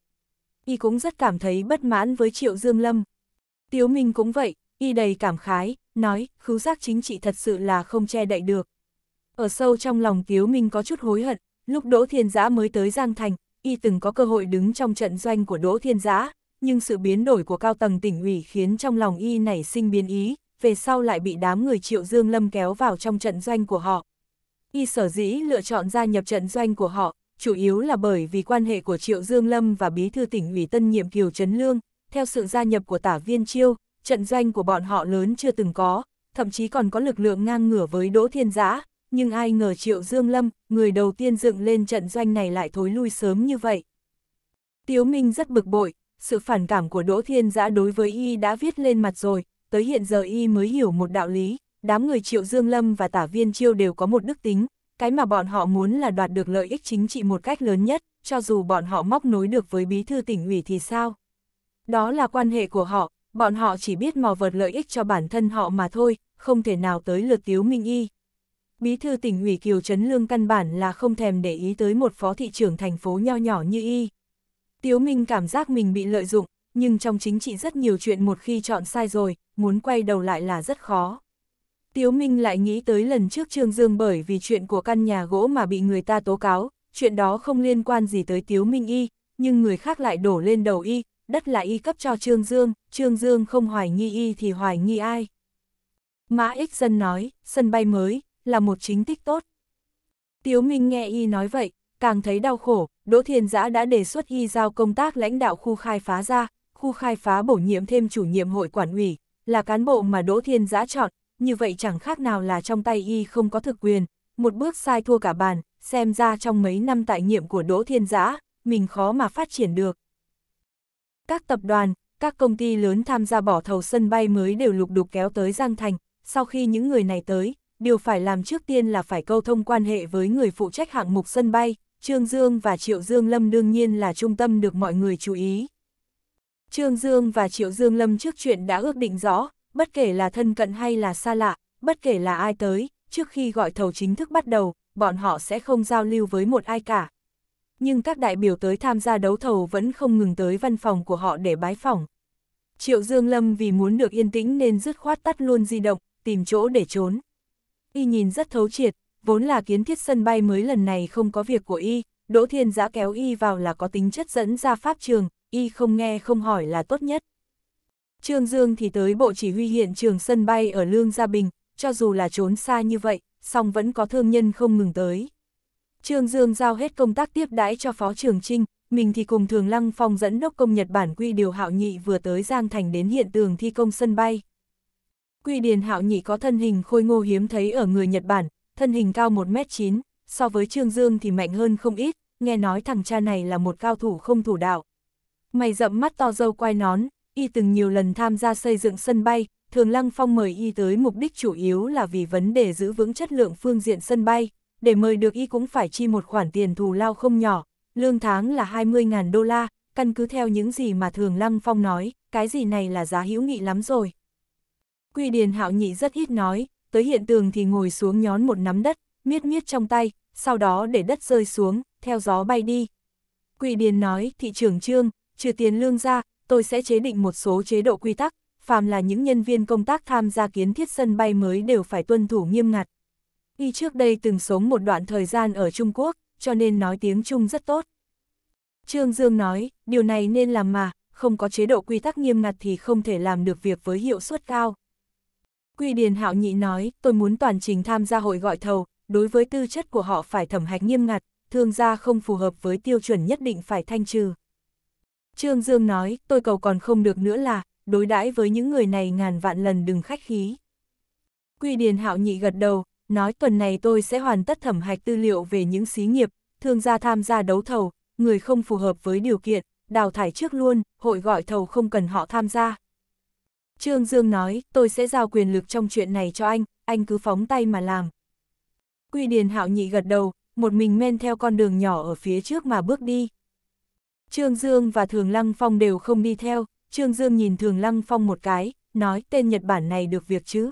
Y cũng rất cảm thấy bất mãn với Triệu Dương Lâm. Tiếu Minh cũng vậy, y đầy cảm khái, nói, khứu giác chính trị thật sự là không che đậy được. Ở sâu trong lòng Tiếu Minh có chút hối hận, lúc Đỗ Thiên Giã mới tới Giang Thành, y từng có cơ hội đứng trong trận doanh của Đỗ Thiên Giã, nhưng sự biến đổi của cao tầng tỉnh ủy khiến trong lòng y nảy sinh biến ý, về sau lại bị đám người triệu Dương Lâm kéo vào trong trận doanh của họ. Y sở dĩ lựa chọn gia nhập trận doanh của họ, chủ yếu là bởi vì quan hệ của Triệu Dương Lâm và bí thư tỉnh ủy tân nhiệm Kiều Trấn Lương, theo sự gia nhập của tả viên chiêu, trận doanh của bọn họ lớn chưa từng có, thậm chí còn có lực lượng ngang ngửa với Đỗ Thiên Giã, nhưng ai ngờ Triệu Dương Lâm, người đầu tiên dựng lên trận doanh này lại thối lui sớm như vậy. Tiếu Minh rất bực bội, sự phản cảm của Đỗ Thiên Giã đối với y đã viết lên mặt rồi, tới hiện giờ y mới hiểu một đạo lý, đám người triệu Dương Lâm và tả viên chiêu đều có một đức tính, cái mà bọn họ muốn là đoạt được lợi ích chính trị một cách lớn nhất, cho dù bọn họ móc nối được với bí thư tỉnh ủy thì sao. Đó là quan hệ của họ, bọn họ chỉ biết mò vợt lợi ích cho bản thân họ mà thôi, không thể nào tới lượt Tiếu Minh Y. Bí thư tỉnh ủy Kiều Trấn Lương căn bản là không thèm để ý tới một phó thị trưởng thành phố nho nhỏ như Y. Tiếu Minh cảm giác mình bị lợi dụng, nhưng trong chính trị rất nhiều chuyện một khi chọn sai rồi, muốn quay đầu lại là rất khó. Tiếu Minh lại nghĩ tới lần trước Trương Dương bởi vì chuyện của căn nhà gỗ mà bị người ta tố cáo, chuyện đó không liên quan gì tới Tiếu Minh y, nhưng người khác lại đổ lên đầu y, đất là y cấp cho Trương Dương, Trương Dương không hoài nghi y thì hoài nghi ai. Mã Ích Dân nói, sân bay mới, là một chính tích tốt. Tiếu Minh nghe y nói vậy, càng thấy đau khổ, Đỗ Thiền Giã đã đề xuất y giao công tác lãnh đạo khu khai phá ra, khu khai phá bổ nhiệm thêm chủ nhiệm hội quản ủy, là cán bộ mà Đỗ Thiên Giã chọn, như vậy chẳng khác nào là trong tay y không có thực quyền, một bước sai thua cả bàn, xem ra trong mấy năm tại nhiệm của Đỗ Thiên Giã, mình khó mà phát triển được. Các tập đoàn, các công ty lớn tham gia bỏ thầu sân bay mới đều lục đục kéo tới Giang Thành, sau khi những người này tới, điều phải làm trước tiên là phải câu thông quan hệ với người phụ trách hạng mục sân bay, Trương Dương và Triệu Dương Lâm đương nhiên là trung tâm được mọi người chú ý. Trương Dương và Triệu Dương Lâm trước chuyện đã ước định rõ, bất kể là thân cận hay là xa lạ, bất kể là ai tới, trước khi gọi thầu chính thức bắt đầu, bọn họ sẽ không giao lưu với một ai cả. Nhưng các đại biểu tới tham gia đấu thầu vẫn không ngừng tới văn phòng của họ để bái phỏng. Triệu Dương Lâm vì muốn được yên tĩnh nên dứt khoát tắt luôn di động, tìm chỗ để trốn. Y nhìn rất thấu triệt, vốn là kiến thiết sân bay mới lần này không có việc của Y, Đỗ Thiên Giã kéo Y vào là có tính chất dẫn ra pháp trường, y không nghe không hỏi là tốt nhất. Trương Dương thì tới bộ chỉ huy hiện trường sân bay ở Lương Gia Bình, cho dù là trốn xa như vậy, song vẫn có thương nhân không ngừng tới. Trương Dương giao hết công tác tiếp đãi cho Phó Trường Trinh, mình thì cùng Thường Lăng Phong dẫn đốc công Nhật Bản Quy Điều Hạo Nhị vừa tới Giang Thành đến hiện tường thi công sân bay. Quy Điền Hạo Nhị có thân hình khôi ngô hiếm thấy ở người Nhật Bản, thân hình cao 1m9, so với Trương Dương thì mạnh hơn không ít, nghe nói thằng cha này là một cao thủ không thủ đạo mày rậm mắt to dâu quai nón, y từng nhiều lần tham gia xây dựng sân bay, Thường Lăng Phong mời y tới mục đích chủ yếu là vì vấn đề giữ vững chất lượng phương diện sân bay, để mời được y cũng phải chi một khoản tiền thù lao không nhỏ, lương tháng là 20.000 đô la, căn cứ theo những gì mà Thường Lăng Phong nói, cái gì này là giá hữu nghị lắm rồi. Quy Điền Hạo Nhị rất ít nói, tới hiện tường thì ngồi xuống nhón một nắm đất, miết miết trong tay, sau đó để đất rơi xuống, theo gió bay đi. Quy Điền nói, thị trường trương, trừ tiền lương ra, tôi sẽ chế định một số chế độ quy tắc, phàm là những nhân viên công tác tham gia kiến thiết sân bay mới đều phải tuân thủ nghiêm ngặt. Y trước đây từng sống một đoạn thời gian ở Trung Quốc, cho nên nói tiếng Trung rất tốt. Trương Dương nói, điều này nên làm mà, không có chế độ quy tắc nghiêm ngặt thì không thể làm được việc với hiệu suất cao. Quy Điền Hạo Nhị nói, tôi muốn toàn trình tham gia hội gọi thầu, đối với tư chất của họ phải thẩm hạch nghiêm ngặt, thương gia không phù hợp với tiêu chuẩn nhất định phải thanh trừ. Trương Dương nói, tôi cầu còn không được nữa là, đối đãi với những người này ngàn vạn lần đừng khách khí. Quy Điền Hạo Nhị gật đầu, nói tuần này tôi sẽ hoàn tất thẩm hạch tư liệu về những xí nghiệp, thương gia tham gia đấu thầu, người không phù hợp với điều kiện, đào thải trước luôn, hội gọi thầu không cần họ tham gia. Trương Dương nói, tôi sẽ giao quyền lực trong chuyện này cho anh, anh cứ phóng tay mà làm. Quy Điền Hạo Nhị gật đầu, một mình men theo con đường nhỏ ở phía trước mà bước đi. Trương Dương và Thường Lăng Phong đều không đi theo, Trương Dương nhìn Thường Lăng Phong một cái, nói tên Nhật Bản này được việc chứ.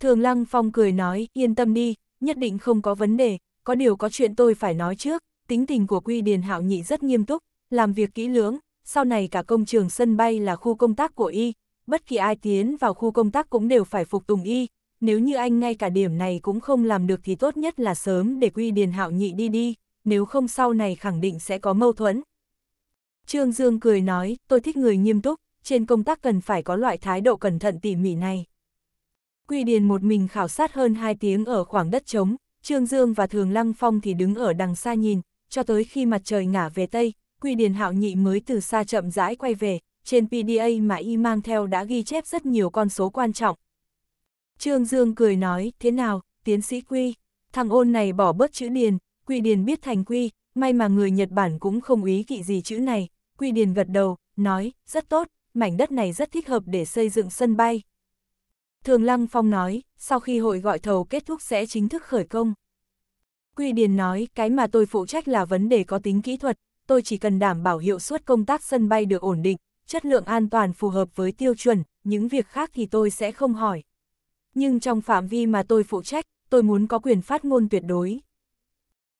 Thường Lăng Phong cười nói, yên tâm đi, nhất định không có vấn đề, có điều có chuyện tôi phải nói trước, tính tình của Quy Điền Hạo Nhị rất nghiêm túc, làm việc kỹ lưỡng, sau này cả công trường sân bay là khu công tác của y, bất kỳ ai tiến vào khu công tác cũng đều phải phục tùng y, nếu như anh ngay cả điểm này cũng không làm được thì tốt nhất là sớm để Quy Điền Hạo Nhị đi đi, nếu không sau này khẳng định sẽ có mâu thuẫn, Trương Dương cười nói, tôi thích người nghiêm túc, trên công tác cần phải có loại thái độ cẩn thận tỉ mỉ này. Quy Điền một mình khảo sát hơn 2 tiếng ở khoảng đất trống, Trương Dương và Thường Lăng Phong thì đứng ở đằng xa nhìn, cho tới khi mặt trời ngả về Tây, Quy Điền Hạo Nhị mới từ xa chậm rãi quay về, trên PDA mà y mang theo đã ghi chép rất nhiều con số quan trọng. Trương Dương cười nói, thế nào, tiến sĩ Quy, thằng ôn này bỏ bớt chữ Điền, Quy Điền biết thành Quy, may mà người Nhật Bản cũng không ý kỵ gì chữ này, Quy Điền gật đầu, nói, rất tốt, mảnh đất này rất thích hợp để xây dựng sân bay. Thường Lăng Phong nói, sau khi hội gọi thầu kết thúc sẽ chính thức khởi công. Quy Điền nói, cái mà tôi phụ trách là vấn đề có tính kỹ thuật, tôi chỉ cần đảm bảo hiệu suất công tác sân bay được ổn định, chất lượng an toàn phù hợp với tiêu chuẩn, những việc khác thì tôi sẽ không hỏi. Nhưng trong phạm vi mà tôi phụ trách, tôi muốn có quyền phát ngôn tuyệt đối.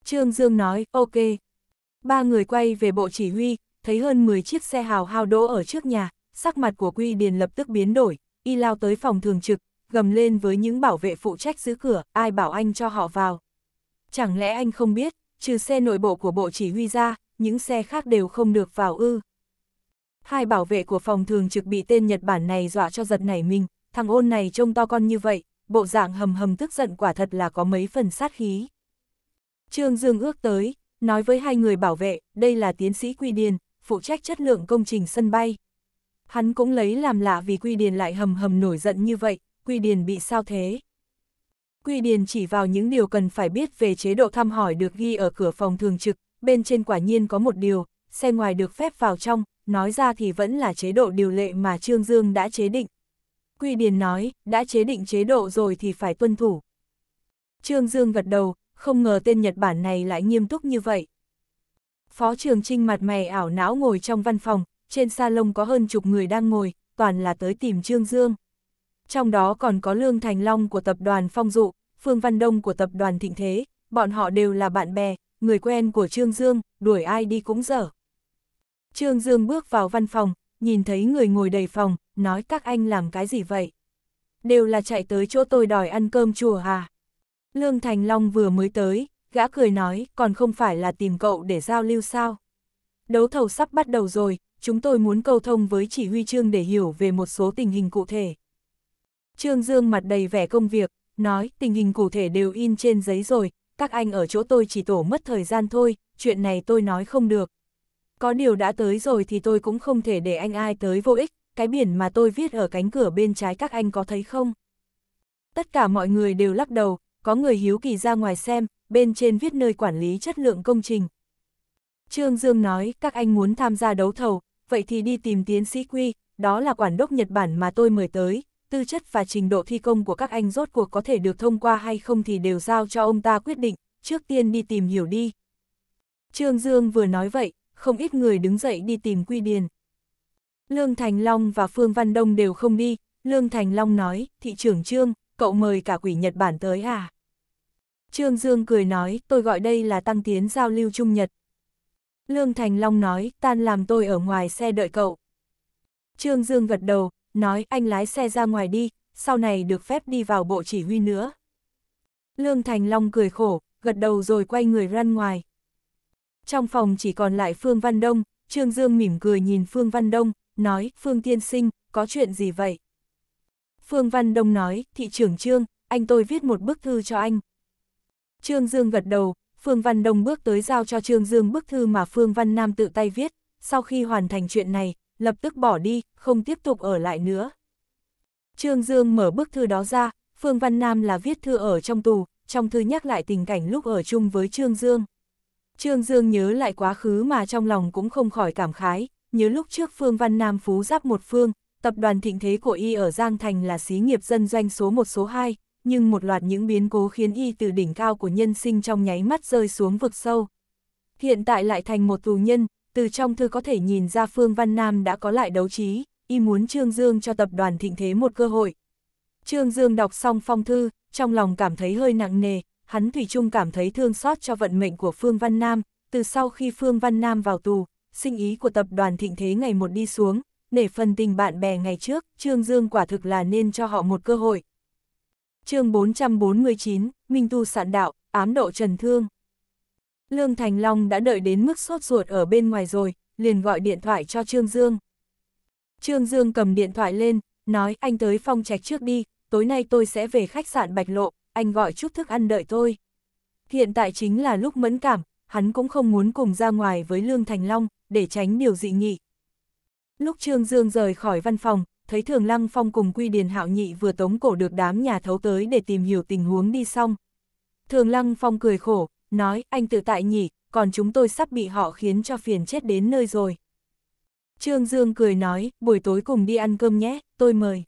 Trương Dương nói, ok. Ba người quay về bộ chỉ huy, thấy hơn 10 chiếc xe hào hao đỗ ở trước nhà, sắc mặt của Quy Điền lập tức biến đổi, y lao tới phòng thường trực, gầm lên với những bảo vệ phụ trách giữ cửa, ai bảo anh cho họ vào. Chẳng lẽ anh không biết, trừ xe nội bộ của bộ chỉ huy ra, những xe khác đều không được vào ư. Hai bảo vệ của phòng thường trực bị tên Nhật Bản này dọa cho giật nảy mình, thằng ôn này trông to con như vậy, bộ dạng hầm hầm tức giận quả thật là có mấy phần sát khí. Trương Dương ước tới, nói với hai người bảo vệ, đây là tiến sĩ Quy Điền, phụ trách chất lượng công trình sân bay. Hắn cũng lấy làm lạ vì Quy Điền lại hầm hầm nổi giận như vậy, Quy Điền bị sao thế? Quy Điền chỉ vào những điều cần phải biết về chế độ thăm hỏi được ghi ở cửa phòng thường trực, bên trên quả nhiên có một điều, xe ngoài được phép vào trong, nói ra thì vẫn là chế độ điều lệ mà Trương Dương đã chế định. Quy Điền nói, đã chế định chế độ rồi thì phải tuân thủ. Trương Dương gật đầu, không ngờ tên Nhật Bản này lại nghiêm túc như vậy. Phó Trường Trinh mặt mày ảo não ngồi trong văn phòng, trên salon có hơn chục người đang ngồi, toàn là tới tìm Trương Dương. Trong đó còn có Lương Thành Long của tập đoàn Phong Dụ, Phương Văn Đông của tập đoàn Thịnh Thế, bọn họ đều là bạn bè, người quen của Trương Dương, đuổi ai đi cũng dở. Trương Dương bước vào văn phòng, nhìn thấy người ngồi đầy phòng, nói các anh làm cái gì vậy? Đều là chạy tới chỗ tôi đòi ăn cơm chùa à? Lương Thành Long vừa mới tới, Gã cười nói, còn không phải là tìm cậu để giao lưu sao. Đấu thầu sắp bắt đầu rồi, chúng tôi muốn câu thông với chỉ huy Trương để hiểu về một số tình hình cụ thể. Trương Dương mặt đầy vẻ công việc, nói tình hình cụ thể đều in trên giấy rồi, các anh ở chỗ tôi chỉ tổ mất thời gian thôi, chuyện này tôi nói không được. Có điều đã tới rồi thì tôi cũng không thể để anh ai tới vô ích, cái biển mà tôi viết ở cánh cửa bên trái các anh có thấy không? Tất cả mọi người đều lắc đầu, có người hiếu kỳ ra ngoài xem, bên trên viết nơi quản lý chất lượng công trình. Trương Dương nói, các anh muốn tham gia đấu thầu, vậy thì đi tìm tiến sĩ Quy, đó là quản đốc Nhật Bản mà tôi mời tới, tư chất và trình độ thi công của các anh rốt cuộc có thể được thông qua hay không thì đều giao cho ông ta quyết định, trước tiên đi tìm hiểu đi. Trương Dương vừa nói vậy, không ít người đứng dậy đi tìm Quy Điền. Lương Thành Long và Phương Văn Đông đều không đi, Lương Thành Long nói, thị trưởng Trương, cậu mời cả quỷ Nhật Bản tới à? Trương Dương cười nói, tôi gọi đây là tăng tiến giao lưu Trung Nhật. Lương Thành Long nói, tan làm tôi ở ngoài xe đợi cậu. Trương Dương gật đầu, nói anh lái xe ra ngoài đi, sau này được phép đi vào bộ chỉ huy nữa. Lương Thành Long cười khổ, gật đầu rồi quay người răn ngoài. Trong phòng chỉ còn lại Phương Văn Đông, Trương Dương mỉm cười nhìn Phương Văn Đông, nói, Phương Tiên Sinh, có chuyện gì vậy? Phương Văn Đông nói, thị trưởng Trương, anh tôi viết một bức thư cho anh. Trương Dương gật đầu, Phương Văn Đông bước tới giao cho Trương Dương bức thư mà Phương Văn Nam tự tay viết, sau khi hoàn thành chuyện này, lập tức bỏ đi, không tiếp tục ở lại nữa. Trương Dương mở bức thư đó ra, Phương Văn Nam là viết thư ở trong tù, trong thư nhắc lại tình cảnh lúc ở chung với Trương Dương. Trương Dương nhớ lại quá khứ mà trong lòng cũng không khỏi cảm khái, nhớ lúc trước Phương Văn Nam phú giáp một phương, tập đoàn thịnh thế của Y ở Giang Thành là xí nghiệp dân doanh số 1 số 2, nhưng một loạt những biến cố khiến Y từ đỉnh cao của nhân sinh trong nháy mắt rơi xuống vực sâu. Hiện tại lại thành một tù nhân, từ trong thư có thể nhìn ra Phương Văn Nam đã có lại đấu trí, Y muốn Trương Dương cho tập đoàn thịnh thế một cơ hội. Trương Dương đọc xong phong thư, trong lòng cảm thấy hơi nặng nề, hắn Thủy chung cảm thấy thương xót cho vận mệnh của Phương Văn Nam, từ sau khi Phương Văn Nam vào tù, sinh ý của tập đoàn thịnh thế ngày một đi xuống, nể phần tình bạn bè ngày trước, Trương Dương quả thực là nên cho họ một cơ hội. chương 449, Minh Tu Sạn Đạo, Ám Độ Trần Thương Lương Thành Long đã đợi đến mức sốt ruột ở bên ngoài rồi, liền gọi điện thoại cho Trương Dương. Trương Dương cầm điện thoại lên, nói anh tới phòng trạch trước đi, tối nay tôi sẽ về khách sạn Bạch Lộ, anh gọi chút thức ăn đợi tôi. Hiện tại chính là lúc mẫn cảm, hắn cũng không muốn cùng ra ngoài với Lương Thành Long, để tránh điều dị nghị. Lúc Trương Dương rời khỏi văn phòng, thấy Thường Lăng Phong cùng Quy Điền Hạo Nhị vừa tống cổ được đám nhà thấu tới để tìm hiểu tình huống đi xong. Thường Lăng Phong cười khổ, nói anh tự tại nhỉ, còn chúng tôi sắp bị họ khiến cho phiền chết đến nơi rồi. Trương Dương cười nói, buổi tối cùng đi ăn cơm nhé, tôi mời.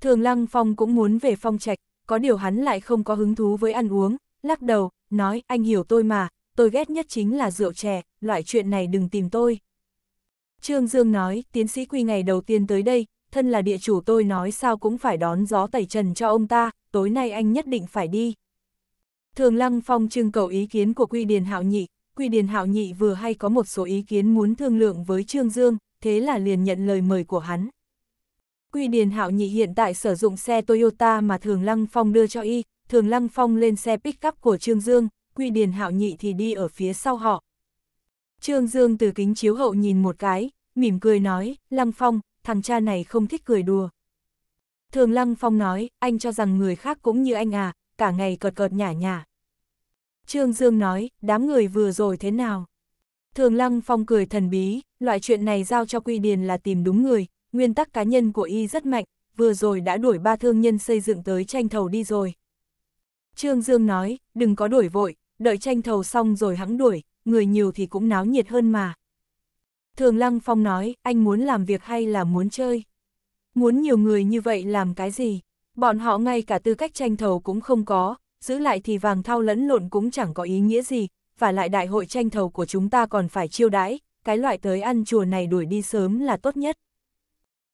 Thường Lăng Phong cũng muốn về phong trạch, có điều hắn lại không có hứng thú với ăn uống, lắc đầu, nói anh hiểu tôi mà, tôi ghét nhất chính là rượu chè, loại chuyện này đừng tìm tôi. Trương Dương nói, tiến sĩ Quy ngày đầu tiên tới đây, thân là địa chủ tôi nói sao cũng phải đón gió tẩy trần cho ông ta, tối nay anh nhất định phải đi. Thường Lăng Phong trưng cầu ý kiến của Quy Điền Hạo Nhị, Quy Điền Hạo Nhị vừa hay có một số ý kiến muốn thương lượng với Trương Dương, thế là liền nhận lời mời của hắn. Quy Điền Hạo Nhị hiện tại sử dụng xe Toyota mà Thường Lăng Phong đưa cho y, Thường Lăng Phong lên xe pick-up của Trương Dương, Quy Điền Hạo Nhị thì đi ở phía sau họ, Trương Dương từ kính chiếu hậu nhìn một cái, mỉm cười nói, Lăng Phong, thằng cha này không thích cười đùa. Thường Lăng Phong nói, anh cho rằng người khác cũng như anh à, cả ngày cợt cợt nhả nhả. Trương Dương nói, đám người vừa rồi thế nào? Thường Lăng Phong cười thần bí, loại chuyện này giao cho Quy Điền là tìm đúng người, nguyên tắc cá nhân của y rất mạnh, vừa rồi đã đuổi ba thương nhân xây dựng tới tranh thầu đi rồi. Trương Dương nói, đừng có đuổi vội, đợi tranh thầu xong rồi hãng đuổi, người nhiều thì cũng náo nhiệt hơn mà. Thường Lăng Phong nói, anh muốn làm việc hay là muốn chơi? Muốn nhiều người như vậy làm cái gì? Bọn họ ngay cả tư cách tranh thầu cũng không có, giữ lại thì vàng thao lẫn lộn cũng chẳng có ý nghĩa gì, và lại đại hội tranh thầu của chúng ta còn phải chiêu đãi, cái loại tới ăn chùa này đuổi đi sớm là tốt nhất.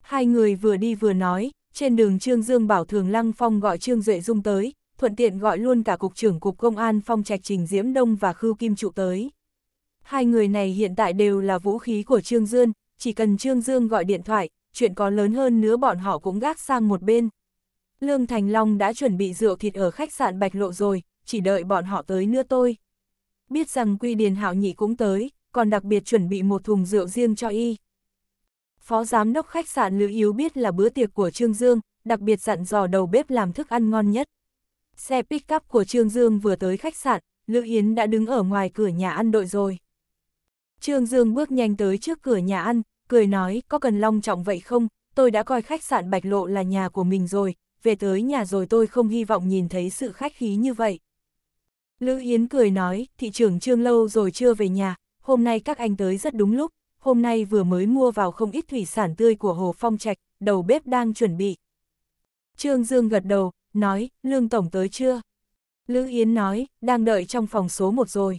Hai người vừa đi vừa nói, trên đường Trương Dương bảo Thường Lăng Phong gọi Trương Duệ Dung tới, thuận tiện gọi luôn cả cục trưởng cục công an Phong Trạch Trình Diễm Đông và Khưu Kim Trụ tới. Hai người này hiện tại đều là vũ khí của Trương Dương, chỉ cần Trương Dương gọi điện thoại, chuyện có lớn hơn nữa bọn họ cũng gác sang một bên. Lương Thành Long đã chuẩn bị rượu thịt ở khách sạn Bạch Lộ rồi, chỉ đợi bọn họ tới nữa tôi. Biết rằng Quy Điền Hạo Nhị cũng tới, còn đặc biệt chuẩn bị một thùng rượu riêng cho y. Phó giám đốc khách sạn Lữ Yếu biết là bữa tiệc của Trương Dương, đặc biệt dặn dò đầu bếp làm thức ăn ngon nhất. Xe pick-up của Trương Dương vừa tới khách sạn, Lữ Yến đã đứng ở ngoài cửa nhà ăn đội rồi. Trương Dương bước nhanh tới trước cửa nhà ăn, cười nói có cần long trọng vậy không, tôi đã coi khách sạn Bạch Lộ là nhà của mình rồi, về tới nhà rồi tôi không hy vọng nhìn thấy sự khách khí như vậy. Lữ Yến cười nói, thị trưởng Trương lâu rồi chưa về nhà, hôm nay các anh tới rất đúng lúc, hôm nay vừa mới mua vào không ít thủy sản tươi của Hồ Phong Trạch, đầu bếp đang chuẩn bị. Trương Dương gật đầu, nói, Lương Tổng tới chưa? Lữ Yến nói, đang đợi trong phòng số 1 rồi.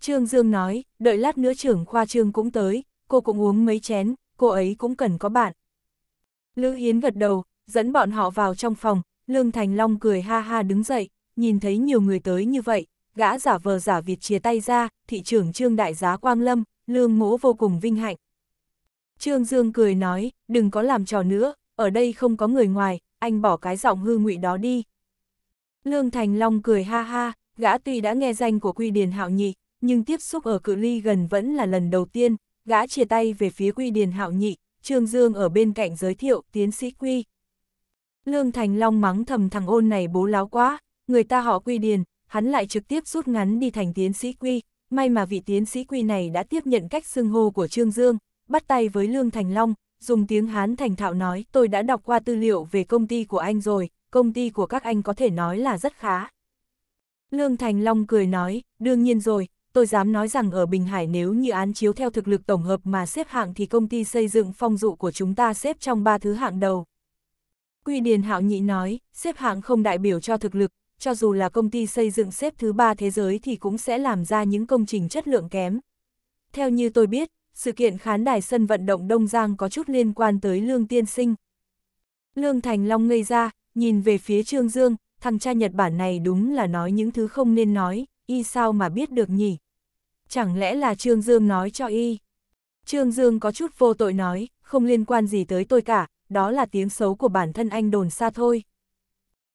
Trương Dương nói, đợi lát nữa trưởng khoa Trương cũng tới, cô cũng uống mấy chén, cô ấy cũng cần có bạn. Lữ Hiến gật đầu, dẫn bọn họ vào trong phòng, Lương Thành Long cười ha ha đứng dậy, nhìn thấy nhiều người tới như vậy, gã giả vờ giả Việt chia tay ra, thị trưởng Trương Đại Giá Quang Lâm, Lương Mỗ vô cùng vinh hạnh. Trương Dương cười nói, đừng có làm trò nữa, ở đây không có người ngoài, anh bỏ cái giọng hư ngụy đó đi. Lương Thành Long cười ha ha, gã tuy đã nghe danh của Quy Điền Hạo Nhị, nhưng tiếp xúc ở cự ly gần vẫn là lần đầu tiên, gã chia tay về phía Quy Điền Hạo Nhị, Trương Dương ở bên cạnh giới thiệu tiến sĩ Quy. Lương Thành Long mắng thầm thằng ôn này bố láo quá, người ta họ Quy Điền, hắn lại trực tiếp rút ngắn đi thành tiến sĩ Quy, may mà vị tiến sĩ Quy này đã tiếp nhận cách xưng hô của Trương Dương, bắt tay với Lương Thành Long, dùng tiếng Hán thành thạo nói tôi đã đọc qua tư liệu về công ty của anh rồi, công ty của các anh có thể nói là rất khá. Lương Thành Long cười nói, đương nhiên rồi, tôi dám nói rằng ở Bình Hải nếu như án chiếu theo thực lực tổng hợp mà xếp hạng thì công ty xây dựng phong dụ của chúng ta xếp trong ba thứ hạng đầu. Quy Điền Hạo Nhị nói, xếp hạng không đại biểu cho thực lực, cho dù là công ty xây dựng xếp thứ ba thế giới thì cũng sẽ làm ra những công trình chất lượng kém. Theo như tôi biết, sự kiện khán đài sân vận động Đông Giang có chút liên quan tới Lương Tiên Sinh. Lương Thành Long ngây ra, nhìn về phía Trương Dương, thằng cha Nhật Bản này đúng là nói những thứ không nên nói, y sao mà biết được nhỉ? chẳng lẽ là Trương Dương nói cho y. Trương Dương có chút vô tội nói, không liên quan gì tới tôi cả, đó là tiếng xấu của bản thân anh đồn xa thôi.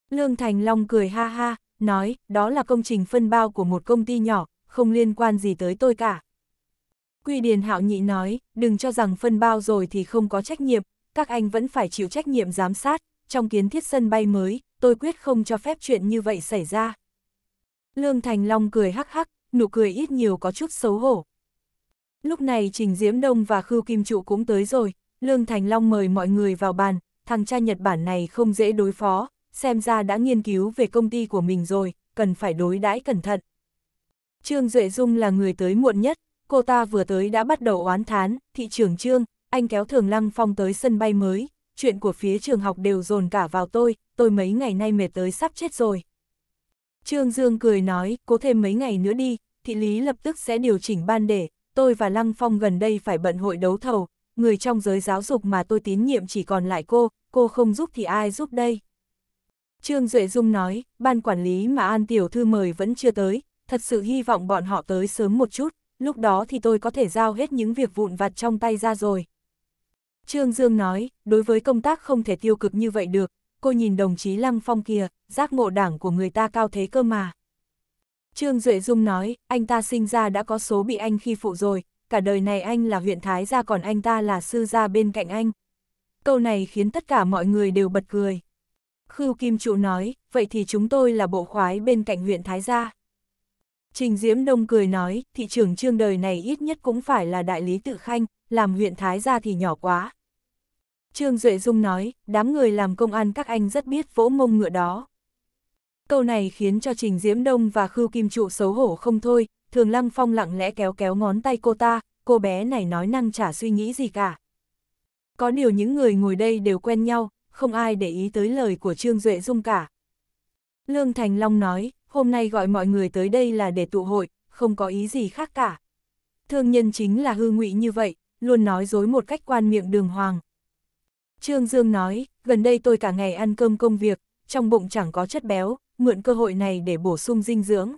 Lương Thành Long cười ha ha, nói, đó là công trình phân bao của một công ty nhỏ, không liên quan gì tới tôi cả. Quy Điền Hạo Nhị nói, đừng cho rằng phân bao rồi thì không có trách nhiệm, các anh vẫn phải chịu trách nhiệm giám sát, trong kiến thiết sân bay mới, tôi quyết không cho phép chuyện như vậy xảy ra. Lương Thành Long cười hắc hắc, nụ cười ít nhiều có chút xấu hổ. Lúc này Trình Diễm Đông và Khưu Kim Trụ cũng tới rồi, Lương Thành Long mời mọi người vào bàn, thằng cha Nhật Bản này không dễ đối phó, xem ra đã nghiên cứu về công ty của mình rồi, cần phải đối đãi cẩn thận. Trương Duệ Dung là người tới muộn nhất, cô ta vừa tới đã bắt đầu oán thán, thị trưởng Trương, anh kéo Thường Lăng Phong tới sân bay mới, chuyện của phía trường học đều dồn cả vào tôi, tôi mấy ngày nay mệt tới sắp chết rồi. Trương Dương cười nói, cố thêm mấy ngày nữa đi, thị lý lập tức sẽ điều chỉnh ban để, tôi và Lăng Phong gần đây phải bận hội đấu thầu, người trong giới giáo dục mà tôi tín nhiệm chỉ còn lại cô, cô không giúp thì ai giúp đây? Trương Duệ Dung nói, ban quản lý mà An Tiểu Thư mời vẫn chưa tới, thật sự hy vọng bọn họ tới sớm một chút, lúc đó thì tôi có thể giao hết những việc vụn vặt trong tay ra rồi. Trương Dương nói, đối với công tác không thể tiêu cực như vậy được, cô nhìn đồng chí Lăng Phong kia, giác ngộ đảng của người ta cao thế cơ mà. Trương Duệ Dung nói, anh ta sinh ra đã có số bị anh khi phụ rồi, cả đời này anh là huyện Thái gia còn anh ta là sư gia bên cạnh anh. Câu này khiến tất cả mọi người đều bật cười. Khưu Kim Trụ nói, vậy thì chúng tôi là bộ khoái bên cạnh huyện Thái gia. Trình Diễm Đông cười nói, thị trưởng trương đời này ít nhất cũng phải là đại lý tự khanh, làm huyện Thái gia thì nhỏ quá. Trương Duệ Dung nói, đám người làm công an các anh rất biết vỗ mông ngựa đó. Câu này khiến cho Trình Diễm Đông và Khưu Kim Trụ xấu hổ không thôi, Thường Lăng Phong lặng lẽ kéo kéo ngón tay cô ta, cô bé này nói năng chả suy nghĩ gì cả. Có điều những người ngồi đây đều quen nhau, không ai để ý tới lời của Trương Duệ Dung cả. Lương Thành Long nói, hôm nay gọi mọi người tới đây là để tụ hội, không có ý gì khác cả. Thương nhân chính là hư ngụy như vậy, luôn nói dối một cách quan miệng đường hoàng, Trương Dương nói, gần đây tôi cả ngày ăn cơm công việc, trong bụng chẳng có chất béo, mượn cơ hội này để bổ sung dinh dưỡng.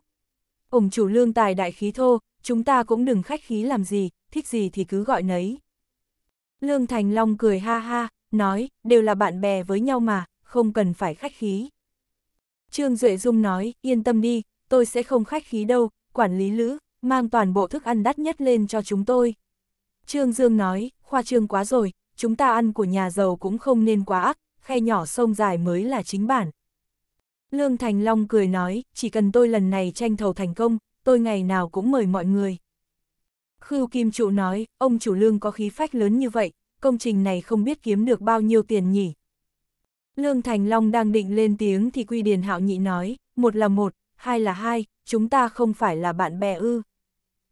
Ông chủ lương tài đại khí thô, chúng ta cũng đừng khách khí làm gì, thích gì thì cứ gọi nấy. Lương Thành Long cười ha ha, nói, đều là bạn bè với nhau mà, không cần phải khách khí. Trương Duệ Dung nói, yên tâm đi, tôi sẽ không khách khí đâu, quản lý lữ, mang toàn bộ thức ăn đắt nhất lên cho chúng tôi. Trương Dương nói, khoa trương quá rồi, chúng ta ăn của nhà giàu cũng không nên quá ác, khe nhỏ sông dài mới là chính bản. Lương Thành Long cười nói, chỉ cần tôi lần này tranh thầu thành công, tôi ngày nào cũng mời mọi người. Khưu Kim Trụ nói, ông chủ lương có khí phách lớn như vậy, công trình này không biết kiếm được bao nhiêu tiền nhỉ. Lương Thành Long đang định lên tiếng thì Quy Điền Hạo Nhị nói, một là một, hai là hai, chúng ta không phải là bạn bè ư.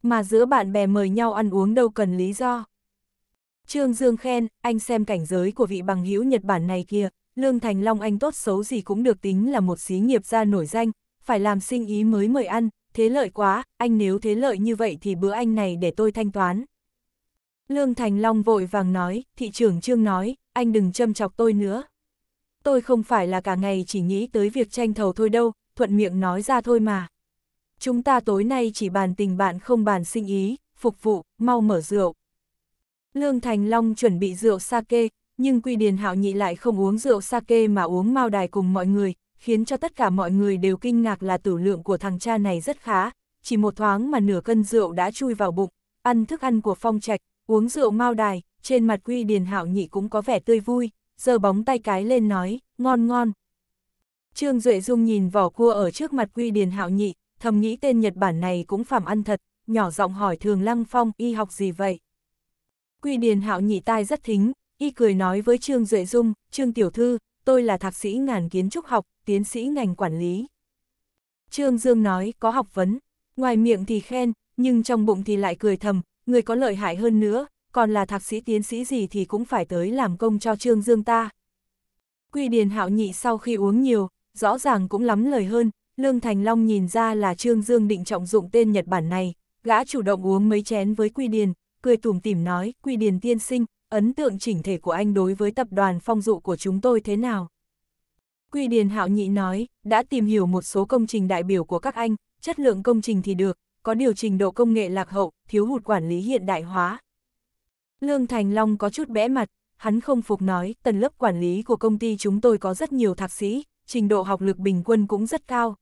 Mà giữa bạn bè mời nhau ăn uống đâu cần lý do. Trương Dương khen, anh xem cảnh giới của vị bằng hữu Nhật Bản này kia, Lương Thành Long anh tốt xấu gì cũng được tính là một xí nghiệp gia nổi danh, phải làm sinh ý mới mời ăn, thế lợi quá, anh nếu thế lợi như vậy thì bữa anh này để tôi thanh toán. Lương Thành Long vội vàng nói, thị trưởng Trương nói, anh đừng châm chọc tôi nữa. Tôi không phải là cả ngày chỉ nghĩ tới việc tranh thầu thôi đâu, thuận miệng nói ra thôi mà. Chúng ta tối nay chỉ bàn tình bạn không bàn sinh ý, phục vụ, mau mở rượu. Lương Thành Long chuẩn bị rượu sake, nhưng Quy Điền Hạo Nhị lại không uống rượu sake mà uống mao đài cùng mọi người, khiến cho tất cả mọi người đều kinh ngạc là tử lượng của thằng cha này rất khá, chỉ một thoáng mà nửa cân rượu đã chui vào bụng, ăn thức ăn của phong trạch, uống rượu mao đài, trên mặt Quy Điền Hạo Nhị cũng có vẻ tươi vui, giơ bóng tay cái lên nói, ngon ngon. Trương Duệ Dung nhìn vỏ cua ở trước mặt Quy Điền Hạo Nhị, thầm nghĩ tên Nhật Bản này cũng phàm ăn thật, nhỏ giọng hỏi Thường Lăng Phong y học gì vậy. Quy Điền Hạo nhị tai rất thính, y cười nói với Trương Duệ Dung, Trương Tiểu Thư, tôi là thạc sĩ ngàn kiến trúc học, tiến sĩ ngành quản lý. Trương Dương nói có học vấn, ngoài miệng thì khen, nhưng trong bụng thì lại cười thầm, người có lợi hại hơn nữa, còn là thạc sĩ tiến sĩ gì thì cũng phải tới làm công cho Trương Dương ta. Quy Điền Hạo nhị sau khi uống nhiều, rõ ràng cũng lắm lời hơn, Lương Thành Long nhìn ra là Trương Dương định trọng dụng tên Nhật Bản này, gã chủ động uống mấy chén với Quy Điền, cười tủm tỉm nói, Quy Điền tiên sinh, ấn tượng chỉnh thể của anh đối với tập đoàn phong dụ của chúng tôi thế nào? Quy Điền Hạo Nhị nói, đã tìm hiểu một số công trình đại biểu của các anh, chất lượng công trình thì được, có điều trình độ công nghệ lạc hậu, thiếu hụt quản lý hiện đại hóa. Lương Thành Long có chút bẽ mặt, hắn không phục nói, tầng lớp quản lý của công ty chúng tôi có rất nhiều thạc sĩ, trình độ học lực bình quân cũng rất cao.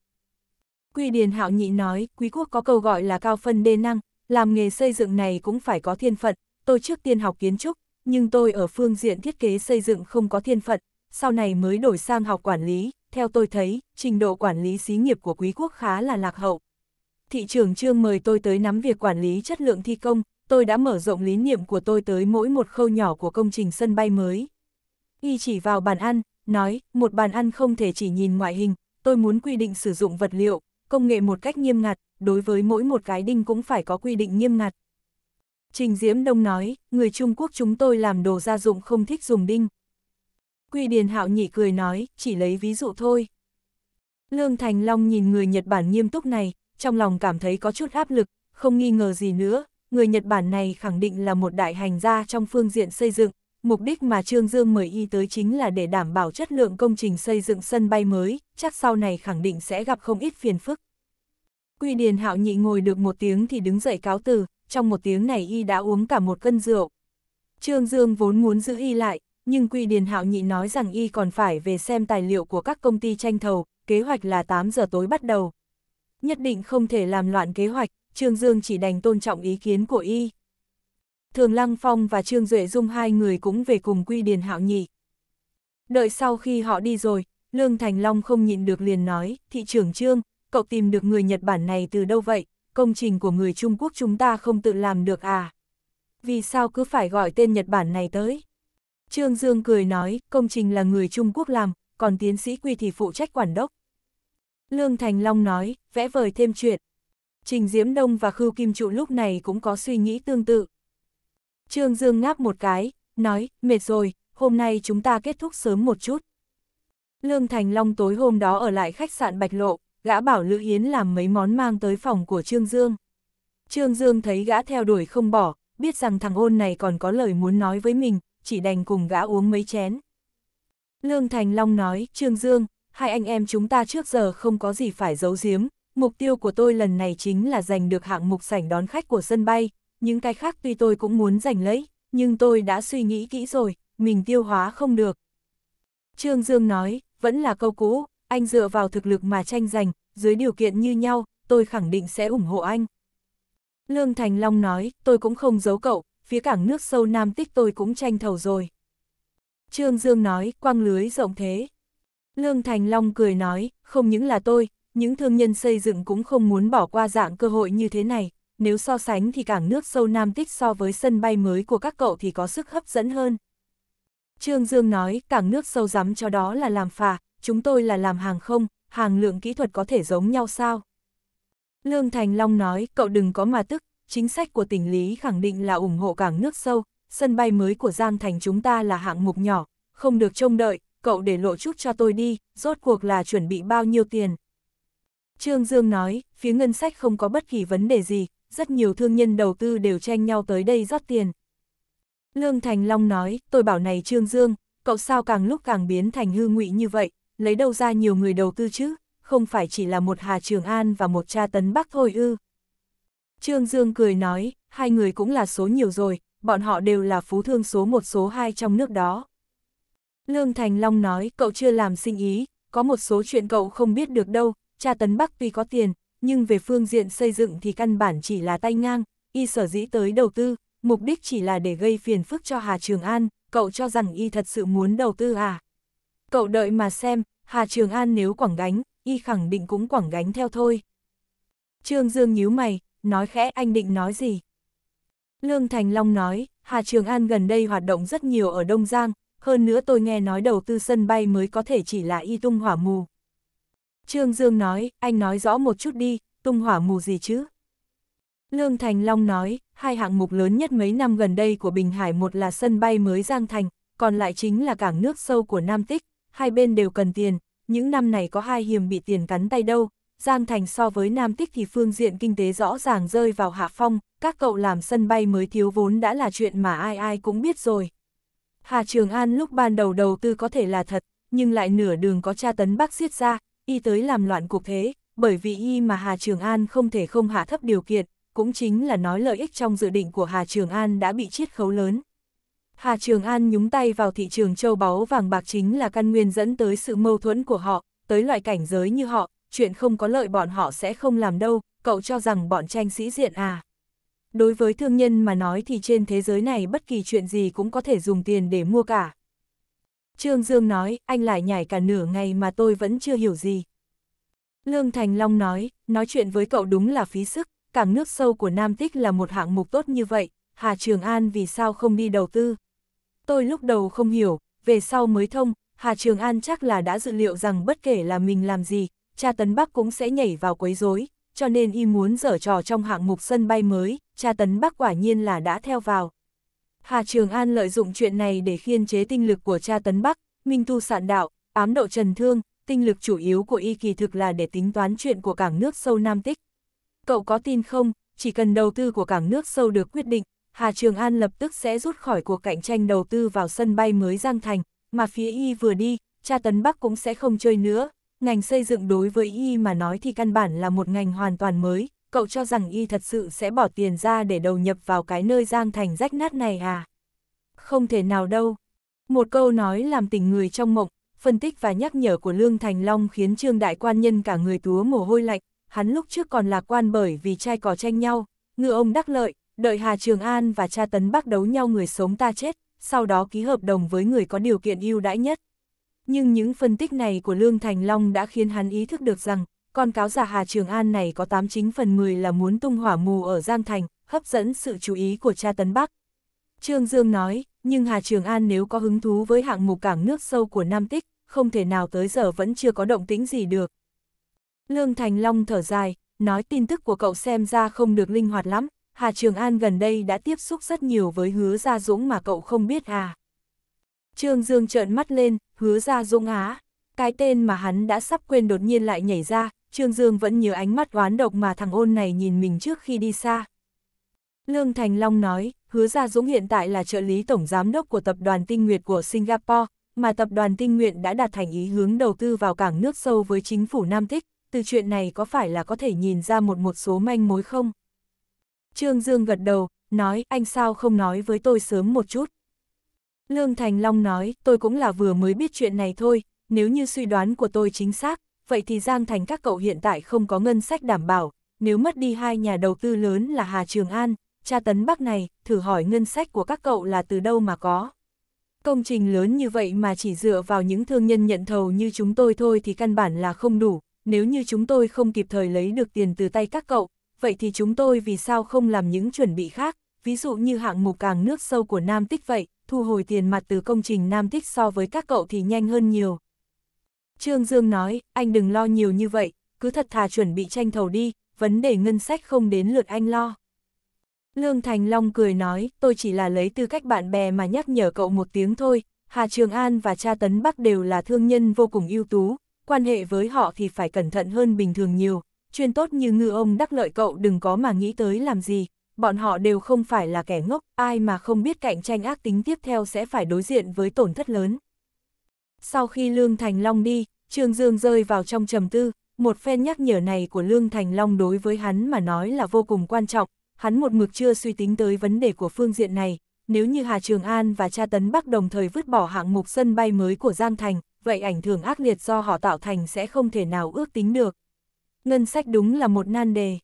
Quy Điền Hạo Nhị nói, quý quốc có câu gọi là cao phân đê năng, làm nghề xây dựng này cũng phải có thiên phận, tôi trước tiên học kiến trúc, nhưng tôi ở phương diện thiết kế xây dựng không có thiên phận, sau này mới đổi sang học quản lý, theo tôi thấy, trình độ quản lý xí nghiệp của quý quốc khá là lạc hậu. Thị trường trương mời tôi tới nắm việc quản lý chất lượng thi công, tôi đã mở rộng lý niệm của tôi tới mỗi một khâu nhỏ của công trình sân bay mới. Y chỉ vào bàn ăn, nói, một bàn ăn không thể chỉ nhìn ngoại hình, tôi muốn quy định sử dụng vật liệu, công nghệ một cách nghiêm ngặt, đối với mỗi một cái đinh cũng phải có quy định nghiêm ngặt. Trình Diễm Đông nói, người Trung Quốc chúng tôi làm đồ gia dụng không thích dùng đinh. Quy Điền Hạo nhỉ cười nói, chỉ lấy ví dụ thôi. Lương Thành Long nhìn người Nhật Bản nghiêm túc này, trong lòng cảm thấy có chút áp lực, không nghi ngờ gì nữa, người Nhật Bản này khẳng định là một đại hành gia trong phương diện xây dựng, mục đích mà Trương Dương mời y tới chính là để đảm bảo chất lượng công trình xây dựng sân bay mới, chắc sau này khẳng định sẽ gặp không ít phiền phức. Quy Điền Hạo Nhị ngồi được một tiếng thì đứng dậy cáo từ, trong một tiếng này y đã uống cả một cân rượu. Trương Dương vốn muốn giữ y lại, nhưng Quy Điền Hạo Nhị nói rằng y còn phải về xem tài liệu của các công ty tranh thầu, kế hoạch là 8 giờ tối bắt đầu. Nhất định không thể làm loạn kế hoạch, Trương Dương chỉ đành tôn trọng ý kiến của y. Thường Lăng Phong và Trương Duệ Dung hai người cũng về cùng Quy Điền Hạo Nhị. Đợi sau khi họ đi rồi, Lương Thành Long không nhịn được liền nói, thị trưởng Trương, cậu tìm được người Nhật Bản này từ đâu vậy, công trình của người Trung Quốc chúng ta không tự làm được à? Vì sao cứ phải gọi tên Nhật Bản này tới? Trương Dương cười nói, công trình là người Trung Quốc làm, còn tiến sĩ Quy thì phụ trách quản đốc. Lương Thành Long nói, vẽ vời thêm chuyện. Trình Diễm Đông và Khưu Kim Trụ lúc này cũng có suy nghĩ tương tự. Trương Dương ngáp một cái, nói, mệt rồi, hôm nay chúng ta kết thúc sớm một chút. Lương Thành Long tối hôm đó ở lại khách sạn Bạch Lộ, gã bảo Lữ Hiến làm mấy món mang tới phòng của Trương Dương. Trương Dương thấy gã theo đuổi không bỏ, biết rằng thằng ôn này còn có lời muốn nói với mình, chỉ đành cùng gã uống mấy chén. Lương Thành Long nói, Trương Dương, hai anh em chúng ta trước giờ không có gì phải giấu giếm, mục tiêu của tôi lần này chính là giành được hạng mục sảnh đón khách của sân bay, những cái khác tuy tôi cũng muốn giành lấy, nhưng tôi đã suy nghĩ kỹ rồi, mình tiêu hóa không được. Trương Dương nói, vẫn là câu cũ, anh dựa vào thực lực mà tranh giành, dưới điều kiện như nhau, tôi khẳng định sẽ ủng hộ anh. Lương Thành Long nói, tôi cũng không giấu cậu, phía cảng nước sâu Nam Tích tôi cũng tranh thầu rồi. Trương Dương nói, quang lưới rộng thế. Lương Thành Long cười nói, không những là tôi, những thương nhân xây dựng cũng không muốn bỏ qua dạng cơ hội như thế này, nếu so sánh thì cảng nước sâu Nam Tích so với sân bay mới của các cậu thì có sức hấp dẫn hơn. Trương Dương nói, cảng nước sâu rắm cho đó là làm phà, chúng tôi là làm hàng không, hàng lượng kỹ thuật có thể giống nhau sao? Lương Thành Long nói, cậu đừng có mà tức, chính sách của tỉnh Lý khẳng định là ủng hộ cảng nước sâu, sân bay mới của Giang Thành chúng ta là hạng mục nhỏ, không được trông đợi, cậu để lộ chút cho tôi đi, rốt cuộc là chuẩn bị bao nhiêu tiền. Trương Dương nói, phía ngân sách không có bất kỳ vấn đề gì, rất nhiều thương nhân đầu tư đều tranh nhau tới đây rót tiền. Lương Thành Long nói, tôi bảo này Trương Dương, cậu sao càng lúc càng biến thành hư ngụy như vậy, lấy đâu ra nhiều người đầu tư chứ, không phải chỉ là một Hà Trường An và một cha tấn Bắc thôi ư. Trương Dương cười nói, hai người cũng là số nhiều rồi, bọn họ đều là phú thương số một số hai trong nước đó. Lương Thành Long nói, cậu chưa làm sinh ý, có một số chuyện cậu không biết được đâu, cha tấn Bắc tuy có tiền, nhưng về phương diện xây dựng thì căn bản chỉ là tay ngang, y sở dĩ tới đầu tư, mục đích chỉ là để gây phiền phức cho Hà Trường An, cậu cho rằng y thật sự muốn đầu tư à. Cậu đợi mà xem, Hà Trường An nếu quảng gánh, y khẳng định cũng quảng gánh theo thôi. Trương Dương nhíu mày, nói khẽ anh định nói gì. Lương Thành Long nói, Hà Trường An gần đây hoạt động rất nhiều ở Đông Giang, hơn nữa tôi nghe nói đầu tư sân bay mới có thể chỉ là y tung hỏa mù, Trương Dương nói, anh nói rõ một chút đi, tung hỏa mù gì chứ? Lương Thành Long nói, hai hạng mục lớn nhất mấy năm gần đây của Bình Hải một là sân bay mới Giang Thành, còn lại chính là cảng nước sâu của Nam Tích, hai bên đều cần tiền, những năm này có hai hiểm bị tiền cắn tay đâu, Giang Thành so với Nam Tích thì phương diện kinh tế rõ ràng rơi vào hạ phong, các cậu làm sân bay mới thiếu vốn đã là chuyện mà ai ai cũng biết rồi. Hà Trường An lúc ban đầu đầu tư có thể là thật, nhưng lại nửa đường có tra tấn bác giết ra, y tới làm loạn cuộc thế, bởi vì y mà Hà Trường An không thể không hạ thấp điều kiện, cũng chính là nói lợi ích trong dự định của Hà Trường An đã bị chiết khấu lớn. Hà Trường An nhúng tay vào thị trường châu báu vàng bạc chính là căn nguyên dẫn tới sự mâu thuẫn của họ, tới loại cảnh giới như họ, chuyện không có lợi bọn họ sẽ không làm đâu, cậu cho rằng bọn tranh sĩ diện à. Đối với thương nhân mà nói thì trên thế giới này bất kỳ chuyện gì cũng có thể dùng tiền để mua cả. Trương Dương nói, anh lại nhảy cả nửa ngày mà tôi vẫn chưa hiểu gì. Lương Thành Long nói, nói chuyện với cậu đúng là phí sức, cảng nước sâu của Nam Tích là một hạng mục tốt như vậy, Hà Trường An vì sao không đi đầu tư? Tôi lúc đầu không hiểu, về sau mới thông, Hà Trường An chắc là đã dự liệu rằng bất kể là mình làm gì, cha Tấn Bắc cũng sẽ nhảy vào quấy rối, cho nên y muốn dở trò trong hạng mục sân bay mới, cha Tấn Bắc quả nhiên là đã theo vào. Hà Trường An lợi dụng chuyện này để khiên chế tinh lực của cha Tấn Bắc, Minh Thu Sạn Đạo, ám độ Trần Thương, tinh lực chủ yếu của y kỳ thực là để tính toán chuyện của cảng nước sâu Nam Tích. Cậu có tin không, chỉ cần đầu tư của cảng nước sâu được quyết định, Hà Trường An lập tức sẽ rút khỏi cuộc cạnh tranh đầu tư vào sân bay mới Giang Thành, mà phía y vừa đi, cha Tấn Bắc cũng sẽ không chơi nữa. Ngành xây dựng đối với y mà nói thì căn bản là một ngành hoàn toàn mới, cậu cho rằng y thật sự sẽ bỏ tiền ra để đầu nhập vào cái nơi giang thành rách nát này à? Không thể nào đâu. Một câu nói làm tỉnh người trong mộng, phân tích và nhắc nhở của Lương Thành Long khiến Trương Đại Quan Nhân cả người túa mồ hôi lạnh, hắn lúc trước còn lạc quan bởi vì trai cỏ tranh nhau, ngựa ông đắc lợi, đợi Hà Trường An và cha Tấn Bắc đấu nhau người sống ta chết, sau đó ký hợp đồng với người có điều kiện ưu đãi nhất. Nhưng những phân tích này của Lương Thành Long đã khiến hắn ý thức được rằng, con cáo giả Hà Trường An này có 89 phần 10 là muốn tung hỏa mù ở Giang Thành, hấp dẫn sự chú ý của cha Tấn Bắc. Trương Dương nói, nhưng Hà Trường An nếu có hứng thú với hạng mục cảng nước sâu của Nam Tích, không thể nào tới giờ vẫn chưa có động tĩnh gì được. Lương Thành Long thở dài, nói tin tức của cậu xem ra không được linh hoạt lắm, Hà Trường An gần đây đã tiếp xúc rất nhiều với hứa Gia Dũng mà cậu không biết à. Trương Dương trợn mắt lên, hứa Gia Dũng á, cái tên mà hắn đã sắp quên đột nhiên lại nhảy ra, Trương Dương vẫn nhớ ánh mắt oán độc mà thằng ôn này nhìn mình trước khi đi xa. Lương Thành Long nói, hứa Gia Dũng hiện tại là trợ lý tổng giám đốc của tập đoàn tinh nguyệt của Singapore, mà tập đoàn tinh nguyện đã đạt thành ý hướng đầu tư vào cảng nước sâu với chính phủ Nam Thích. từ chuyện này có phải là có thể nhìn ra một một số manh mối không? Trương Dương gật đầu, nói, anh sao không nói với tôi sớm một chút? Lương Thành Long nói, tôi cũng là vừa mới biết chuyện này thôi, nếu như suy đoán của tôi chính xác, vậy thì Giang Thành các cậu hiện tại không có ngân sách đảm bảo, nếu mất đi hai nhà đầu tư lớn là Hà Trường An, cha tấn bắc này, thử hỏi ngân sách của các cậu là từ đâu mà có. Công trình lớn như vậy mà chỉ dựa vào những thương nhân nhận thầu như chúng tôi thôi thì căn bản là không đủ, nếu như chúng tôi không kịp thời lấy được tiền từ tay các cậu, vậy thì chúng tôi vì sao không làm những chuẩn bị khác, ví dụ như hạng mục càng nước sâu của Nam Tích vậy, thu hồi tiền mặt từ công trình Nam Tích so với các cậu thì nhanh hơn nhiều. Trương Dương nói, anh đừng lo nhiều như vậy, cứ thật thà chuẩn bị tranh thầu đi, vấn đề ngân sách không đến lượt anh lo. Lương Thành Long cười nói, tôi chỉ là lấy tư cách bạn bè mà nhắc nhở cậu một tiếng thôi, Hà Trường An và cha Tấn Bắc đều là thương nhân vô cùng ưu tú, quan hệ với họ thì phải cẩn thận hơn bình thường nhiều, chuyên tốt như ngư ông đắc lợi cậu đừng có mà nghĩ tới làm gì, bọn họ đều không phải là kẻ ngốc, ai mà không biết cạnh tranh ác tính tiếp theo sẽ phải đối diện với tổn thất lớn. Sau khi Lương Thành Long đi, Trương Dương rơi vào trong trầm tư, một phen nhắc nhở này của Lương Thành Long đối với hắn mà nói là vô cùng quan trọng, hắn một mực chưa suy tính tới vấn đề của phương diện này, nếu như Hà Trường An và cha Tấn Bắc đồng thời vứt bỏ hạng mục sân bay mới của Giang Thành, vậy ảnh hưởng ác liệt do họ tạo thành sẽ không thể nào ước tính được. Ngân sách đúng là một nan đề.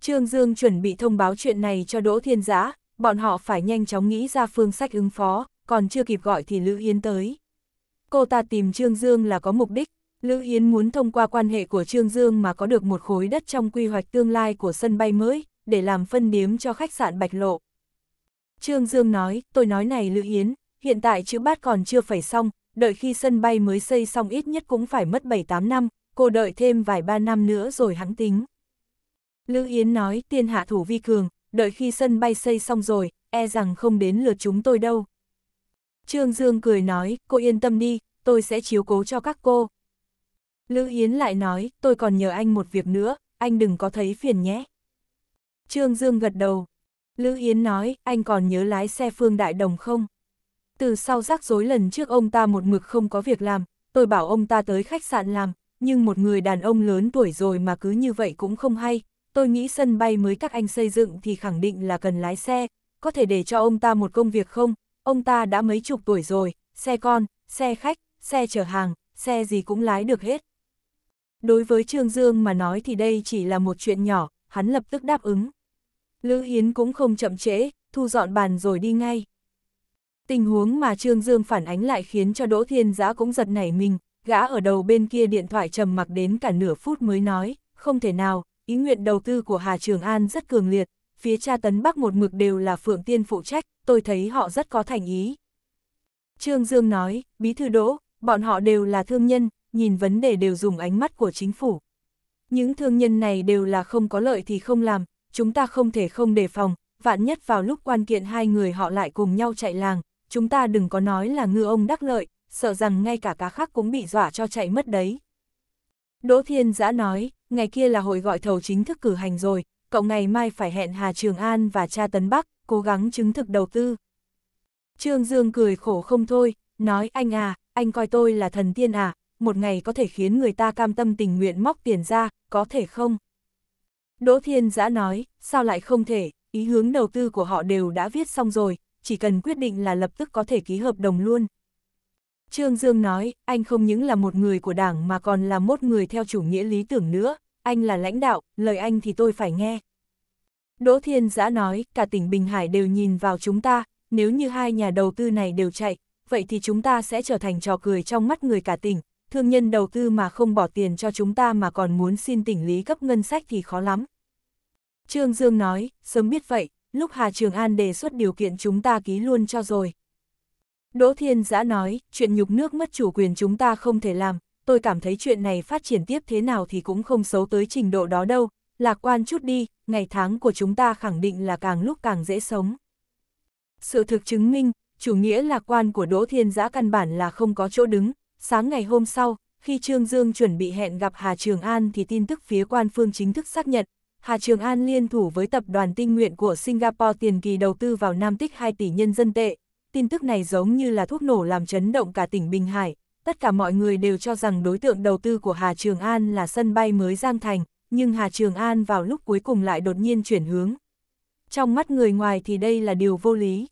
Trương Dương chuẩn bị thông báo chuyện này cho Đỗ Thiên Giã, bọn họ phải nhanh chóng nghĩ ra phương sách ứng phó, còn chưa kịp gọi thì Lữ Hiến tới cô ta tìm Trương Dương là có mục đích, Lữ Yến muốn thông qua quan hệ của Trương Dương mà có được một khối đất trong quy hoạch tương lai của sân bay mới, để làm phân điếm cho khách sạn Bạch Lộ. Trương Dương nói, tôi nói này Lữ Yến, hiện tại chữ bát còn chưa phải xong, đợi khi sân bay mới xây xong ít nhất cũng phải mất 7-8 năm, cô đợi thêm vài ba năm nữa rồi hắn tính. Lữ Yến nói, tiên hạ thủ vi cường, đợi khi sân bay xây xong rồi, e rằng không đến lượt chúng tôi đâu. Trương Dương cười nói, cô yên tâm đi, tôi sẽ chiếu cố cho các cô. Lữ Yến lại nói, tôi còn nhờ anh một việc nữa, anh đừng có thấy phiền nhé. Trương Dương gật đầu. Lữ Yến nói, anh còn nhớ lái xe Phương Đại Đồng không? Từ sau rắc rối lần trước ông ta một mực không có việc làm, tôi bảo ông ta tới khách sạn làm, nhưng một người đàn ông lớn tuổi rồi mà cứ như vậy cũng không hay. Tôi nghĩ sân bay mới các anh xây dựng thì khẳng định là cần lái xe, có thể để cho ông ta một công việc không, ông ta đã mấy chục tuổi rồi, xe con, xe khách, xe chở hàng, xe gì cũng lái được hết. Đối với Trương Dương mà nói thì đây chỉ là một chuyện nhỏ, hắn lập tức đáp ứng. Lữ Hiến cũng không chậm trễ, thu dọn bàn rồi đi ngay. Tình huống mà Trương Dương phản ánh lại khiến cho Đỗ Thiên Giã cũng giật nảy mình, gã ở đầu bên kia điện thoại trầm mặc đến cả nửa phút mới nói, không thể nào, ý nguyện đầu tư của Hà Trường An rất cường liệt, phía cha tấn bắc một mực đều là Phượng Tiên phụ trách, tôi thấy họ rất có thành ý. Trương Dương nói, bí thư đỗ, bọn họ đều là thương nhân, nhìn vấn đề đều dùng ánh mắt của chính phủ. Những thương nhân này đều là không có lợi thì không làm, chúng ta không thể không đề phòng, vạn nhất vào lúc quan kiện hai người họ lại cùng nhau chạy làng, chúng ta đừng có nói là ngư ông đắc lợi, sợ rằng ngay cả cá khác cũng bị dọa cho chạy mất đấy. Đỗ Thiên Giã nói, ngày kia là hội gọi thầu chính thức cử hành rồi, cậu ngày mai phải hẹn Hà Trường An và cha Tấn Bắc, cố gắng chứng thực đầu tư. Trương Dương cười khổ không thôi, nói anh à, anh coi tôi là thần tiên à, một ngày có thể khiến người ta cam tâm tình nguyện móc tiền ra, có thể không? Đỗ Thiên Giã nói, sao lại không thể, ý hướng đầu tư của họ đều đã viết xong rồi, chỉ cần quyết định là lập tức có thể ký hợp đồng luôn. Trương Dương nói, anh không những là một người của đảng mà còn là một người theo chủ nghĩa lý tưởng nữa, anh là lãnh đạo, lời anh thì tôi phải nghe. Đỗ Thiên Giã nói, cả tỉnh Bình Hải đều nhìn vào chúng ta, nếu như hai nhà đầu tư này đều chạy, vậy thì chúng ta sẽ trở thành trò cười trong mắt người cả tỉnh, thương nhân đầu tư mà không bỏ tiền cho chúng ta mà còn muốn xin tỉnh lý cấp ngân sách thì khó lắm. Trương Dương nói, sớm biết vậy, lúc Hà Trường An đề xuất điều kiện chúng ta ký luôn cho rồi. Đỗ Thiên Giã nói, chuyện nhục nước mất chủ quyền chúng ta không thể làm, tôi cảm thấy chuyện này phát triển tiếp thế nào thì cũng không xấu tới trình độ đó đâu, lạc quan chút đi, ngày tháng của chúng ta khẳng định là càng lúc càng dễ sống. Sự thực chứng minh, chủ nghĩa lạc quan của Đỗ Thiên Giã căn bản là không có chỗ đứng, sáng ngày hôm sau, khi Trương Dương chuẩn bị hẹn gặp Hà Trường An thì tin tức phía quan phương chính thức xác nhận, Hà Trường An liên thủ với tập đoàn tinh nguyện của Singapore tiền kỳ đầu tư vào Nam Tích 2 tỷ nhân dân tệ. Tin tức này giống như là thuốc nổ làm chấn động cả tỉnh Bình Hải, tất cả mọi người đều cho rằng đối tượng đầu tư của Hà Trường An là sân bay mới Giang Thành, nhưng Hà Trường An vào lúc cuối cùng lại đột nhiên chuyển hướng. Trong mắt người ngoài thì đây là điều vô lý.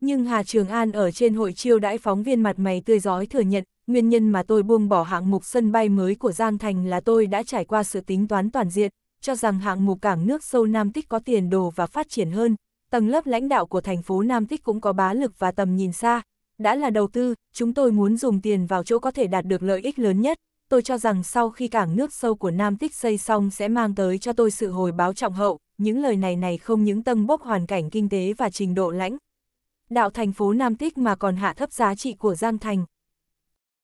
Nhưng Hà Trường An ở trên hội chiêu đãi phóng viên mặt mày tươi giói thừa nhận, nguyên nhân mà tôi buông bỏ hạng mục sân bay mới của Giang Thành là tôi đã trải qua sự tính toán toàn diện, cho rằng hạng mục cảng nước sâu Nam Tích có tiền đồ và phát triển hơn, tầng lớp lãnh đạo của thành phố Nam Tích cũng có bá lực và tầm nhìn xa, đã là đầu tư, chúng tôi muốn dùng tiền vào chỗ có thể đạt được lợi ích lớn nhất. Tôi cho rằng sau khi cảng nước sâu của Nam Tích xây xong sẽ mang tới cho tôi sự hồi báo trọng hậu, những lời này này không những tâm bốc hoàn cảnh kinh tế và trình độ lãnh. Đạo thành phố Nam Tích mà còn hạ thấp giá trị của Giang Thành.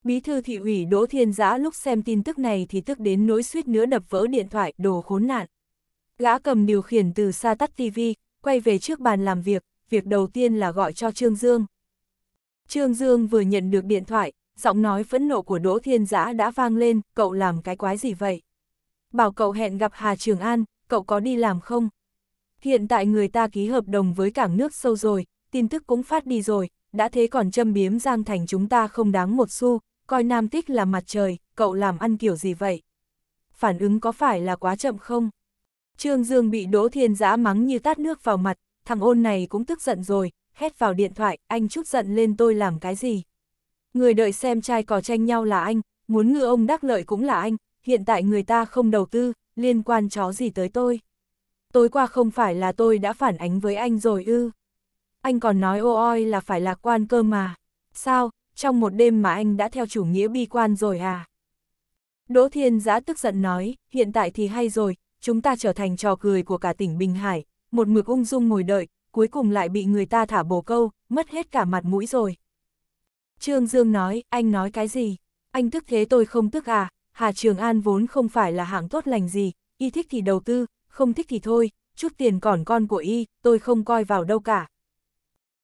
Bí thư thị ủy Đỗ Thiên Giã lúc xem tin tức này thì tức đến nỗi suýt nữa đập vỡ điện thoại, đồ khốn nạn. Gã cầm điều khiển từ xa tắt TV, quay về trước bàn làm việc, việc đầu tiên là gọi cho Trương Dương. Trương Dương vừa nhận được điện thoại, giọng nói phẫn nộ của Đỗ Thiên Giã đã vang lên, cậu làm cái quái gì vậy? Bảo cậu hẹn gặp Hà Trường An, cậu có đi làm không? Hiện tại người ta ký hợp đồng với cảng nước sâu rồi, tin tức cũng phát đi rồi, đã thế còn châm biếm Giang Thành chúng ta không đáng một xu, coi Nam Tích là mặt trời, cậu làm ăn kiểu gì vậy? Phản ứng có phải là quá chậm không? Trương Dương bị Đỗ Thiên Giã mắng như tát nước vào mặt, thằng ôn này cũng tức giận rồi, hét vào điện thoại, anh chút giận lên tôi làm cái gì. Người đợi xem trai cò tranh nhau là anh, muốn ngư ông đắc lợi cũng là anh, hiện tại người ta không đầu tư, liên quan chó gì tới tôi. Tối qua không phải là tôi đã phản ánh với anh rồi ư. Anh còn nói ô oi là phải lạc quan cơ mà. Sao, trong một đêm mà anh đã theo chủ nghĩa bi quan rồi à? Đỗ Thiên Giã tức giận nói, hiện tại thì hay rồi, chúng ta trở thành trò cười của cả tỉnh Bình Hải, một mực ung dung ngồi đợi, cuối cùng lại bị người ta thả bồ câu, mất hết cả mặt mũi rồi. Trương Dương nói, anh nói cái gì? Anh tức thế tôi không tức à? Hà Trường An vốn không phải là hạng tốt lành gì, y thích thì đầu tư, không thích thì thôi, chút tiền còn con của y, tôi không coi vào đâu cả.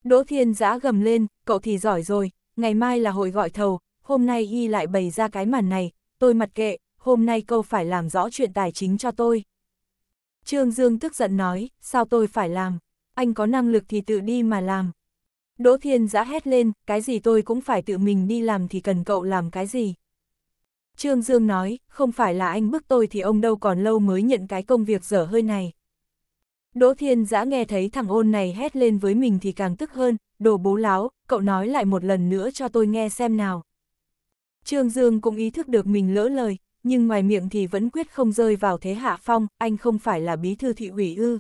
Đỗ Thiên giã gầm lên, cậu thì giỏi rồi, ngày mai là hội gọi thầu, hôm nay y lại bày ra cái màn này, tôi mặt kệ, hôm nay câu phải làm rõ chuyện tài chính cho tôi. Trương Dương tức giận nói, sao tôi phải làm? anh có năng lực thì tự đi mà làm. Đỗ Thiên giã hét lên, cái gì tôi cũng phải tự mình đi làm thì cần cậu làm cái gì. Trương Dương nói, không phải là anh bức tôi thì ông đâu còn lâu mới nhận cái công việc dở hơi này. Đỗ Thiên giã nghe thấy thằng ôn này hét lên với mình thì càng tức hơn, đồ bố láo, cậu nói lại một lần nữa cho tôi nghe xem nào. Trương Dương cũng ý thức được mình lỡ lời, nhưng ngoài miệng thì vẫn quyết không rơi vào thế hạ phong, anh không phải là bí thư thị ủy ư.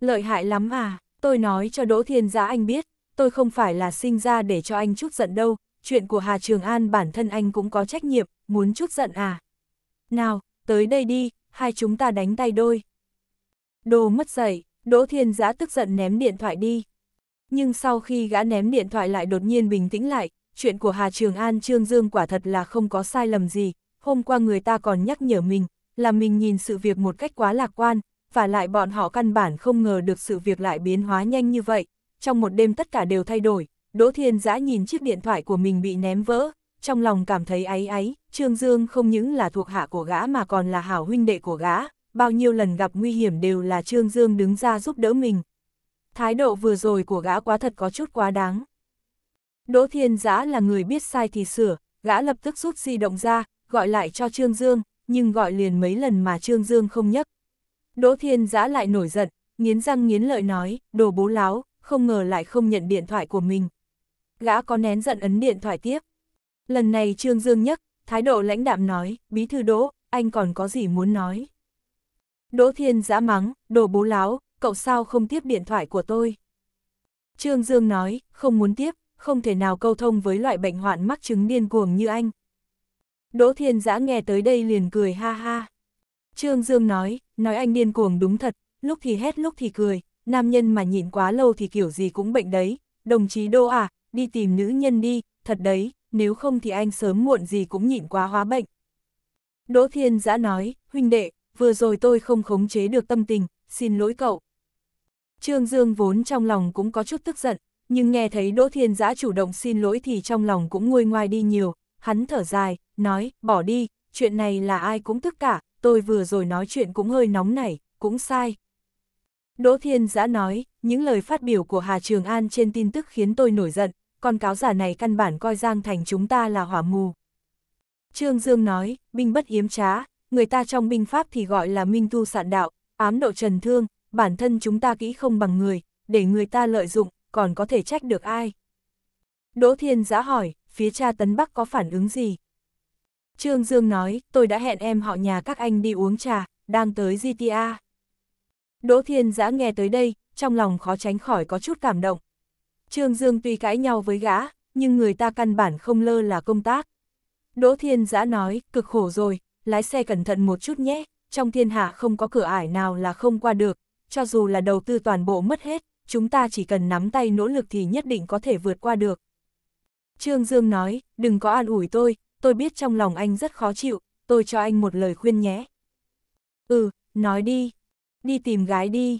Lợi hại lắm à, tôi nói cho Đỗ Thiên Giã anh biết, tôi không phải là sinh ra để cho anh chút giận đâu, chuyện của Hà Trường An bản thân anh cũng có trách nhiệm, muốn chút giận à. Nào, tới đây đi, hai chúng ta đánh tay đôi. Đồ mất dậy, Đỗ Thiên Giã tức giận ném điện thoại đi. Nhưng sau khi gã ném điện thoại lại đột nhiên bình tĩnh lại, chuyện của Hà Trường An Trương Dương quả thật là không có sai lầm gì, hôm qua người ta còn nhắc nhở mình, là mình nhìn sự việc một cách quá lạc quan, và lại bọn họ căn bản không ngờ được sự việc lại biến hóa nhanh như vậy. Trong một đêm tất cả đều thay đổi, Đỗ Thiên Giã nhìn chiếc điện thoại của mình bị ném vỡ, trong lòng cảm thấy áy áy, Trương Dương không những là thuộc hạ của gã mà còn là hảo huynh đệ của gã, bao nhiêu lần gặp nguy hiểm đều là Trương Dương đứng ra giúp đỡ mình. Thái độ vừa rồi của gã quá thật có chút quá đáng. Đỗ Thiên Giã là người biết sai thì sửa, gã lập tức rút di động ra, gọi lại cho Trương Dương, nhưng gọi liền mấy lần mà Trương Dương không nhấc, Đỗ Thiên Giã lại nổi giận, nghiến răng nghiến lợi nói, đồ bố láo, không ngờ lại không nhận điện thoại của mình. Gã có nén giận ấn điện thoại tiếp. Lần này Trương Dương nhắc, thái độ lãnh đạm nói, bí thư Đỗ, anh còn có gì muốn nói. Đỗ Thiên Giã mắng, đồ bố láo, cậu sao không tiếp điện thoại của tôi. Trương Dương nói, không muốn tiếp, không thể nào câu thông với loại bệnh hoạn mắc chứng điên cuồng như anh. Đỗ Thiên Giã nghe tới đây liền cười ha ha. Trương Dương nói, nói anh điên cuồng đúng thật, lúc thì hét lúc thì cười, nam nhân mà nhịn quá lâu thì kiểu gì cũng bệnh đấy, đồng chí Đô à, đi tìm nữ nhân đi, thật đấy, nếu không thì anh sớm muộn gì cũng nhịn quá hóa bệnh. Đỗ Thiên Giã nói, huynh đệ, vừa rồi tôi không khống chế được tâm tình, xin lỗi cậu. Trương Dương vốn trong lòng cũng có chút tức giận, nhưng nghe thấy Đỗ Thiên Giã chủ động xin lỗi thì trong lòng cũng nguôi ngoai đi nhiều, hắn thở dài, nói, bỏ đi, chuyện này là ai cũng tức cả, tôi vừa rồi nói chuyện cũng hơi nóng nảy, cũng sai. Đỗ Thiên Giã nói, những lời phát biểu của Hà Trường An trên tin tức khiến tôi nổi giận, con cáo giả này căn bản coi Giang Thành chúng ta là hỏa mù. Trương Dương nói, binh bất yếm trá, người ta trong binh pháp thì gọi là minh tu sạn đạo, ám độ trần thương, bản thân chúng ta kỹ không bằng người, để người ta lợi dụng, còn có thể trách được ai. Đỗ Thiên Giã hỏi, phía cha Tấn Bắc có phản ứng gì? Trương Dương nói, tôi đã hẹn em họ nhà các anh đi uống trà, đang tới GTA. Đỗ Thiên Giã nghe tới đây, trong lòng khó tránh khỏi có chút cảm động. Trương Dương tuy cãi nhau với gã, nhưng người ta căn bản không lơ là công tác. Đỗ Thiên Giã nói, cực khổ rồi, lái xe cẩn thận một chút nhé, trong thiên hạ không có cửa ải nào là không qua được, cho dù là đầu tư toàn bộ mất hết, chúng ta chỉ cần nắm tay nỗ lực thì nhất định có thể vượt qua được. Trương Dương nói, đừng có an ủi tôi, tôi biết trong lòng anh rất khó chịu, tôi cho anh một lời khuyên nhé. Ừ, nói đi, đi tìm gái đi,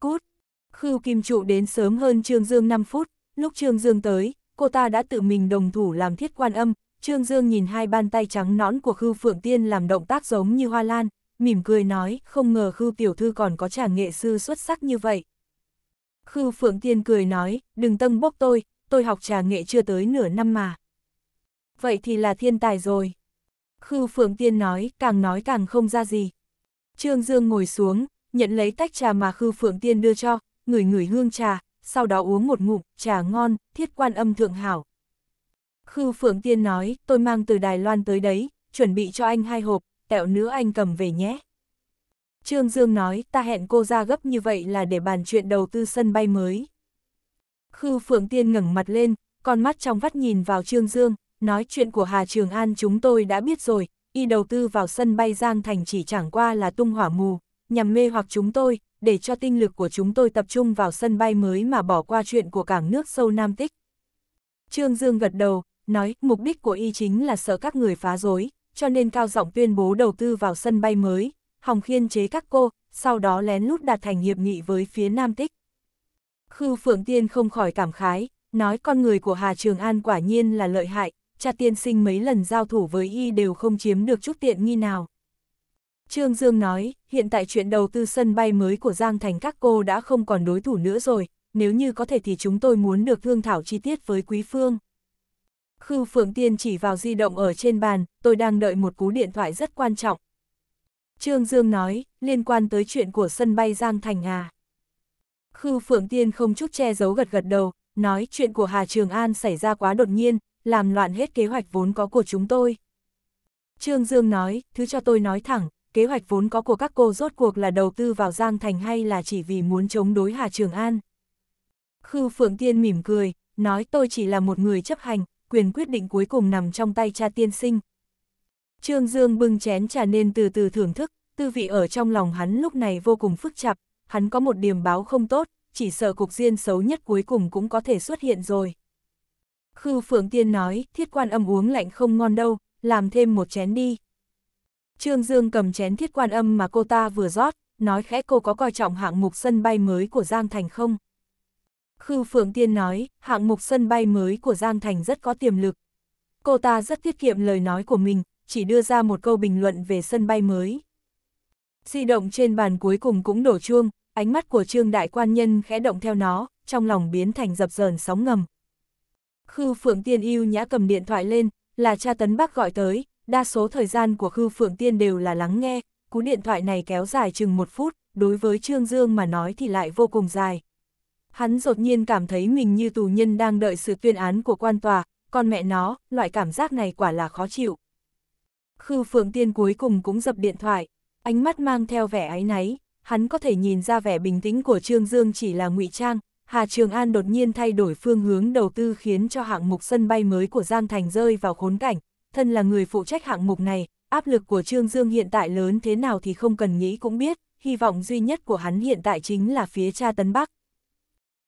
cút. Khưu Kim Trụ đến sớm hơn Trương Dương 5 phút, lúc Trương Dương tới, cô ta đã tự mình đồng thủ làm thiết quan âm, Trương Dương nhìn hai bàn tay trắng nõn của Khưu Phượng Tiên làm động tác giống như hoa lan, mỉm cười nói, không ngờ Khưu Tiểu Thư còn có trả nghệ sư xuất sắc như vậy. Khưu Phượng Tiên cười nói, đừng tâng bốc tôi, tôi học trà nghệ chưa tới nửa năm mà vậy thì là thiên tài rồi. Khư Phượng Tiên nói, càng nói càng không ra gì. Trương Dương ngồi xuống, nhận lấy tách trà mà Khư Phượng Tiên đưa cho, ngửi ngửi hương trà, sau đó uống một ngụm, trà ngon, thiết quan âm thượng hảo. Khư Phượng Tiên nói, tôi mang từ Đài Loan tới đấy, chuẩn bị cho anh hai hộp, tẹo nữa anh cầm về nhé. Trương Dương nói, ta hẹn cô ra gấp như vậy là để bàn chuyện đầu tư sân bay mới. Khư Phượng Tiên ngẩng mặt lên, con mắt trong vắt nhìn vào Trương Dương, nói chuyện của Hà Trường An chúng tôi đã biết rồi, y đầu tư vào sân bay Giang Thành chỉ chẳng qua là tung hỏa mù, nhằm mê hoặc chúng tôi, để cho tinh lực của chúng tôi tập trung vào sân bay mới mà bỏ qua chuyện của cảng nước sâu Nam Tích. Trương Dương gật đầu, nói mục đích của y chính là sợ các người phá rối, cho nên cao giọng tuyên bố đầu tư vào sân bay mới, hòng khiên chế các cô, sau đó lén lút đạt thành hiệp nghị với phía Nam Tích. Khư Phượng Tiên không khỏi cảm khái, nói con người của Hà Trường An quả nhiên là lợi hại, cha tiên sinh mấy lần giao thủ với y đều không chiếm được chút tiện nghi nào. Trương Dương nói, hiện tại chuyện đầu tư sân bay mới của Giang Thành các cô đã không còn đối thủ nữa rồi, nếu như có thể thì chúng tôi muốn được thương thảo chi tiết với Quý Phương. Khư Phượng Tiên chỉ vào di động ở trên bàn, tôi đang đợi một cú điện thoại rất quan trọng. Trương Dương nói, liên quan tới chuyện của sân bay Giang Thành à. Khư Phượng Tiên không chút che giấu gật gật đầu, nói chuyện của Hà Trường An xảy ra quá đột nhiên, làm loạn hết kế hoạch vốn có của chúng tôi. Trương Dương nói, thứ cho tôi nói thẳng, kế hoạch vốn có của các cô rốt cuộc là đầu tư vào Giang Thành hay là chỉ vì muốn chống đối Hà Trường An. Khư Phượng Tiên mỉm cười, nói tôi chỉ là một người chấp hành, quyền quyết định cuối cùng nằm trong tay cha tiên sinh. Trương Dương bưng chén trà nên từ từ thưởng thức, tư vị ở trong lòng hắn lúc này vô cùng phức chạp, hắn có một điểm báo không tốt, chỉ sợ cục diên xấu nhất cuối cùng cũng có thể xuất hiện rồi. Khư Phượng Tiên nói, thiết quan âm uống lạnh không ngon đâu, làm thêm một chén đi. Trương Dương cầm chén thiết quan âm mà cô ta vừa rót, nói khẽ cô có coi trọng hạng mục sân bay mới của Giang Thành không? Khư Phượng Tiên nói, hạng mục sân bay mới của Giang Thành rất có tiềm lực. Cô ta rất tiết kiệm lời nói của mình, chỉ đưa ra một câu bình luận về sân bay mới. Di động trên bàn cuối cùng cũng đổ chuông, ánh mắt của Trương Đại Quan Nhân khẽ động theo nó, trong lòng biến thành dập dờn sóng ngầm. Khư Phượng Tiên yêu nhã cầm điện thoại lên, là cha Tấn Bắc gọi tới, đa số thời gian của Khư Phượng Tiên đều là lắng nghe, cú điện thoại này kéo dài chừng một phút, đối với Trương Dương mà nói thì lại vô cùng dài. Hắn đột nhiên cảm thấy mình như tù nhân đang đợi sự tuyên án của quan tòa, con mẹ nó, loại cảm giác này quả là khó chịu. Khư Phượng Tiên cuối cùng cũng dập điện thoại, ánh mắt mang theo vẻ áy náy, hắn có thể nhìn ra vẻ bình tĩnh của Trương Dương chỉ là ngụy trang, Hà Trường An đột nhiên thay đổi phương hướng đầu tư khiến cho hạng mục sân bay mới của Giang Thành rơi vào khốn cảnh, thân là người phụ trách hạng mục này, áp lực của Trương Dương hiện tại lớn thế nào thì không cần nghĩ cũng biết, hy vọng duy nhất của hắn hiện tại chính là phía cha Tấn Bắc.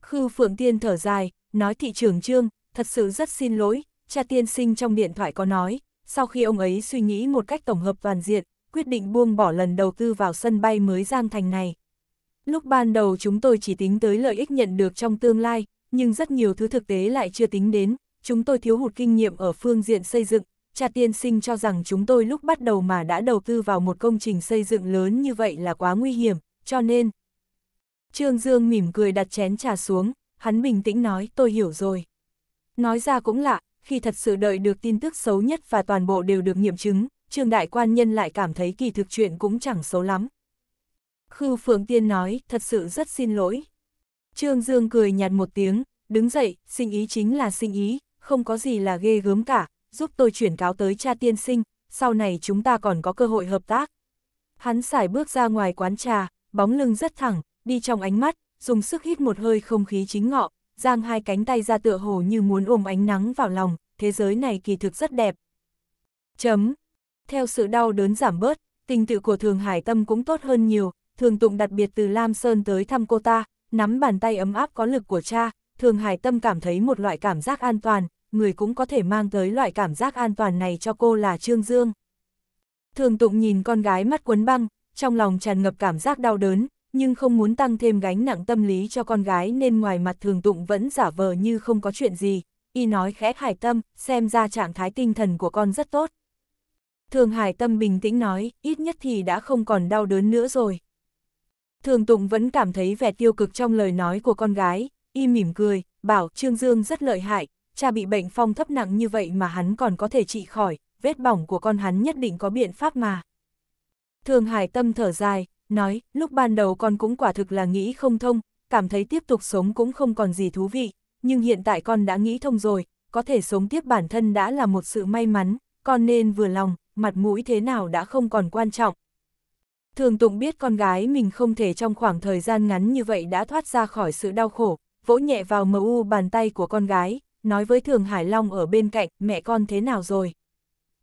Khư Phượng Tiên thở dài, nói thị Trường Trương, thật sự rất xin lỗi, cha tiên sinh trong điện thoại có nói, sau khi ông ấy suy nghĩ một cách tổng hợp toàn diện, quyết định buông bỏ lần đầu tư vào sân bay mới Giang Thành này. Lúc ban đầu chúng tôi chỉ tính tới lợi ích nhận được trong tương lai, nhưng rất nhiều thứ thực tế lại chưa tính đến, chúng tôi thiếu hụt kinh nghiệm ở phương diện xây dựng. Cha tiên sinh cho rằng chúng tôi lúc bắt đầu mà đã đầu tư vào một công trình xây dựng lớn như vậy là quá nguy hiểm, cho nên... Trương Dương mỉm cười đặt chén trà xuống, hắn bình tĩnh nói tôi hiểu rồi. Nói ra cũng lạ, khi thật sự đợi được tin tức xấu nhất và toàn bộ đều được nghiệm chứng, Trương Đại Quan Nhân lại cảm thấy kỳ thực chuyện cũng chẳng xấu lắm, Khư Phượng Tiên nói, thật sự rất xin lỗi. Trương Dương cười nhạt một tiếng, đứng dậy, sinh ý chính là sinh ý, không có gì là ghê gớm cả, giúp tôi chuyển cáo tới cha tiên sinh, sau này chúng ta còn có cơ hội hợp tác. Hắn xài bước ra ngoài quán trà, bóng lưng rất thẳng, đi trong ánh mắt, dùng sức hít một hơi không khí chính ngọ, giang hai cánh tay ra tựa hồ như muốn ôm ánh nắng vào lòng, thế giới này kỳ thực rất đẹp. Chấm. Theo sự đau đớn giảm bớt, tình tự của Thường Hải Tâm cũng tốt hơn nhiều, thường tụng đặc biệt từ Lam Sơn tới thăm cô ta, nắm bàn tay ấm áp có lực của cha, thường hải tâm cảm thấy một loại cảm giác an toàn, người cũng có thể mang tới loại cảm giác an toàn này cho cô là Trương Dương. Thường tụng nhìn con gái mắt quấn băng, trong lòng tràn ngập cảm giác đau đớn, nhưng không muốn tăng thêm gánh nặng tâm lý cho con gái nên ngoài mặt thường tụng vẫn giả vờ như không có chuyện gì, y nói khẽ hải tâm, xem ra trạng thái tinh thần của con rất tốt. Thường hải tâm bình tĩnh nói, ít nhất thì đã không còn đau đớn nữa rồi. Thường Tùng vẫn cảm thấy vẻ tiêu cực trong lời nói của con gái, y mỉm cười, bảo Trương Dương rất lợi hại, cha bị bệnh phong thấp nặng như vậy mà hắn còn có thể trị khỏi, vết bỏng của con hắn nhất định có biện pháp mà. Thường Hải Tâm thở dài, nói, lúc ban đầu con cũng quả thực là nghĩ không thông, cảm thấy tiếp tục sống cũng không còn gì thú vị, nhưng hiện tại con đã nghĩ thông rồi, có thể sống tiếp bản thân đã là một sự may mắn, con nên vừa lòng, mặt mũi thế nào đã không còn quan trọng, Thường Tụng biết con gái mình không thể trong khoảng thời gian ngắn như vậy đã thoát ra khỏi sự đau khổ, vỗ nhẹ vào mờ u bàn tay của con gái, nói với Thường Hải Long ở bên cạnh, mẹ con thế nào rồi?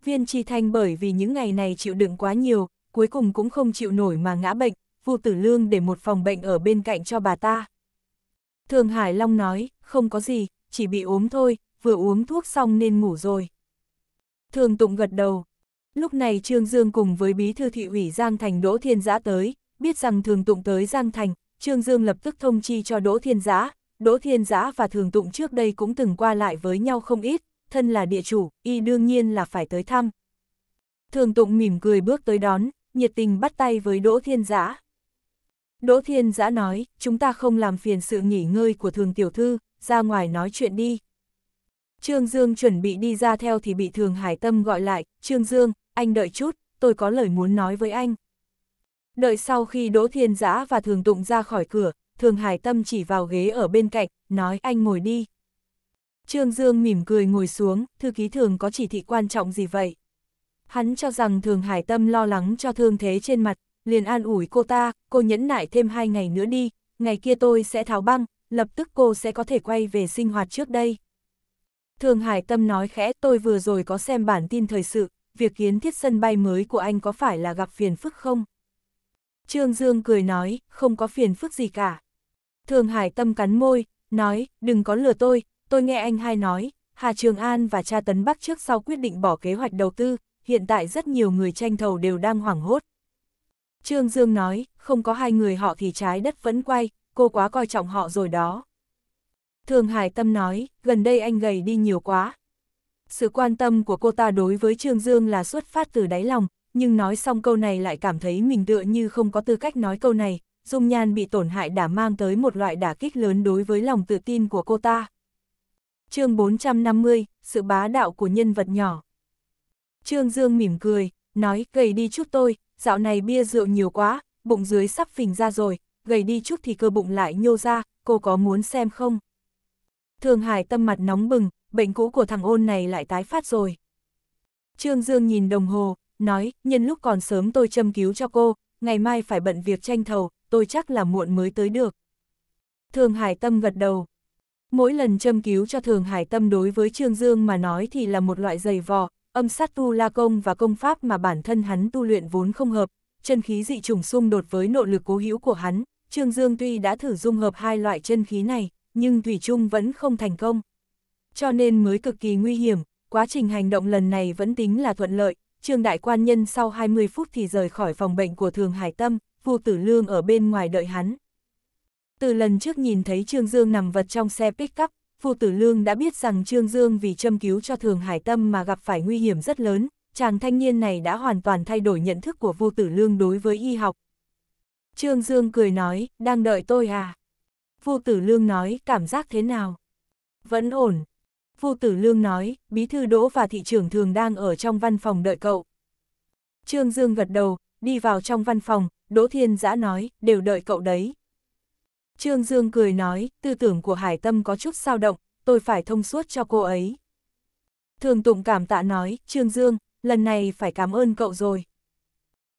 Viên Tri Thanh bởi vì những ngày này chịu đựng quá nhiều, cuối cùng cũng không chịu nổi mà ngã bệnh, Vu Tử Lương để một phòng bệnh ở bên cạnh cho bà ta. Thường Hải Long nói, không có gì, chỉ bị ốm thôi, vừa uống thuốc xong nên ngủ rồi. Thường Tụng gật đầu, Lúc này Trương Dương cùng với bí thư thị ủy Giang Thành Đỗ Thiên Giã tới, biết rằng thường tụng tới Giang Thành, Trương Dương lập tức thông chi cho Đỗ Thiên Giã. Đỗ Thiên Giã và thường tụng trước đây cũng từng qua lại với nhau không ít, thân là địa chủ, y đương nhiên là phải tới thăm. Thường tụng mỉm cười bước tới đón, nhiệt tình bắt tay với Đỗ Thiên Giã. Đỗ Thiên Giã nói, chúng ta không làm phiền sự nghỉ ngơi của thường tiểu thư, ra ngoài nói chuyện đi. Trương Dương chuẩn bị đi ra theo thì bị thường hải tâm gọi lại, Trương Dương, anh đợi chút, tôi có lời muốn nói với anh. Đợi sau khi Đỗ Thiên Giã và Thường Tụng ra khỏi cửa, Thường Hải Tâm chỉ vào ghế ở bên cạnh, nói anh ngồi đi. Trương Dương mỉm cười ngồi xuống, thư ký thường có chỉ thị quan trọng gì vậy? Hắn cho rằng Thường Hải Tâm lo lắng cho thương thế trên mặt, liền an ủi cô ta, cô nhẫn nại thêm hai ngày nữa đi, ngày kia tôi sẽ tháo băng, lập tức cô sẽ có thể quay về sinh hoạt trước đây. Thường Hải Tâm nói khẽ tôi vừa rồi có xem bản tin thời sự, việc kiến thiết sân bay mới của anh có phải là gặp phiền phức không? Trương Dương cười nói, không có phiền phức gì cả. Thường Hải Tâm cắn môi, nói, đừng có lừa tôi, tôi nghe anh hai nói, Hà Trường An và cha Tấn Bắc trước sau quyết định bỏ kế hoạch đầu tư, hiện tại rất nhiều người tranh thầu đều đang hoảng hốt. Trương Dương nói, không có hai người họ thì trái đất vẫn quay, cô quá coi trọng họ rồi đó. Thường Hải Tâm nói, gần đây anh gầy đi nhiều quá, sự quan tâm của cô ta đối với Trương Dương là xuất phát từ đáy lòng, nhưng nói xong câu này lại cảm thấy mình tựa như không có tư cách nói câu này, dung nhan bị tổn hại đã mang tới một loại đả kích lớn đối với lòng tự tin của cô ta. chương 450, sự bá đạo của nhân vật nhỏ. Trương Dương mỉm cười, nói gầy đi chút tôi, dạo này bia rượu nhiều quá, bụng dưới sắp phình ra rồi, gầy đi chút thì cơ bụng lại nhô ra, cô có muốn xem không? Thường Hải tâm mặt nóng bừng, bệnh cũ của thằng ôn này lại tái phát rồi. Trương Dương nhìn đồng hồ, nói, nhân lúc còn sớm tôi châm cứu cho cô, ngày mai phải bận việc tranh thầu, tôi chắc là muộn mới tới được. Thường Hải Tâm gật đầu. Mỗi lần châm cứu cho Thường Hải Tâm đối với Trương Dương mà nói thì là một loại giày vò, âm sát tu la công và công pháp mà bản thân hắn tu luyện vốn không hợp, chân khí dị trùng xung đột với nội lực cố hữu của hắn, Trương Dương tuy đã thử dung hợp hai loại chân khí này, nhưng Thủy Trung vẫn không thành công cho nên mới cực kỳ nguy hiểm, quá trình hành động lần này vẫn tính là thuận lợi, Trương Đại Quan Nhân sau 20 phút thì rời khỏi phòng bệnh của Thường Hải Tâm, Vu Tử Lương ở bên ngoài đợi hắn. Từ lần trước nhìn thấy Trương Dương nằm vật trong xe pick-up, Vu Tử Lương đã biết rằng Trương Dương vì châm cứu cho Thường Hải Tâm mà gặp phải nguy hiểm rất lớn, chàng thanh niên này đã hoàn toàn thay đổi nhận thức của Vu Tử Lương đối với y học. Trương Dương cười nói, đang đợi tôi à? Vu Tử Lương nói, cảm giác thế nào? Vẫn ổn, Phu Tử Lương nói, bí thư đỗ và thị trưởng thường đang ở trong văn phòng đợi cậu. Trương Dương gật đầu, đi vào trong văn phòng, Đỗ Thiên Giã nói, đều đợi cậu đấy. Trương Dương cười nói, tư tưởng của Hải Tâm có chút sao động, tôi phải thông suốt cho cô ấy. Thường Tụng cảm tạ nói, Trương Dương, lần này phải cảm ơn cậu rồi.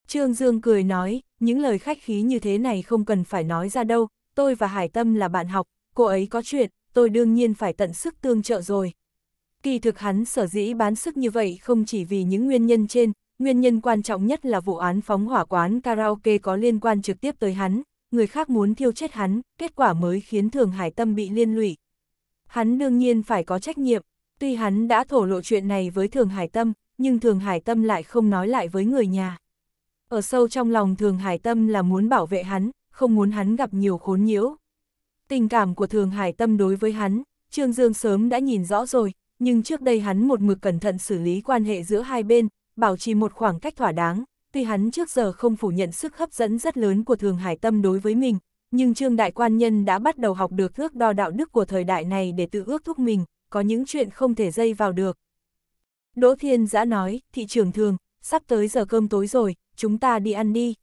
Trương Dương cười nói, những lời khách khí như thế này không cần phải nói ra đâu, tôi và Hải Tâm là bạn học, cô ấy có chuyện, tôi đương nhiên phải tận sức tương trợ rồi. Kỳ thực hắn sở dĩ bán sức như vậy không chỉ vì những nguyên nhân trên, nguyên nhân quan trọng nhất là vụ án phóng hỏa quán karaoke có liên quan trực tiếp tới hắn, người khác muốn thiêu chết hắn, kết quả mới khiến Thường Hải Tâm bị liên lụy. Hắn đương nhiên phải có trách nhiệm, tuy hắn đã thổ lộ chuyện này với Thường Hải Tâm, nhưng Thường Hải Tâm lại không nói lại với người nhà. Ở sâu trong lòng Thường Hải Tâm là muốn bảo vệ hắn, không muốn hắn gặp nhiều khốn nhiễu. Tình cảm của Thường Hải Tâm đối với hắn, Trương Dương sớm đã nhìn rõ rồi, nhưng trước đây hắn một mực cẩn thận xử lý quan hệ giữa hai bên, bảo trì một khoảng cách thỏa đáng. Tuy hắn trước giờ không phủ nhận sức hấp dẫn rất lớn của Thường Hải Tâm đối với mình, nhưng Trương Đại Quan Nhân đã bắt đầu học được thước đo đạo đức của thời đại này để tự ước thúc mình, có những chuyện không thể dây vào được. Đỗ Thiên Giã nói, thị trường thường, sắp tới giờ cơm tối rồi, chúng ta đi ăn đi.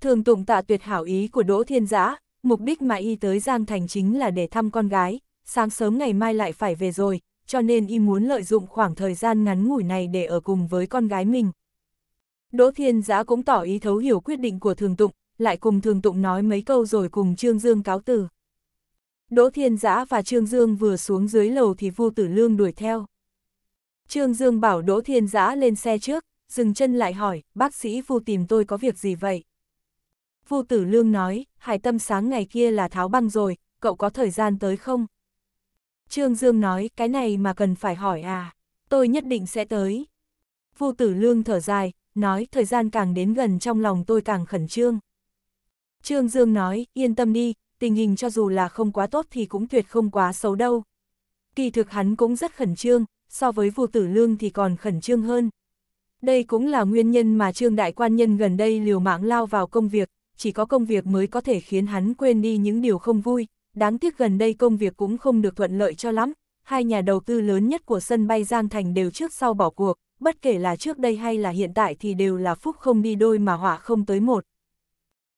Thường tụng tạ tuyệt hảo ý của Đỗ Thiên Giã, mục đích mà y tới Giang Thành chính là để thăm con gái, sáng sớm ngày mai lại phải về rồi, cho nên y muốn lợi dụng khoảng thời gian ngắn ngủi này để ở cùng với con gái mình. Đỗ Thiên Giã cũng tỏ ý thấu hiểu quyết định của Thường Tụng, lại cùng Thường Tụng nói mấy câu rồi cùng Trương Dương cáo từ. Đỗ Thiên Giã và Trương Dương vừa xuống dưới lầu thì Vu Tử Lương đuổi theo. Trương Dương bảo Đỗ Thiên Giã lên xe trước, dừng chân lại hỏi, bác sĩ Vu tìm tôi có việc gì vậy? Vu Tử Lương nói, hải tâm sáng ngày kia là tháo băng rồi, cậu có thời gian tới không? Trương Dương nói, cái này mà cần phải hỏi à, tôi nhất định sẽ tới. Vu Tử Lương thở dài, nói thời gian càng đến gần trong lòng tôi càng khẩn trương. Trương Dương nói, yên tâm đi, tình hình cho dù là không quá tốt thì cũng tuyệt không quá xấu đâu. Kỳ thực hắn cũng rất khẩn trương, so với Vu Tử Lương thì còn khẩn trương hơn. Đây cũng là nguyên nhân mà Trương Đại Quan Nhân gần đây liều mạng lao vào công việc, chỉ có công việc mới có thể khiến hắn quên đi những điều không vui, đáng tiếc gần đây công việc cũng không được thuận lợi cho lắm, hai nhà đầu tư lớn nhất của sân bay Giang Thành đều trước sau bỏ cuộc, bất kể là trước đây hay là hiện tại thì đều là phúc không đi đôi mà họa không tới một.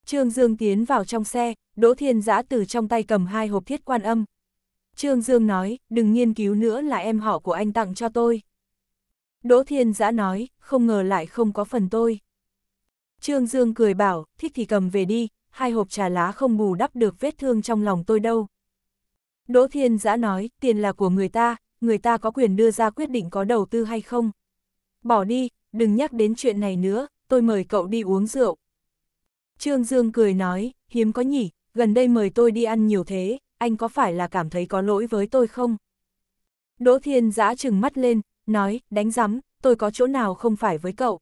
Trương Dương tiến vào trong xe, Đỗ Thiên Giã từ trong tay cầm hai hộp thiết quan âm. Trương Dương nói, đừng nghiên cứu nữa là em họ của anh tặng cho tôi. Đỗ Thiên Giã nói, không ngờ lại không có phần tôi. Trương Dương cười bảo, thích thì cầm về đi, hai hộp trà lá không bù đắp được vết thương trong lòng tôi đâu. Đỗ Thiên Giã nói, tiền là của người ta, người ta có quyền đưa ra quyết định có đầu tư hay không. Bỏ đi, đừng nhắc đến chuyện này nữa, tôi mời cậu đi uống rượu. Trương Dương cười nói, hiếm có nhỉ, gần đây mời tôi đi ăn nhiều thế, anh có phải là cảm thấy có lỗi với tôi không? Đỗ Thiên Giã trừng mắt lên, nói, đánh rắm, tôi có chỗ nào không phải với cậu.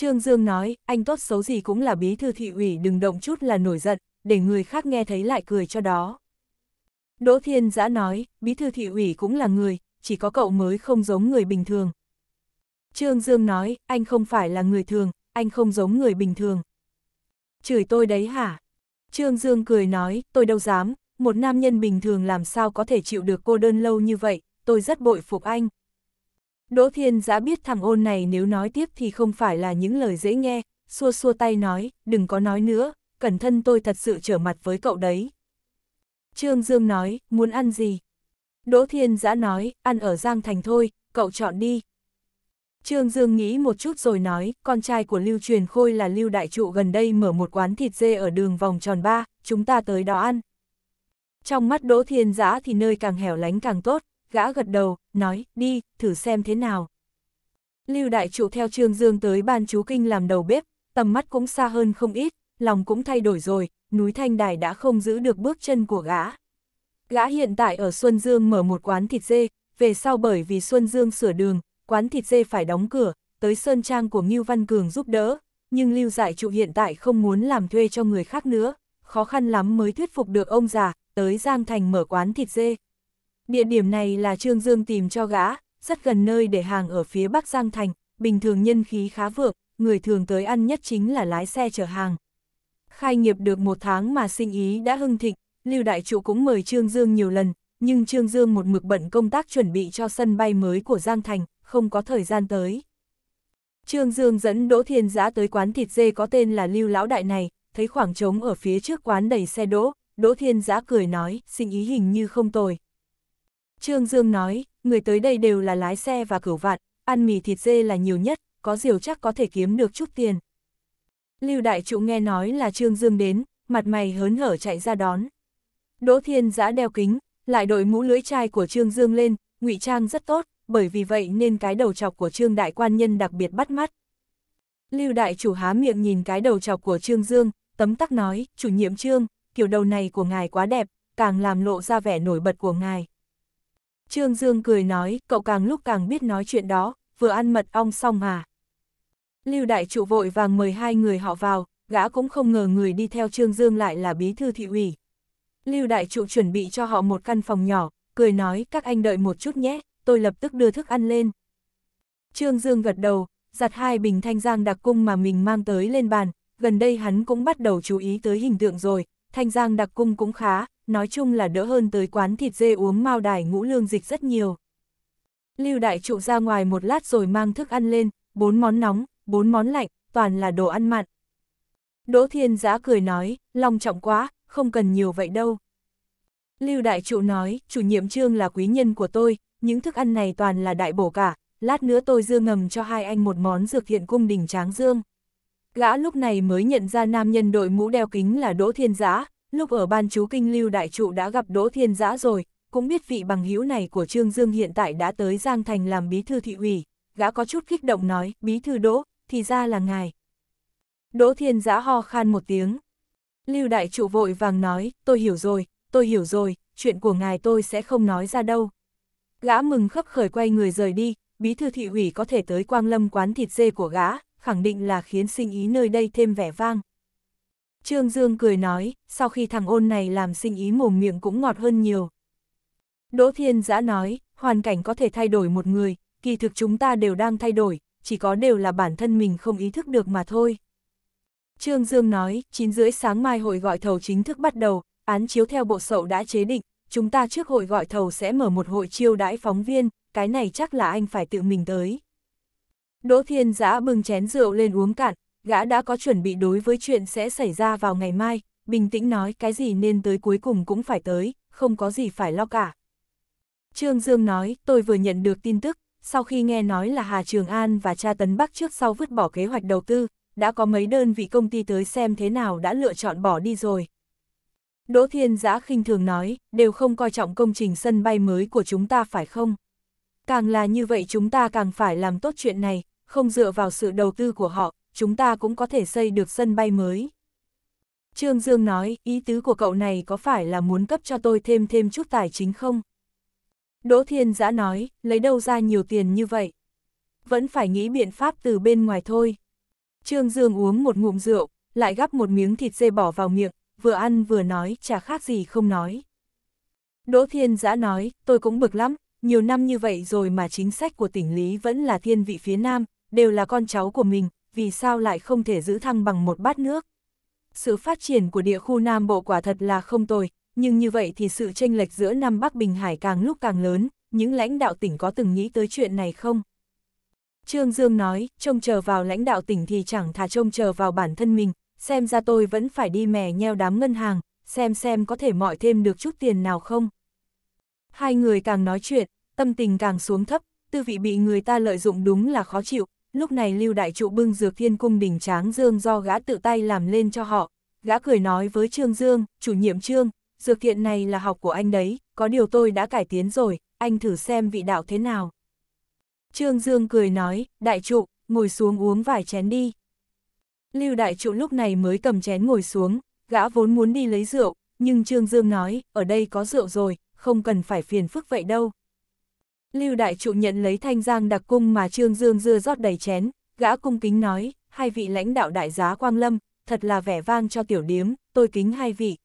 Trương Dương nói, anh tốt xấu gì cũng là bí thư thị ủy đừng động chút là nổi giận, để người khác nghe thấy lại cười cho đó. Đỗ Thiên Giã nói, bí thư thị ủy cũng là người, chỉ có cậu mới không giống người bình thường. Trương Dương nói, anh không phải là người thường, anh không giống người bình thường. Chửi tôi đấy hả? Trương Dương cười nói, tôi đâu dám, một nam nhân bình thường làm sao có thể chịu được cô đơn lâu như vậy, tôi rất bội phục anh. Đỗ Thiên Giã biết thằng ôn này nếu nói tiếp thì không phải là những lời dễ nghe, xua xua tay nói, đừng có nói nữa, cẩn thân tôi thật sự trở mặt với cậu đấy. Trương Dương nói, muốn ăn gì? Đỗ Thiên Giã nói, ăn ở Giang Thành thôi, cậu chọn đi. Trương Dương nghĩ một chút rồi nói, con trai của Lưu Truyền Khôi là Lưu Đại Trụ gần đây mở một quán thịt dê ở đường vòng tròn ba, chúng ta tới đó ăn. Trong mắt Đỗ Thiên Giã thì nơi càng hẻo lánh càng tốt, gã gật đầu, nói, đi, thử xem thế nào. Lưu Đại Trụ theo Trương Dương tới ban chú kinh làm đầu bếp, tầm mắt cũng xa hơn không ít, lòng cũng thay đổi rồi, núi Thanh Đài đã không giữ được bước chân của gã. Gã hiện tại ở Xuân Dương mở một quán thịt dê, về sau bởi vì Xuân Dương sửa đường, quán thịt dê phải đóng cửa, tới Sơn Trang của Ngưu Văn Cường giúp đỡ, nhưng Lưu Giải Trụ hiện tại không muốn làm thuê cho người khác nữa, khó khăn lắm mới thuyết phục được ông già, tới Giang Thành mở quán thịt dê. Địa điểm này là Trương Dương tìm cho gã, rất gần nơi để hàng ở phía Bắc Giang Thành, bình thường nhân khí khá vượng, người thường tới ăn nhất chính là lái xe chở hàng. Khai nghiệp được một tháng mà sinh ý đã hưng thịnh, Lưu Đại Trụ cũng mời Trương Dương nhiều lần, nhưng Trương Dương một mực bận công tác chuẩn bị cho sân bay mới của Giang Thành, không có thời gian tới. Trương Dương dẫn Đỗ Thiên Giã tới quán thịt dê có tên là Lưu Lão Đại này, thấy khoảng trống ở phía trước quán đầy xe đỗ, Đỗ Thiên Giã cười nói, sinh ý hình như không tồi, Trương Dương nói, người tới đây đều là lái xe và cửu vạn, ăn mì thịt dê là nhiều nhất, có diều chắc có thể kiếm được chút tiền. Lưu Đại Trụ nghe nói là Trương Dương đến, mặt mày hớn hở chạy ra đón. Đỗ Thiên giã đeo kính, lại đội mũ lưỡi chai của Trương Dương lên, ngụy trang rất tốt, bởi vì vậy nên cái đầu chọc của Trương Đại Quan Nhân đặc biệt bắt mắt. Lưu Đại Chủ há miệng nhìn cái đầu chọc của Trương Dương, tấm tắc nói, chủ nhiệm Trương, kiểu đầu này của ngài quá đẹp, càng làm lộ ra vẻ nổi bật của ngài. Trương Dương cười nói, cậu càng lúc càng biết nói chuyện đó, vừa ăn mật ong xong à. Lưu đại trụ vội vàng mời hai người họ vào, gã cũng không ngờ người đi theo Trương Dương lại là bí thư thị ủy. Lưu đại trụ chuẩn bị cho họ một căn phòng nhỏ, cười nói các anh đợi một chút nhé, tôi lập tức đưa thức ăn lên. Trương Dương gật đầu, giặt hai bình thanh giang đặc cung mà mình mang tới lên bàn, gần đây hắn cũng bắt đầu chú ý tới hình tượng rồi, thanh giang đặc cung cũng khá, nói chung là đỡ hơn tới quán thịt dê uống mao đài ngũ lương dịch rất nhiều. Lưu đại trụ ra ngoài một lát rồi mang thức ăn lên, bốn món nóng, bốn món lạnh, toàn là đồ ăn mặn. Đỗ Thiên Giã cười nói, long trọng quá, không cần nhiều vậy đâu. Lưu đại trụ nói, chủ nhiệm trương là quý nhân của tôi, những thức ăn này toàn là đại bổ cả, lát nữa tôi dưa ngầm cho hai anh một món dược thiện cung đình tráng dương. Gã lúc này mới nhận ra nam nhân đội mũ đeo kính là Đỗ Thiên Giã, lúc ở ban chú kinh lưu đại trụ đã gặp Đỗ Thiên Giã rồi, cũng biết vị bằng hữu này của Trương Dương hiện tại đã tới Giang Thành làm bí thư thị ủy, gã có chút kích động nói, bí thư Đỗ, thì ra là ngài. Đỗ Thiên Giã ho khan một tiếng. Lưu đại trụ vội vàng nói, tôi hiểu rồi, tôi hiểu rồi, chuyện của ngài tôi sẽ không nói ra đâu. Gã mừng khấp khởi quay người rời đi, bí thư thị ủy có thể tới quang lâm quán thịt dê của gã, khẳng định là khiến sinh ý nơi đây thêm vẻ vang. Trương Dương cười nói, sau khi thằng ôn này làm sinh ý mồm miệng cũng ngọt hơn nhiều. Đỗ Thiên Giã nói, hoàn cảnh có thể thay đổi một người, kỳ thực chúng ta đều đang thay đổi, chỉ có đều là bản thân mình không ý thức được mà thôi. Trương Dương nói, 9 rưỡi sáng mai hội gọi thầu chính thức bắt đầu, án chiếu theo bộ sậu đã chế định, chúng ta trước hội gọi thầu sẽ mở một hội chiêu đãi phóng viên, cái này chắc là anh phải tự mình tới. Đỗ Thiên Giã bưng chén rượu lên uống cạn, gã đã có chuẩn bị đối với chuyện sẽ xảy ra vào ngày mai, bình tĩnh nói cái gì nên tới cuối cùng cũng phải tới, không có gì phải lo cả. Trương Dương nói, tôi vừa nhận được tin tức, sau khi nghe nói là Hà Trường An và cha Tấn Bắc trước sau vứt bỏ kế hoạch đầu tư, đã có mấy đơn vị công ty tới xem thế nào đã lựa chọn bỏ đi rồi. Đỗ Thiên Giã khinh thường nói, đều không coi trọng công trình sân bay mới của chúng ta phải không? Càng là như vậy chúng ta càng phải làm tốt chuyện này, không dựa vào sự đầu tư của họ, chúng ta cũng có thể xây được sân bay mới. Trương Dương nói, ý tứ của cậu này có phải là muốn cấp cho tôi thêm thêm chút tài chính không? Đỗ Thiên Giã nói, lấy đâu ra nhiều tiền như vậy? Vẫn phải nghĩ biện pháp từ bên ngoài thôi. Trương Dương uống một ngụm rượu, lại gắp một miếng thịt dê bỏ vào miệng, vừa ăn vừa nói, chả khác gì không nói. Đỗ Thiên Giã nói, tôi cũng bực lắm, nhiều năm như vậy rồi mà chính sách của tỉnh Lý vẫn là thiên vị phía Nam, đều là con cháu của mình, vì sao lại không thể giữ thăng bằng một bát nước. Sự phát triển của địa khu Nam Bộ quả thật là không tồi, nhưng như vậy thì sự chênh lệch giữa Nam Bắc Bình Hải càng lúc càng lớn, những lãnh đạo tỉnh có từng nghĩ tới chuyện này không? Trương Dương nói, trông chờ vào lãnh đạo tỉnh thì chẳng thà trông chờ vào bản thân mình, xem ra tôi vẫn phải đi mè nheo đám ngân hàng, xem xem có thể mọi thêm được chút tiền nào không. Hai người càng nói chuyện, tâm tình càng xuống thấp, tư vị bị người ta lợi dụng đúng là khó chịu, lúc này Lưu Đại Trụ bưng dược thiên cung đỉnh tráng dương do gã tự tay làm lên cho họ. Gã cười nói với Trương Dương, chủ nhiệm Trương, dược kiện này là học của anh đấy, có điều tôi đã cải tiến rồi, anh thử xem vị đạo thế nào. Trương Dương cười nói, đại trụ, ngồi xuống uống vài chén đi. Lưu đại trụ lúc này mới cầm chén ngồi xuống, gã vốn muốn đi lấy rượu, nhưng Trương Dương nói, ở đây có rượu rồi, không cần phải phiền phức vậy đâu. Lưu đại trụ nhận lấy thanh giang đặc cung mà Trương Dương dưa rót đầy chén, gã cung kính nói, hai vị lãnh đạo đại giá Quang Lâm, thật là vẻ vang cho tiểu điếm, tôi kính hai vị.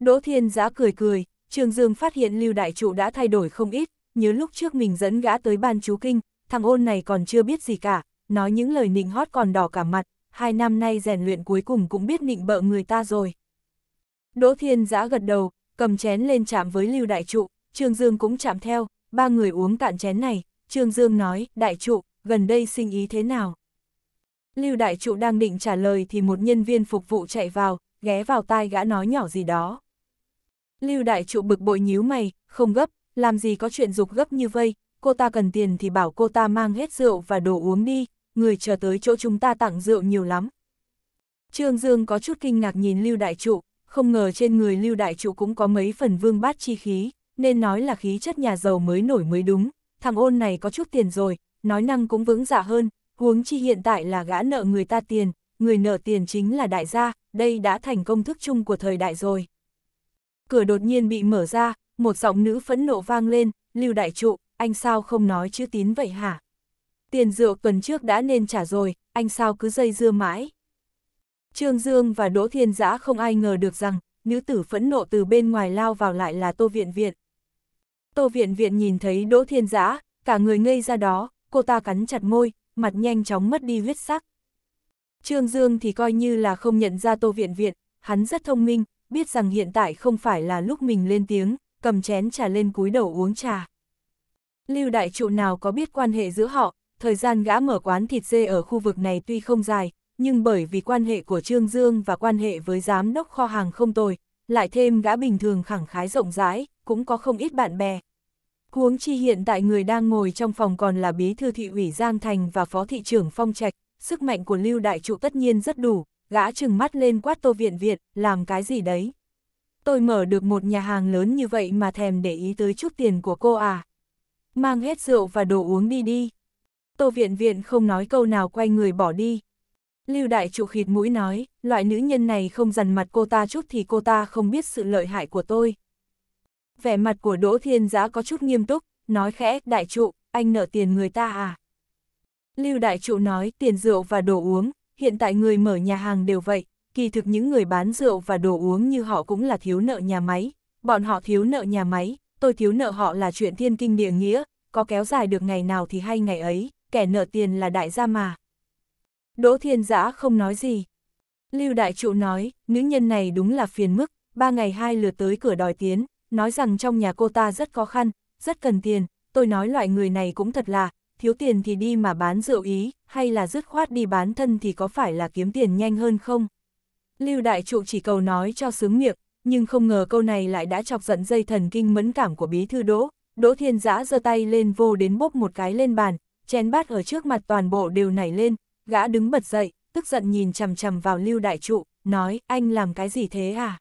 Đỗ Thiên Giá cười cười, Trương Dương phát hiện Lưu Đại Trụ đã thay đổi không ít, nhớ lúc trước mình dẫn gã tới ban chú kinh, thằng ôn này còn chưa biết gì cả, nói những lời nịnh hót còn đỏ cả mặt, hai năm nay rèn luyện cuối cùng cũng biết nịnh bợ người ta rồi. Đỗ Thiên Giá gật đầu, cầm chén lên chạm với Lưu Đại Trụ, Trương Dương cũng chạm theo, ba người uống cạn chén này, Trương Dương nói, đại trụ, gần đây sinh ý thế nào? Lưu đại trụ đang định trả lời thì một nhân viên phục vụ chạy vào, ghé vào tai gã nói nhỏ gì đó. Lưu đại trụ bực bội nhíu mày, không gấp, làm gì có chuyện dục gấp như vây, cô ta cần tiền thì bảo cô ta mang hết rượu và đồ uống đi, người chờ tới chỗ chúng ta tặng rượu nhiều lắm. Trương Dương có chút kinh ngạc nhìn Lưu đại trụ, không ngờ trên người Lưu đại trụ cũng có mấy phần vương bát chi khí nên nói là khí chất nhà giàu mới nổi mới đúng, thằng ôn này có chút tiền rồi, nói năng cũng vững dạ hơn, huống chi hiện tại là gã nợ người ta tiền, người nợ tiền chính là đại gia, đây đã thành công thức chung của thời đại rồi. Cửa đột nhiên bị mở ra, một giọng nữ phẫn nộ vang lên, lưu đại trụ, anh sao không nói chữ tín vậy hả? Tiền rượu tuần trước đã nên trả rồi, anh sao cứ dây dưa mãi? Trương Dương và Đỗ Thiên Giã không ai ngờ được rằng, nữ tử phẫn nộ từ bên ngoài lao vào lại là Tô Viện Viện, Tô Viện Viện nhìn thấy Đỗ Thiên Giã, cả người ngây ra đó, cô ta cắn chặt môi, mặt nhanh chóng mất đi huyết sắc. Trương Dương thì coi như là không nhận ra Tô Viện Viện, hắn rất thông minh, biết rằng hiện tại không phải là lúc mình lên tiếng, cầm chén trà lên cúi đầu uống trà. Lưu đại trụ nào có biết quan hệ giữa họ, thời gian gã mở quán thịt dê ở khu vực này tuy không dài, nhưng bởi vì quan hệ của Trương Dương và quan hệ với giám đốc kho hàng không tồi, lại thêm gã bình thường khẳng khái rộng rãi, cũng có không ít bạn bè. Huống chi hiện tại người đang ngồi trong phòng còn là bí thư thị ủy Giang Thành và phó thị trưởng Phong Trạch, sức mạnh của Lưu Đại Trụ tất nhiên rất đủ, gã chừng mắt lên quát Tô Viện Viện, làm cái gì đấy? Tôi mở được một nhà hàng lớn như vậy mà thèm để ý tới chút tiền của cô à? Mang hết rượu và đồ uống đi đi. Tô Viện Viện không nói câu nào quay người bỏ đi. Lưu Đại Trụ khịt mũi nói, loại nữ nhân này không dằn mặt cô ta chút thì cô ta không biết sự lợi hại của tôi vẻ mặt của Đỗ Thiên Giá có chút nghiêm túc, nói khẽ, đại trụ, anh nợ tiền người ta à? Lưu đại trụ nói, tiền rượu và đồ uống, hiện tại người mở nhà hàng đều vậy, kỳ thực những người bán rượu và đồ uống như họ cũng là thiếu nợ nhà máy, bọn họ thiếu nợ nhà máy, tôi thiếu nợ họ là chuyện thiên kinh địa nghĩa, có kéo dài được ngày nào thì hay ngày ấy, kẻ nợ tiền là đại gia mà. Đỗ Thiên Giá không nói gì. Lưu Đại Trụ nói, nữ nhân này đúng là phiền mức, ba ngày hai lượt tới cửa đòi tiến, nói rằng trong nhà cô ta rất khó khăn, rất cần tiền, tôi nói loại người này cũng thật là, thiếu tiền thì đi mà bán rượu ý, hay là dứt khoát đi bán thân thì có phải là kiếm tiền nhanh hơn không? Lưu Đại Trụ chỉ cầu nói cho sướng miệng, nhưng không ngờ câu này lại đã chọc giận dây thần kinh mẫn cảm của bí thư Đỗ. Đỗ Thiên Giã giơ tay lên vô đến bốc một cái lên bàn, chén bát ở trước mặt toàn bộ đều nảy lên, gã đứng bật dậy, tức giận nhìn chằm chằm vào Lưu Đại Trụ, nói anh làm cái gì thế à?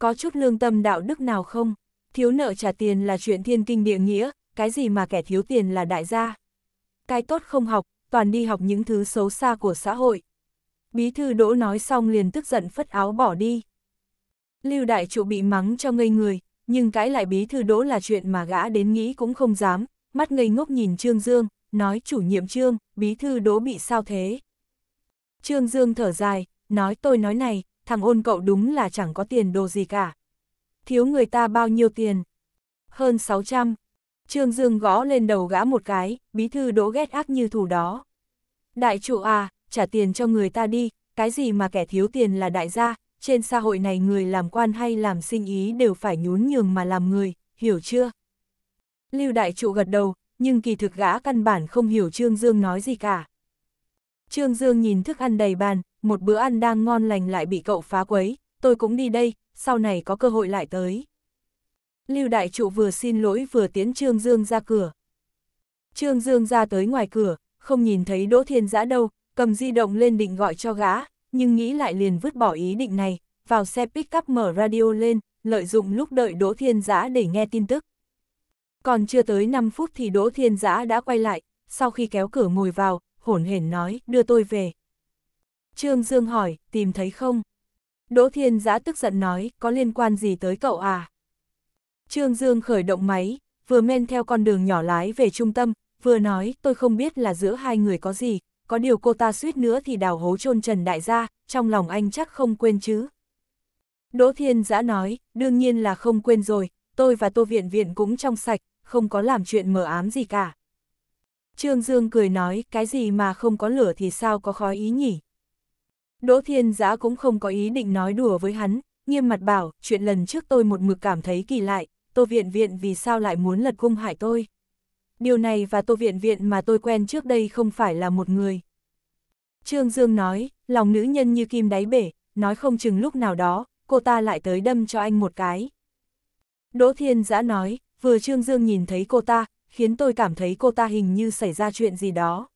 có chút lương tâm đạo đức nào không? Thiếu nợ trả tiền là chuyện thiên kinh địa nghĩa, cái gì mà kẻ thiếu tiền là đại gia. Cái tốt không học, toàn đi học những thứ xấu xa của xã hội. Bí thư đỗ nói xong liền tức giận phất áo bỏ đi. Lưu đại trụ bị mắng cho ngây người, nhưng cái lại bí thư đỗ là chuyện mà gã đến nghĩ cũng không dám, mắt ngây ngốc nhìn Trương Dương, nói chủ nhiệm Trương, bí thư đỗ bị sao thế. Trương Dương thở dài, nói tôi nói này, thằng ôn cậu đúng là chẳng có tiền đồ gì cả. Thiếu người ta bao nhiêu tiền? Hơn 600. Trương Dương gõ lên đầu gã một cái, bí thư đỗ ghét ác như thủ đó. Đại trụ à, trả tiền cho người ta đi, cái gì mà kẻ thiếu tiền là đại gia, trên xã hội này người làm quan hay làm sinh ý đều phải nhún nhường mà làm người, hiểu chưa? Lưu đại trụ gật đầu, nhưng kỳ thực gã căn bản không hiểu Trương Dương nói gì cả. Trương Dương nhìn thức ăn đầy bàn, một bữa ăn đang ngon lành lại bị cậu phá quấy, tôi cũng đi đây, sau này có cơ hội lại tới. Lưu đại trụ vừa xin lỗi vừa tiến Trương Dương ra cửa. Trương Dương ra tới ngoài cửa, không nhìn thấy Đỗ Thiên Giã đâu, cầm di động lên định gọi cho gã, nhưng nghĩ lại liền vứt bỏ ý định này, vào xe pick-up mở radio lên, lợi dụng lúc đợi Đỗ Thiên Giã để nghe tin tức. Còn chưa tới 5 phút thì Đỗ Thiên Giã đã quay lại, sau khi kéo cửa ngồi vào, hổn hển nói, đưa tôi về. Trương Dương hỏi, tìm thấy không? Đỗ Thiên Giã tức giận nói, có liên quan gì tới cậu à? Trương Dương khởi động máy, vừa men theo con đường nhỏ lái về trung tâm, vừa nói, tôi không biết là giữa hai người có gì, có điều cô ta suýt nữa thì đào hố chôn Trần Đại gia, trong lòng anh chắc không quên chứ. Đỗ Thiên Giã nói, đương nhiên là không quên rồi, tôi và Tô Viện Viện cũng trong sạch, không có làm chuyện mờ ám gì cả. Trương Dương cười nói, cái gì mà không có lửa thì sao có khói ý nhỉ? Đỗ Thiên Giã cũng không có ý định nói đùa với hắn, nghiêm mặt bảo, chuyện lần trước tôi một mực cảm thấy kỳ lạ, Tô Viện Viện vì sao lại muốn lật cung hại tôi. Điều này và Tô Viện Viện mà tôi quen trước đây không phải là một người. Trương Dương nói, lòng nữ nhân như kim đáy bể, nói không chừng lúc nào đó, cô ta lại tới đâm cho anh một cái. Đỗ Thiên Giã nói, vừa Trương Dương nhìn thấy cô ta, khiến tôi cảm thấy cô ta hình như xảy ra chuyện gì đó.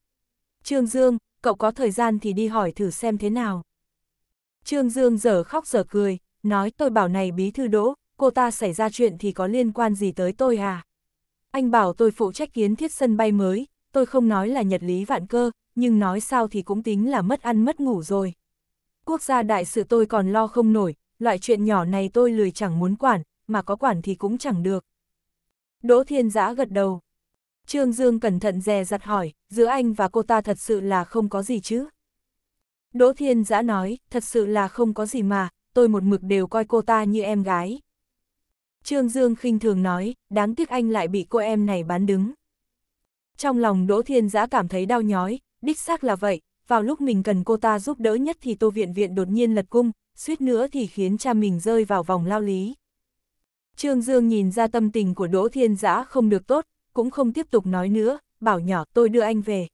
Trương Dương, cậu có thời gian thì đi hỏi thử xem thế nào. Trương Dương giờ khóc giờ cười, nói tôi bảo này bí thư đỗ, cô ta xảy ra chuyện thì có liên quan gì tới tôi à? Anh bảo tôi phụ trách kiến thiết sân bay mới, tôi không nói là nhật lý vạn cơ, nhưng nói sao thì cũng tính là mất ăn mất ngủ rồi. Quốc gia đại sự tôi còn lo không nổi, loại chuyện nhỏ này tôi lười chẳng muốn quản, mà có quản thì cũng chẳng được. Đỗ Thiên Giã gật đầu. Trương Dương cẩn thận dè dặt hỏi, giữa anh và cô ta thật sự là không có gì chứ? Đỗ Thiên Giã nói, thật sự là không có gì mà, tôi một mực đều coi cô ta như em gái. Trương Dương khinh thường nói, đáng tiếc anh lại bị cô em này bán đứng. Trong lòng Đỗ Thiên Giã cảm thấy đau nhói, đích xác là vậy, vào lúc mình cần cô ta giúp đỡ nhất thì Tô Viện Viện đột nhiên lật cung, suýt nữa thì khiến cha mình rơi vào vòng lao lý. Trương Dương nhìn ra tâm tình của Đỗ Thiên Giã không được tốt, cũng không tiếp tục nói nữa, bảo nhỏ tôi đưa anh về.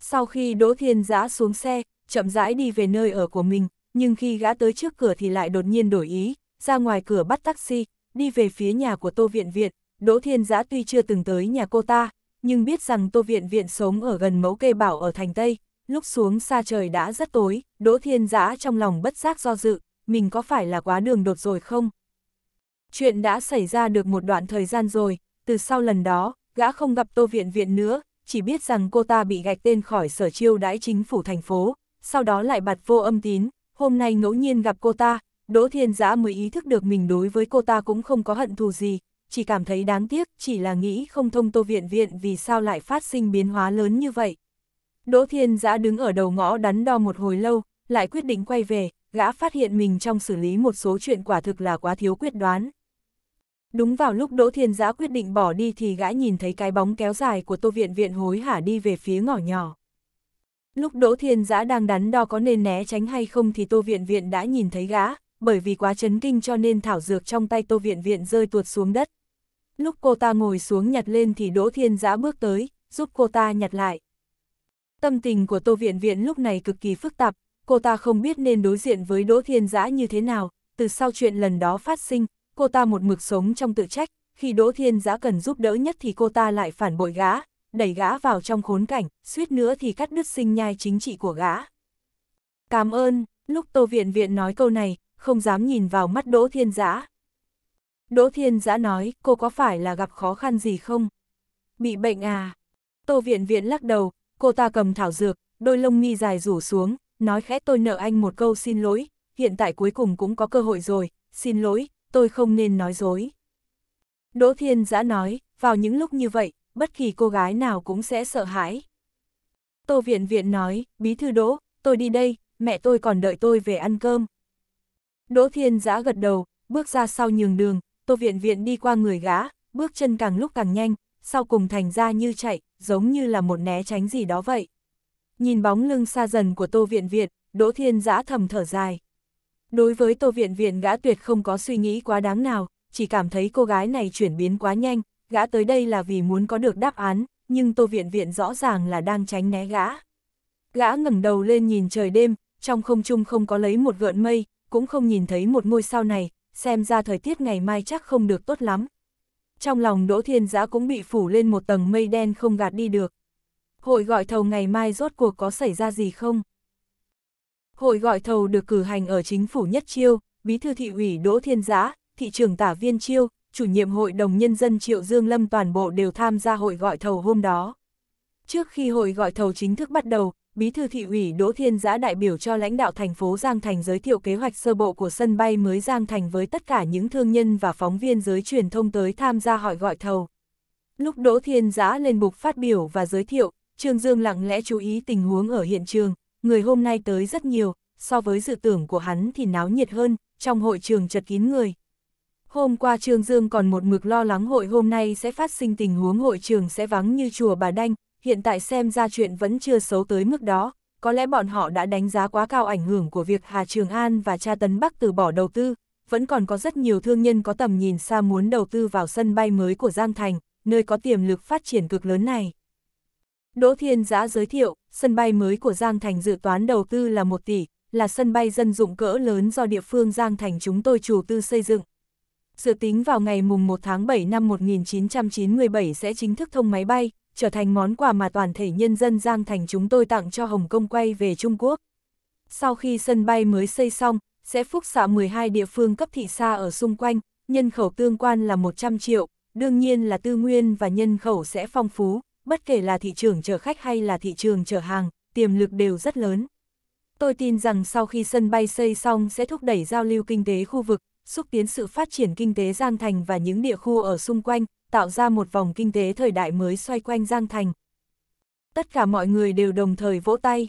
Sau khi Đỗ Thiên Giã xuống xe, chậm rãi đi về nơi ở của mình, nhưng khi gã tới trước cửa thì lại đột nhiên đổi ý, ra ngoài cửa bắt taxi, đi về phía nhà của Tô Viện Viện. Đỗ Thiên Giã tuy chưa từng tới nhà cô ta, nhưng biết rằng Tô Viện Viện sống ở gần mẫu cây bảo ở thành Tây, lúc xuống xa trời đã rất tối, Đỗ Thiên Giã trong lòng bất giác do dự, mình có phải là quá đường đột rồi không? Chuyện đã xảy ra được một đoạn thời gian rồi, từ sau lần đó, gã không gặp Tô Viện Viện nữa, chỉ biết rằng cô ta bị gạch tên khỏi sở chiêu đãi chính phủ thành phố, sau đó lại bật vô âm tín, hôm nay ngẫu nhiên gặp cô ta, Đỗ Thiên Giã mới ý thức được mình đối với cô ta cũng không có hận thù gì, chỉ cảm thấy đáng tiếc, chỉ là nghĩ không thông Tô Viện Viện vì sao lại phát sinh biến hóa lớn như vậy. Đỗ Thiên Giã đứng ở đầu ngõ đắn đo một hồi lâu, lại quyết định quay về, gã phát hiện mình trong xử lý một số chuyện quả thực là quá thiếu quyết đoán. Đúng vào lúc Đỗ Thiên Giã quyết định bỏ đi thì gã nhìn thấy cái bóng kéo dài của Tô Viện Viện hối hả đi về phía ngõ nhỏ. Lúc Đỗ Thiên Giã đang đắn đo có nên né tránh hay không thì Tô Viện Viện đã nhìn thấy gã, bởi vì quá chấn kinh cho nên thảo dược trong tay Tô Viện Viện rơi tuột xuống đất. Lúc cô ta ngồi xuống nhặt lên thì Đỗ Thiên Giã bước tới, giúp cô ta nhặt lại. Tâm tình của Tô Viện Viện lúc này cực kỳ phức tạp, cô ta không biết nên đối diện với Đỗ Thiên Giã như thế nào, từ sau chuyện lần đó phát sinh, cô ta một mực sống trong tự trách, khi Đỗ Thiên Giã cần giúp đỡ nhất thì cô ta lại phản bội gã, đẩy gã vào trong khốn cảnh, suýt nữa thì cắt đứt sinh nhai chính trị của gã. Cảm ơn, lúc Tô Viện Viện nói câu này, không dám nhìn vào mắt Đỗ Thiên Giã. Đỗ Thiên Giã nói, cô có phải là gặp khó khăn gì không? Bị bệnh à? Tô Viện Viện lắc đầu, cô ta cầm thảo dược, đôi lông mi dài rủ xuống, nói khẽ tôi nợ anh một câu xin lỗi, hiện tại cuối cùng cũng có cơ hội rồi, xin lỗi, tôi không nên nói dối. Đỗ Thiên Giã nói, vào những lúc như vậy, bất kỳ cô gái nào cũng sẽ sợ hãi. Tô Viện Viện nói, bí thư Đỗ, tôi đi đây, mẹ tôi còn đợi tôi về ăn cơm. Đỗ Thiên Giã gật đầu, bước ra sau nhường đường, Tô Viện Viện đi qua người gã, bước chân càng lúc càng nhanh, sau cùng thành ra như chạy, giống như là một né tránh gì đó vậy. Nhìn bóng lưng xa dần của Tô Viện Viện, Đỗ Thiên Giã thầm thở dài. Đối với Tô Viện Viện gã tuyệt không có suy nghĩ quá đáng nào, chỉ cảm thấy cô gái này chuyển biến quá nhanh, gã tới đây là vì muốn có được đáp án, nhưng Tô Viện Viện rõ ràng là đang tránh né gã. Gã ngẩng đầu lên nhìn trời đêm, trong không trung không có lấy một gợn mây, cũng không nhìn thấy một ngôi sao này, xem ra thời tiết ngày mai chắc không được tốt lắm. Trong lòng Đỗ Thiên Giã cũng bị phủ lên một tầng mây đen không gạt đi được. Hội gọi thầu ngày mai rốt cuộc có xảy ra gì không? Hội gọi thầu được cử hành ở chính phủ Nhất Chiêu, Bí thư thị ủy Đỗ Thiên Giã, thị trưởng tả viên Chiêu, chủ nhiệm hội đồng nhân dân Triệu Dương Lâm toàn bộ đều tham gia hội gọi thầu hôm đó. Trước khi hội gọi thầu chính thức bắt đầu, Bí thư thị ủy Đỗ Thiên Giã đại biểu cho lãnh đạo thành phố Giang Thành giới thiệu kế hoạch sơ bộ của sân bay mới Giang Thành với tất cả những thương nhân và phóng viên giới truyền thông tới tham gia hội gọi thầu. Lúc Đỗ Thiên Giã lên bục phát biểu và giới thiệu, Trương Dương lặng lẽ chú ý tình huống ở hiện trường, người hôm nay tới rất nhiều, so với dự tưởng của hắn thì náo nhiệt hơn, trong hội trường chật kín người. Hôm qua Trương Dương còn một mực lo lắng hội hôm nay sẽ phát sinh tình huống hội trường sẽ vắng như chùa bà đanh, hiện tại xem ra chuyện vẫn chưa xấu tới mức đó, có lẽ bọn họ đã đánh giá quá cao ảnh hưởng của việc Hà Trường An và cha Tấn Bắc từ bỏ đầu tư, vẫn còn có rất nhiều thương nhân có tầm nhìn xa muốn đầu tư vào sân bay mới của Giang Thành, nơi có tiềm lực phát triển cực lớn này. Đỗ Thiên Giã giới thiệu, sân bay mới của Giang Thành dự toán đầu tư là 1 tỷ, là sân bay dân dụng cỡ lớn do địa phương Giang Thành chúng tôi chủ tư xây dựng. Dự tính vào ngày mùng 1 tháng 7 năm 1997 sẽ chính thức thông máy bay, trở thành món quà mà toàn thể nhân dân Giang Thành chúng tôi tặng cho Hồng Kông quay về Trung Quốc. Sau khi sân bay mới xây xong, sẽ phúc xạ 12 địa phương cấp thị xa ở xung quanh, nhân khẩu tương quan là 100 triệu, đương nhiên là tư nguyên và nhân khẩu sẽ phong phú, bất kể là thị trường chở khách hay là thị trường chở hàng, tiềm lực đều rất lớn. Tôi tin rằng sau khi sân bay xây xong sẽ thúc đẩy giao lưu kinh tế khu vực, xúc tiến sự phát triển kinh tế Giang Thành và những địa khu ở xung quanh, tạo ra một vòng kinh tế thời đại mới xoay quanh Giang Thành. Tất cả mọi người đều đồng thời vỗ tay.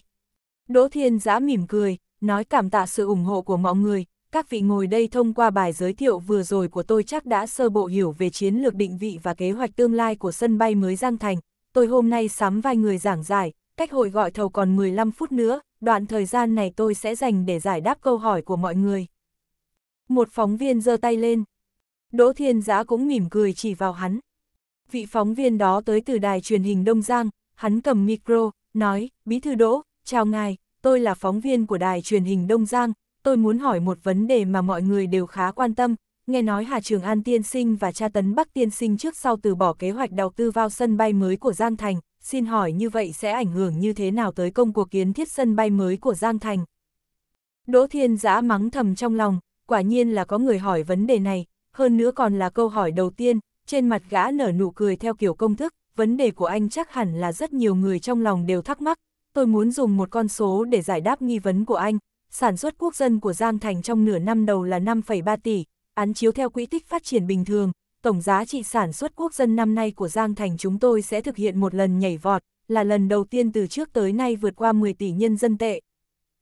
Đỗ Thiên Giã mỉm cười, nói cảm tạ sự ủng hộ của mọi người, các vị ngồi đây thông qua bài giới thiệu vừa rồi của tôi chắc đã sơ bộ hiểu về chiến lược định vị và kế hoạch tương lai của sân bay mới Giang Thành, tôi hôm nay sắm vai người giảng giải, cách hội gọi thầu còn 15 phút nữa, đoạn thời gian này tôi sẽ dành để giải đáp câu hỏi của mọi người. Một phóng viên giơ tay lên. Đỗ Thiên Giã cũng mỉm cười chỉ vào hắn. Vị phóng viên đó tới từ đài truyền hình Đông Giang, hắn cầm micro, nói, Bí thư Đỗ, chào ngài, tôi là phóng viên của đài truyền hình Đông Giang, tôi muốn hỏi một vấn đề mà mọi người đều khá quan tâm, nghe nói Hà Trường An tiên sinh và cha tấn Bắc tiên sinh trước sau từ bỏ kế hoạch đầu tư vào sân bay mới của Giang Thành, xin hỏi như vậy sẽ ảnh hưởng như thế nào tới công cuộc kiến thiết sân bay mới của Giang Thành? Đỗ Thiên giã mắng thầm trong lòng, quả nhiên là có người hỏi vấn đề này, hơn nữa còn là câu hỏi đầu tiên, trên mặt gã nở nụ cười theo kiểu công thức, vấn đề của anh chắc hẳn là rất nhiều người trong lòng đều thắc mắc, tôi muốn dùng một con số để giải đáp nghi vấn của anh, sản xuất quốc dân của Giang Thành trong nửa năm đầu là 5,3 tỷ, án chiếu theo quỹ tích phát triển bình thường, tổng giá trị sản xuất quốc dân năm nay của Giang Thành chúng tôi sẽ thực hiện một lần nhảy vọt, là lần đầu tiên từ trước tới nay vượt qua 10 tỷ nhân dân tệ.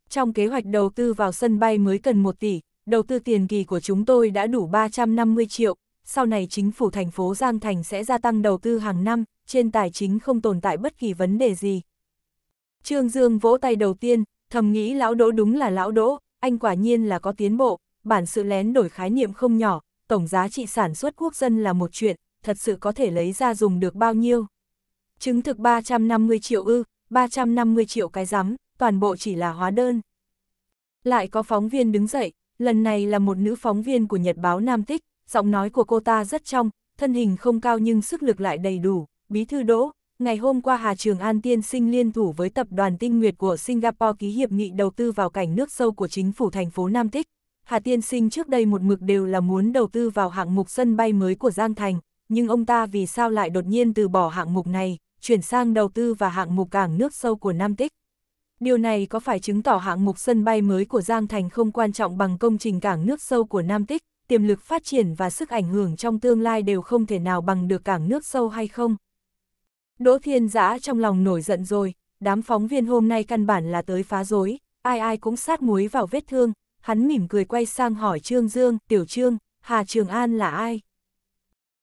Trong kế hoạch đầu tư vào sân bay mới cần 1 tỷ, đầu tư tiền kỳ của chúng tôi đã đủ 350 triệu, sau này chính phủ thành phố Giang Thành sẽ gia tăng đầu tư hàng năm, trên tài chính không tồn tại bất kỳ vấn đề gì. Trương Dương vỗ tay đầu tiên, thầm nghĩ lão đỗ đúng là lão đỗ, anh quả nhiên là có tiến bộ, bản sự lén đổi khái niệm không nhỏ, tổng giá trị sản xuất quốc dân là một chuyện, thật sự có thể lấy ra dùng được bao nhiêu. Chứng thực 350 triệu ư, 350 triệu cái rắm, toàn bộ chỉ là hóa đơn. Lại có phóng viên đứng dậy, lần này là một nữ phóng viên của Nhật báo Nam Tích, giọng nói của cô ta rất trong, thân hình không cao nhưng sức lực lại đầy đủ, bí thư đỗ. Ngày hôm qua Hà Trường An tiên sinh liên thủ với tập đoàn tinh nguyệt của Singapore ký hiệp nghị đầu tư vào cảnh nước sâu của chính phủ thành phố Nam Tích, Hà Tiên Sinh trước đây một mực đều là muốn đầu tư vào hạng mục sân bay mới của Giang Thành, nhưng ông ta vì sao lại đột nhiên từ bỏ hạng mục này, chuyển sang đầu tư vào hạng mục cảng nước sâu của Nam Tích. Điều này có phải chứng tỏ hạng mục sân bay mới của Giang Thành không quan trọng bằng công trình cảng nước sâu của Nam Tích, tiềm lực phát triển và sức ảnh hưởng trong tương lai đều không thể nào bằng được cảng nước sâu hay không? Đỗ Thiên Giã trong lòng nổi giận rồi, đám phóng viên hôm nay căn bản là tới phá rối, ai ai cũng sát muối vào vết thương, hắn mỉm cười quay sang hỏi Trương Dương, Tiểu Trương, Hà Trường An là ai?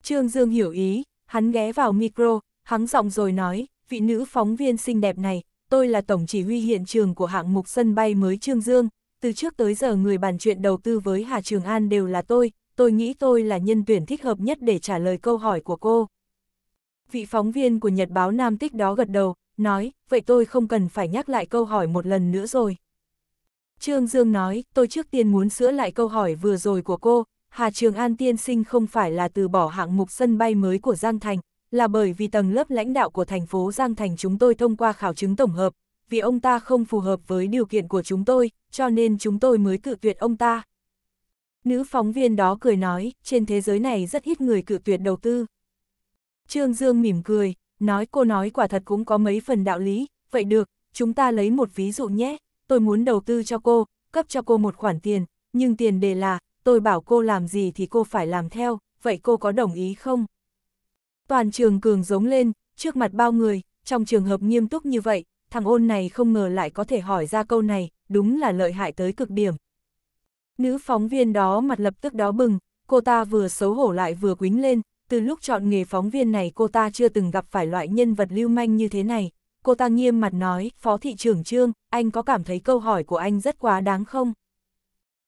Trương Dương hiểu ý, hắn ghé vào micro, hắn giọng rồi nói, vị nữ phóng viên xinh đẹp này, tôi là tổng chỉ huy hiện trường của hạng mục sân bay mới Trương Dương, từ trước tới giờ người bàn chuyện đầu tư với Hà Trường An đều là tôi, tôi nghĩ tôi là nhân tuyển thích hợp nhất để trả lời câu hỏi của cô. Vị phóng viên của Nhật báo Nam Tích đó gật đầu, nói, vậy tôi không cần phải nhắc lại câu hỏi một lần nữa rồi. Trương Dương nói, tôi trước tiên muốn sửa lại câu hỏi vừa rồi của cô, Hà Trường An tiên sinh không phải là từ bỏ hạng mục sân bay mới của Giang Thành, là bởi vì tầng lớp lãnh đạo của thành phố Giang Thành chúng tôi thông qua khảo chứng tổng hợp, vì ông ta không phù hợp với điều kiện của chúng tôi, cho nên chúng tôi mới cự tuyệt ông ta. Nữ phóng viên đó cười nói, trên thế giới này rất ít người cự tuyệt đầu tư. Trương Dương mỉm cười, nói cô nói quả thật cũng có mấy phần đạo lý, vậy được, chúng ta lấy một ví dụ nhé tôi muốn đầu tư cho cô, cấp cho cô một khoản tiền, nhưng tiền đề là, tôi bảo cô làm gì thì cô phải làm theo, vậy cô có đồng ý không? Toàn trường cường giống lên, trước mặt bao người, trong trường hợp nghiêm túc như vậy, thằng ôn này không ngờ lại có thể hỏi ra câu này, đúng là lợi hại tới cực điểm. Nữ phóng viên đó mặt lập tức đó bừng, cô ta vừa xấu hổ lại vừa quính lên, từ lúc chọn nghề phóng viên này cô ta chưa từng gặp phải loại nhân vật lưu manh như thế này, cô ta nghiêm mặt nói, Phó Thị trưởng Trương, anh có cảm thấy câu hỏi của anh rất quá đáng không?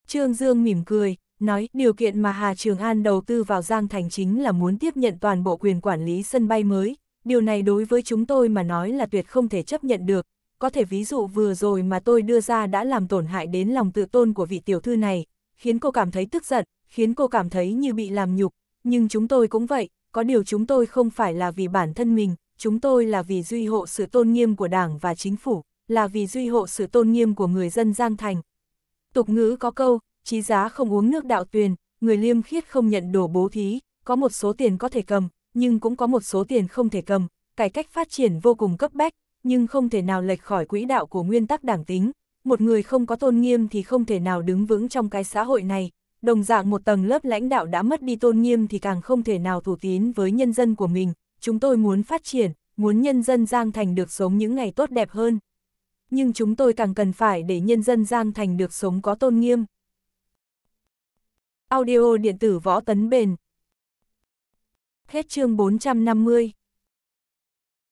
Trương Dương mỉm cười, nói điều kiện mà Hà Trường An đầu tư vào Giang Thành chính là muốn tiếp nhận toàn bộ quyền quản lý sân bay mới. Điều này đối với chúng tôi mà nói là tuyệt không thể chấp nhận được. Có thể ví dụ vừa rồi mà tôi đưa ra đã làm tổn hại đến lòng tự tôn của vị tiểu thư này, khiến cô cảm thấy tức giận, khiến cô cảm thấy như bị làm nhục. Nhưng chúng tôi cũng vậy, có điều chúng tôi không phải là vì bản thân mình, chúng tôi là vì duy hộ sự tôn nghiêm của Đảng và Chính phủ, là vì duy hộ sự tôn nghiêm của người dân Giang Thành. Tục ngữ có câu, trí giá không uống nước đạo tuyền, người liêm khiết không nhận đồ bố thí, có một số tiền có thể cầm, nhưng cũng có một số tiền không thể cầm, cải cách phát triển vô cùng cấp bách, nhưng không thể nào lệch khỏi quỹ đạo của nguyên tắc đảng tính. Một người không có tôn nghiêm thì không thể nào đứng vững trong cái xã hội này, đồng dạng một tầng lớp lãnh đạo đã mất đi tôn nghiêm thì càng không thể nào thủ tín với nhân dân của mình, chúng tôi muốn phát triển, muốn nhân dân Giang Thành được sống những ngày tốt đẹp hơn. Nhưng chúng tôi càng cần phải để nhân dân Giang Thành được sống có tôn nghiêm. Audio điện tử võ tấn bền Hết chương 450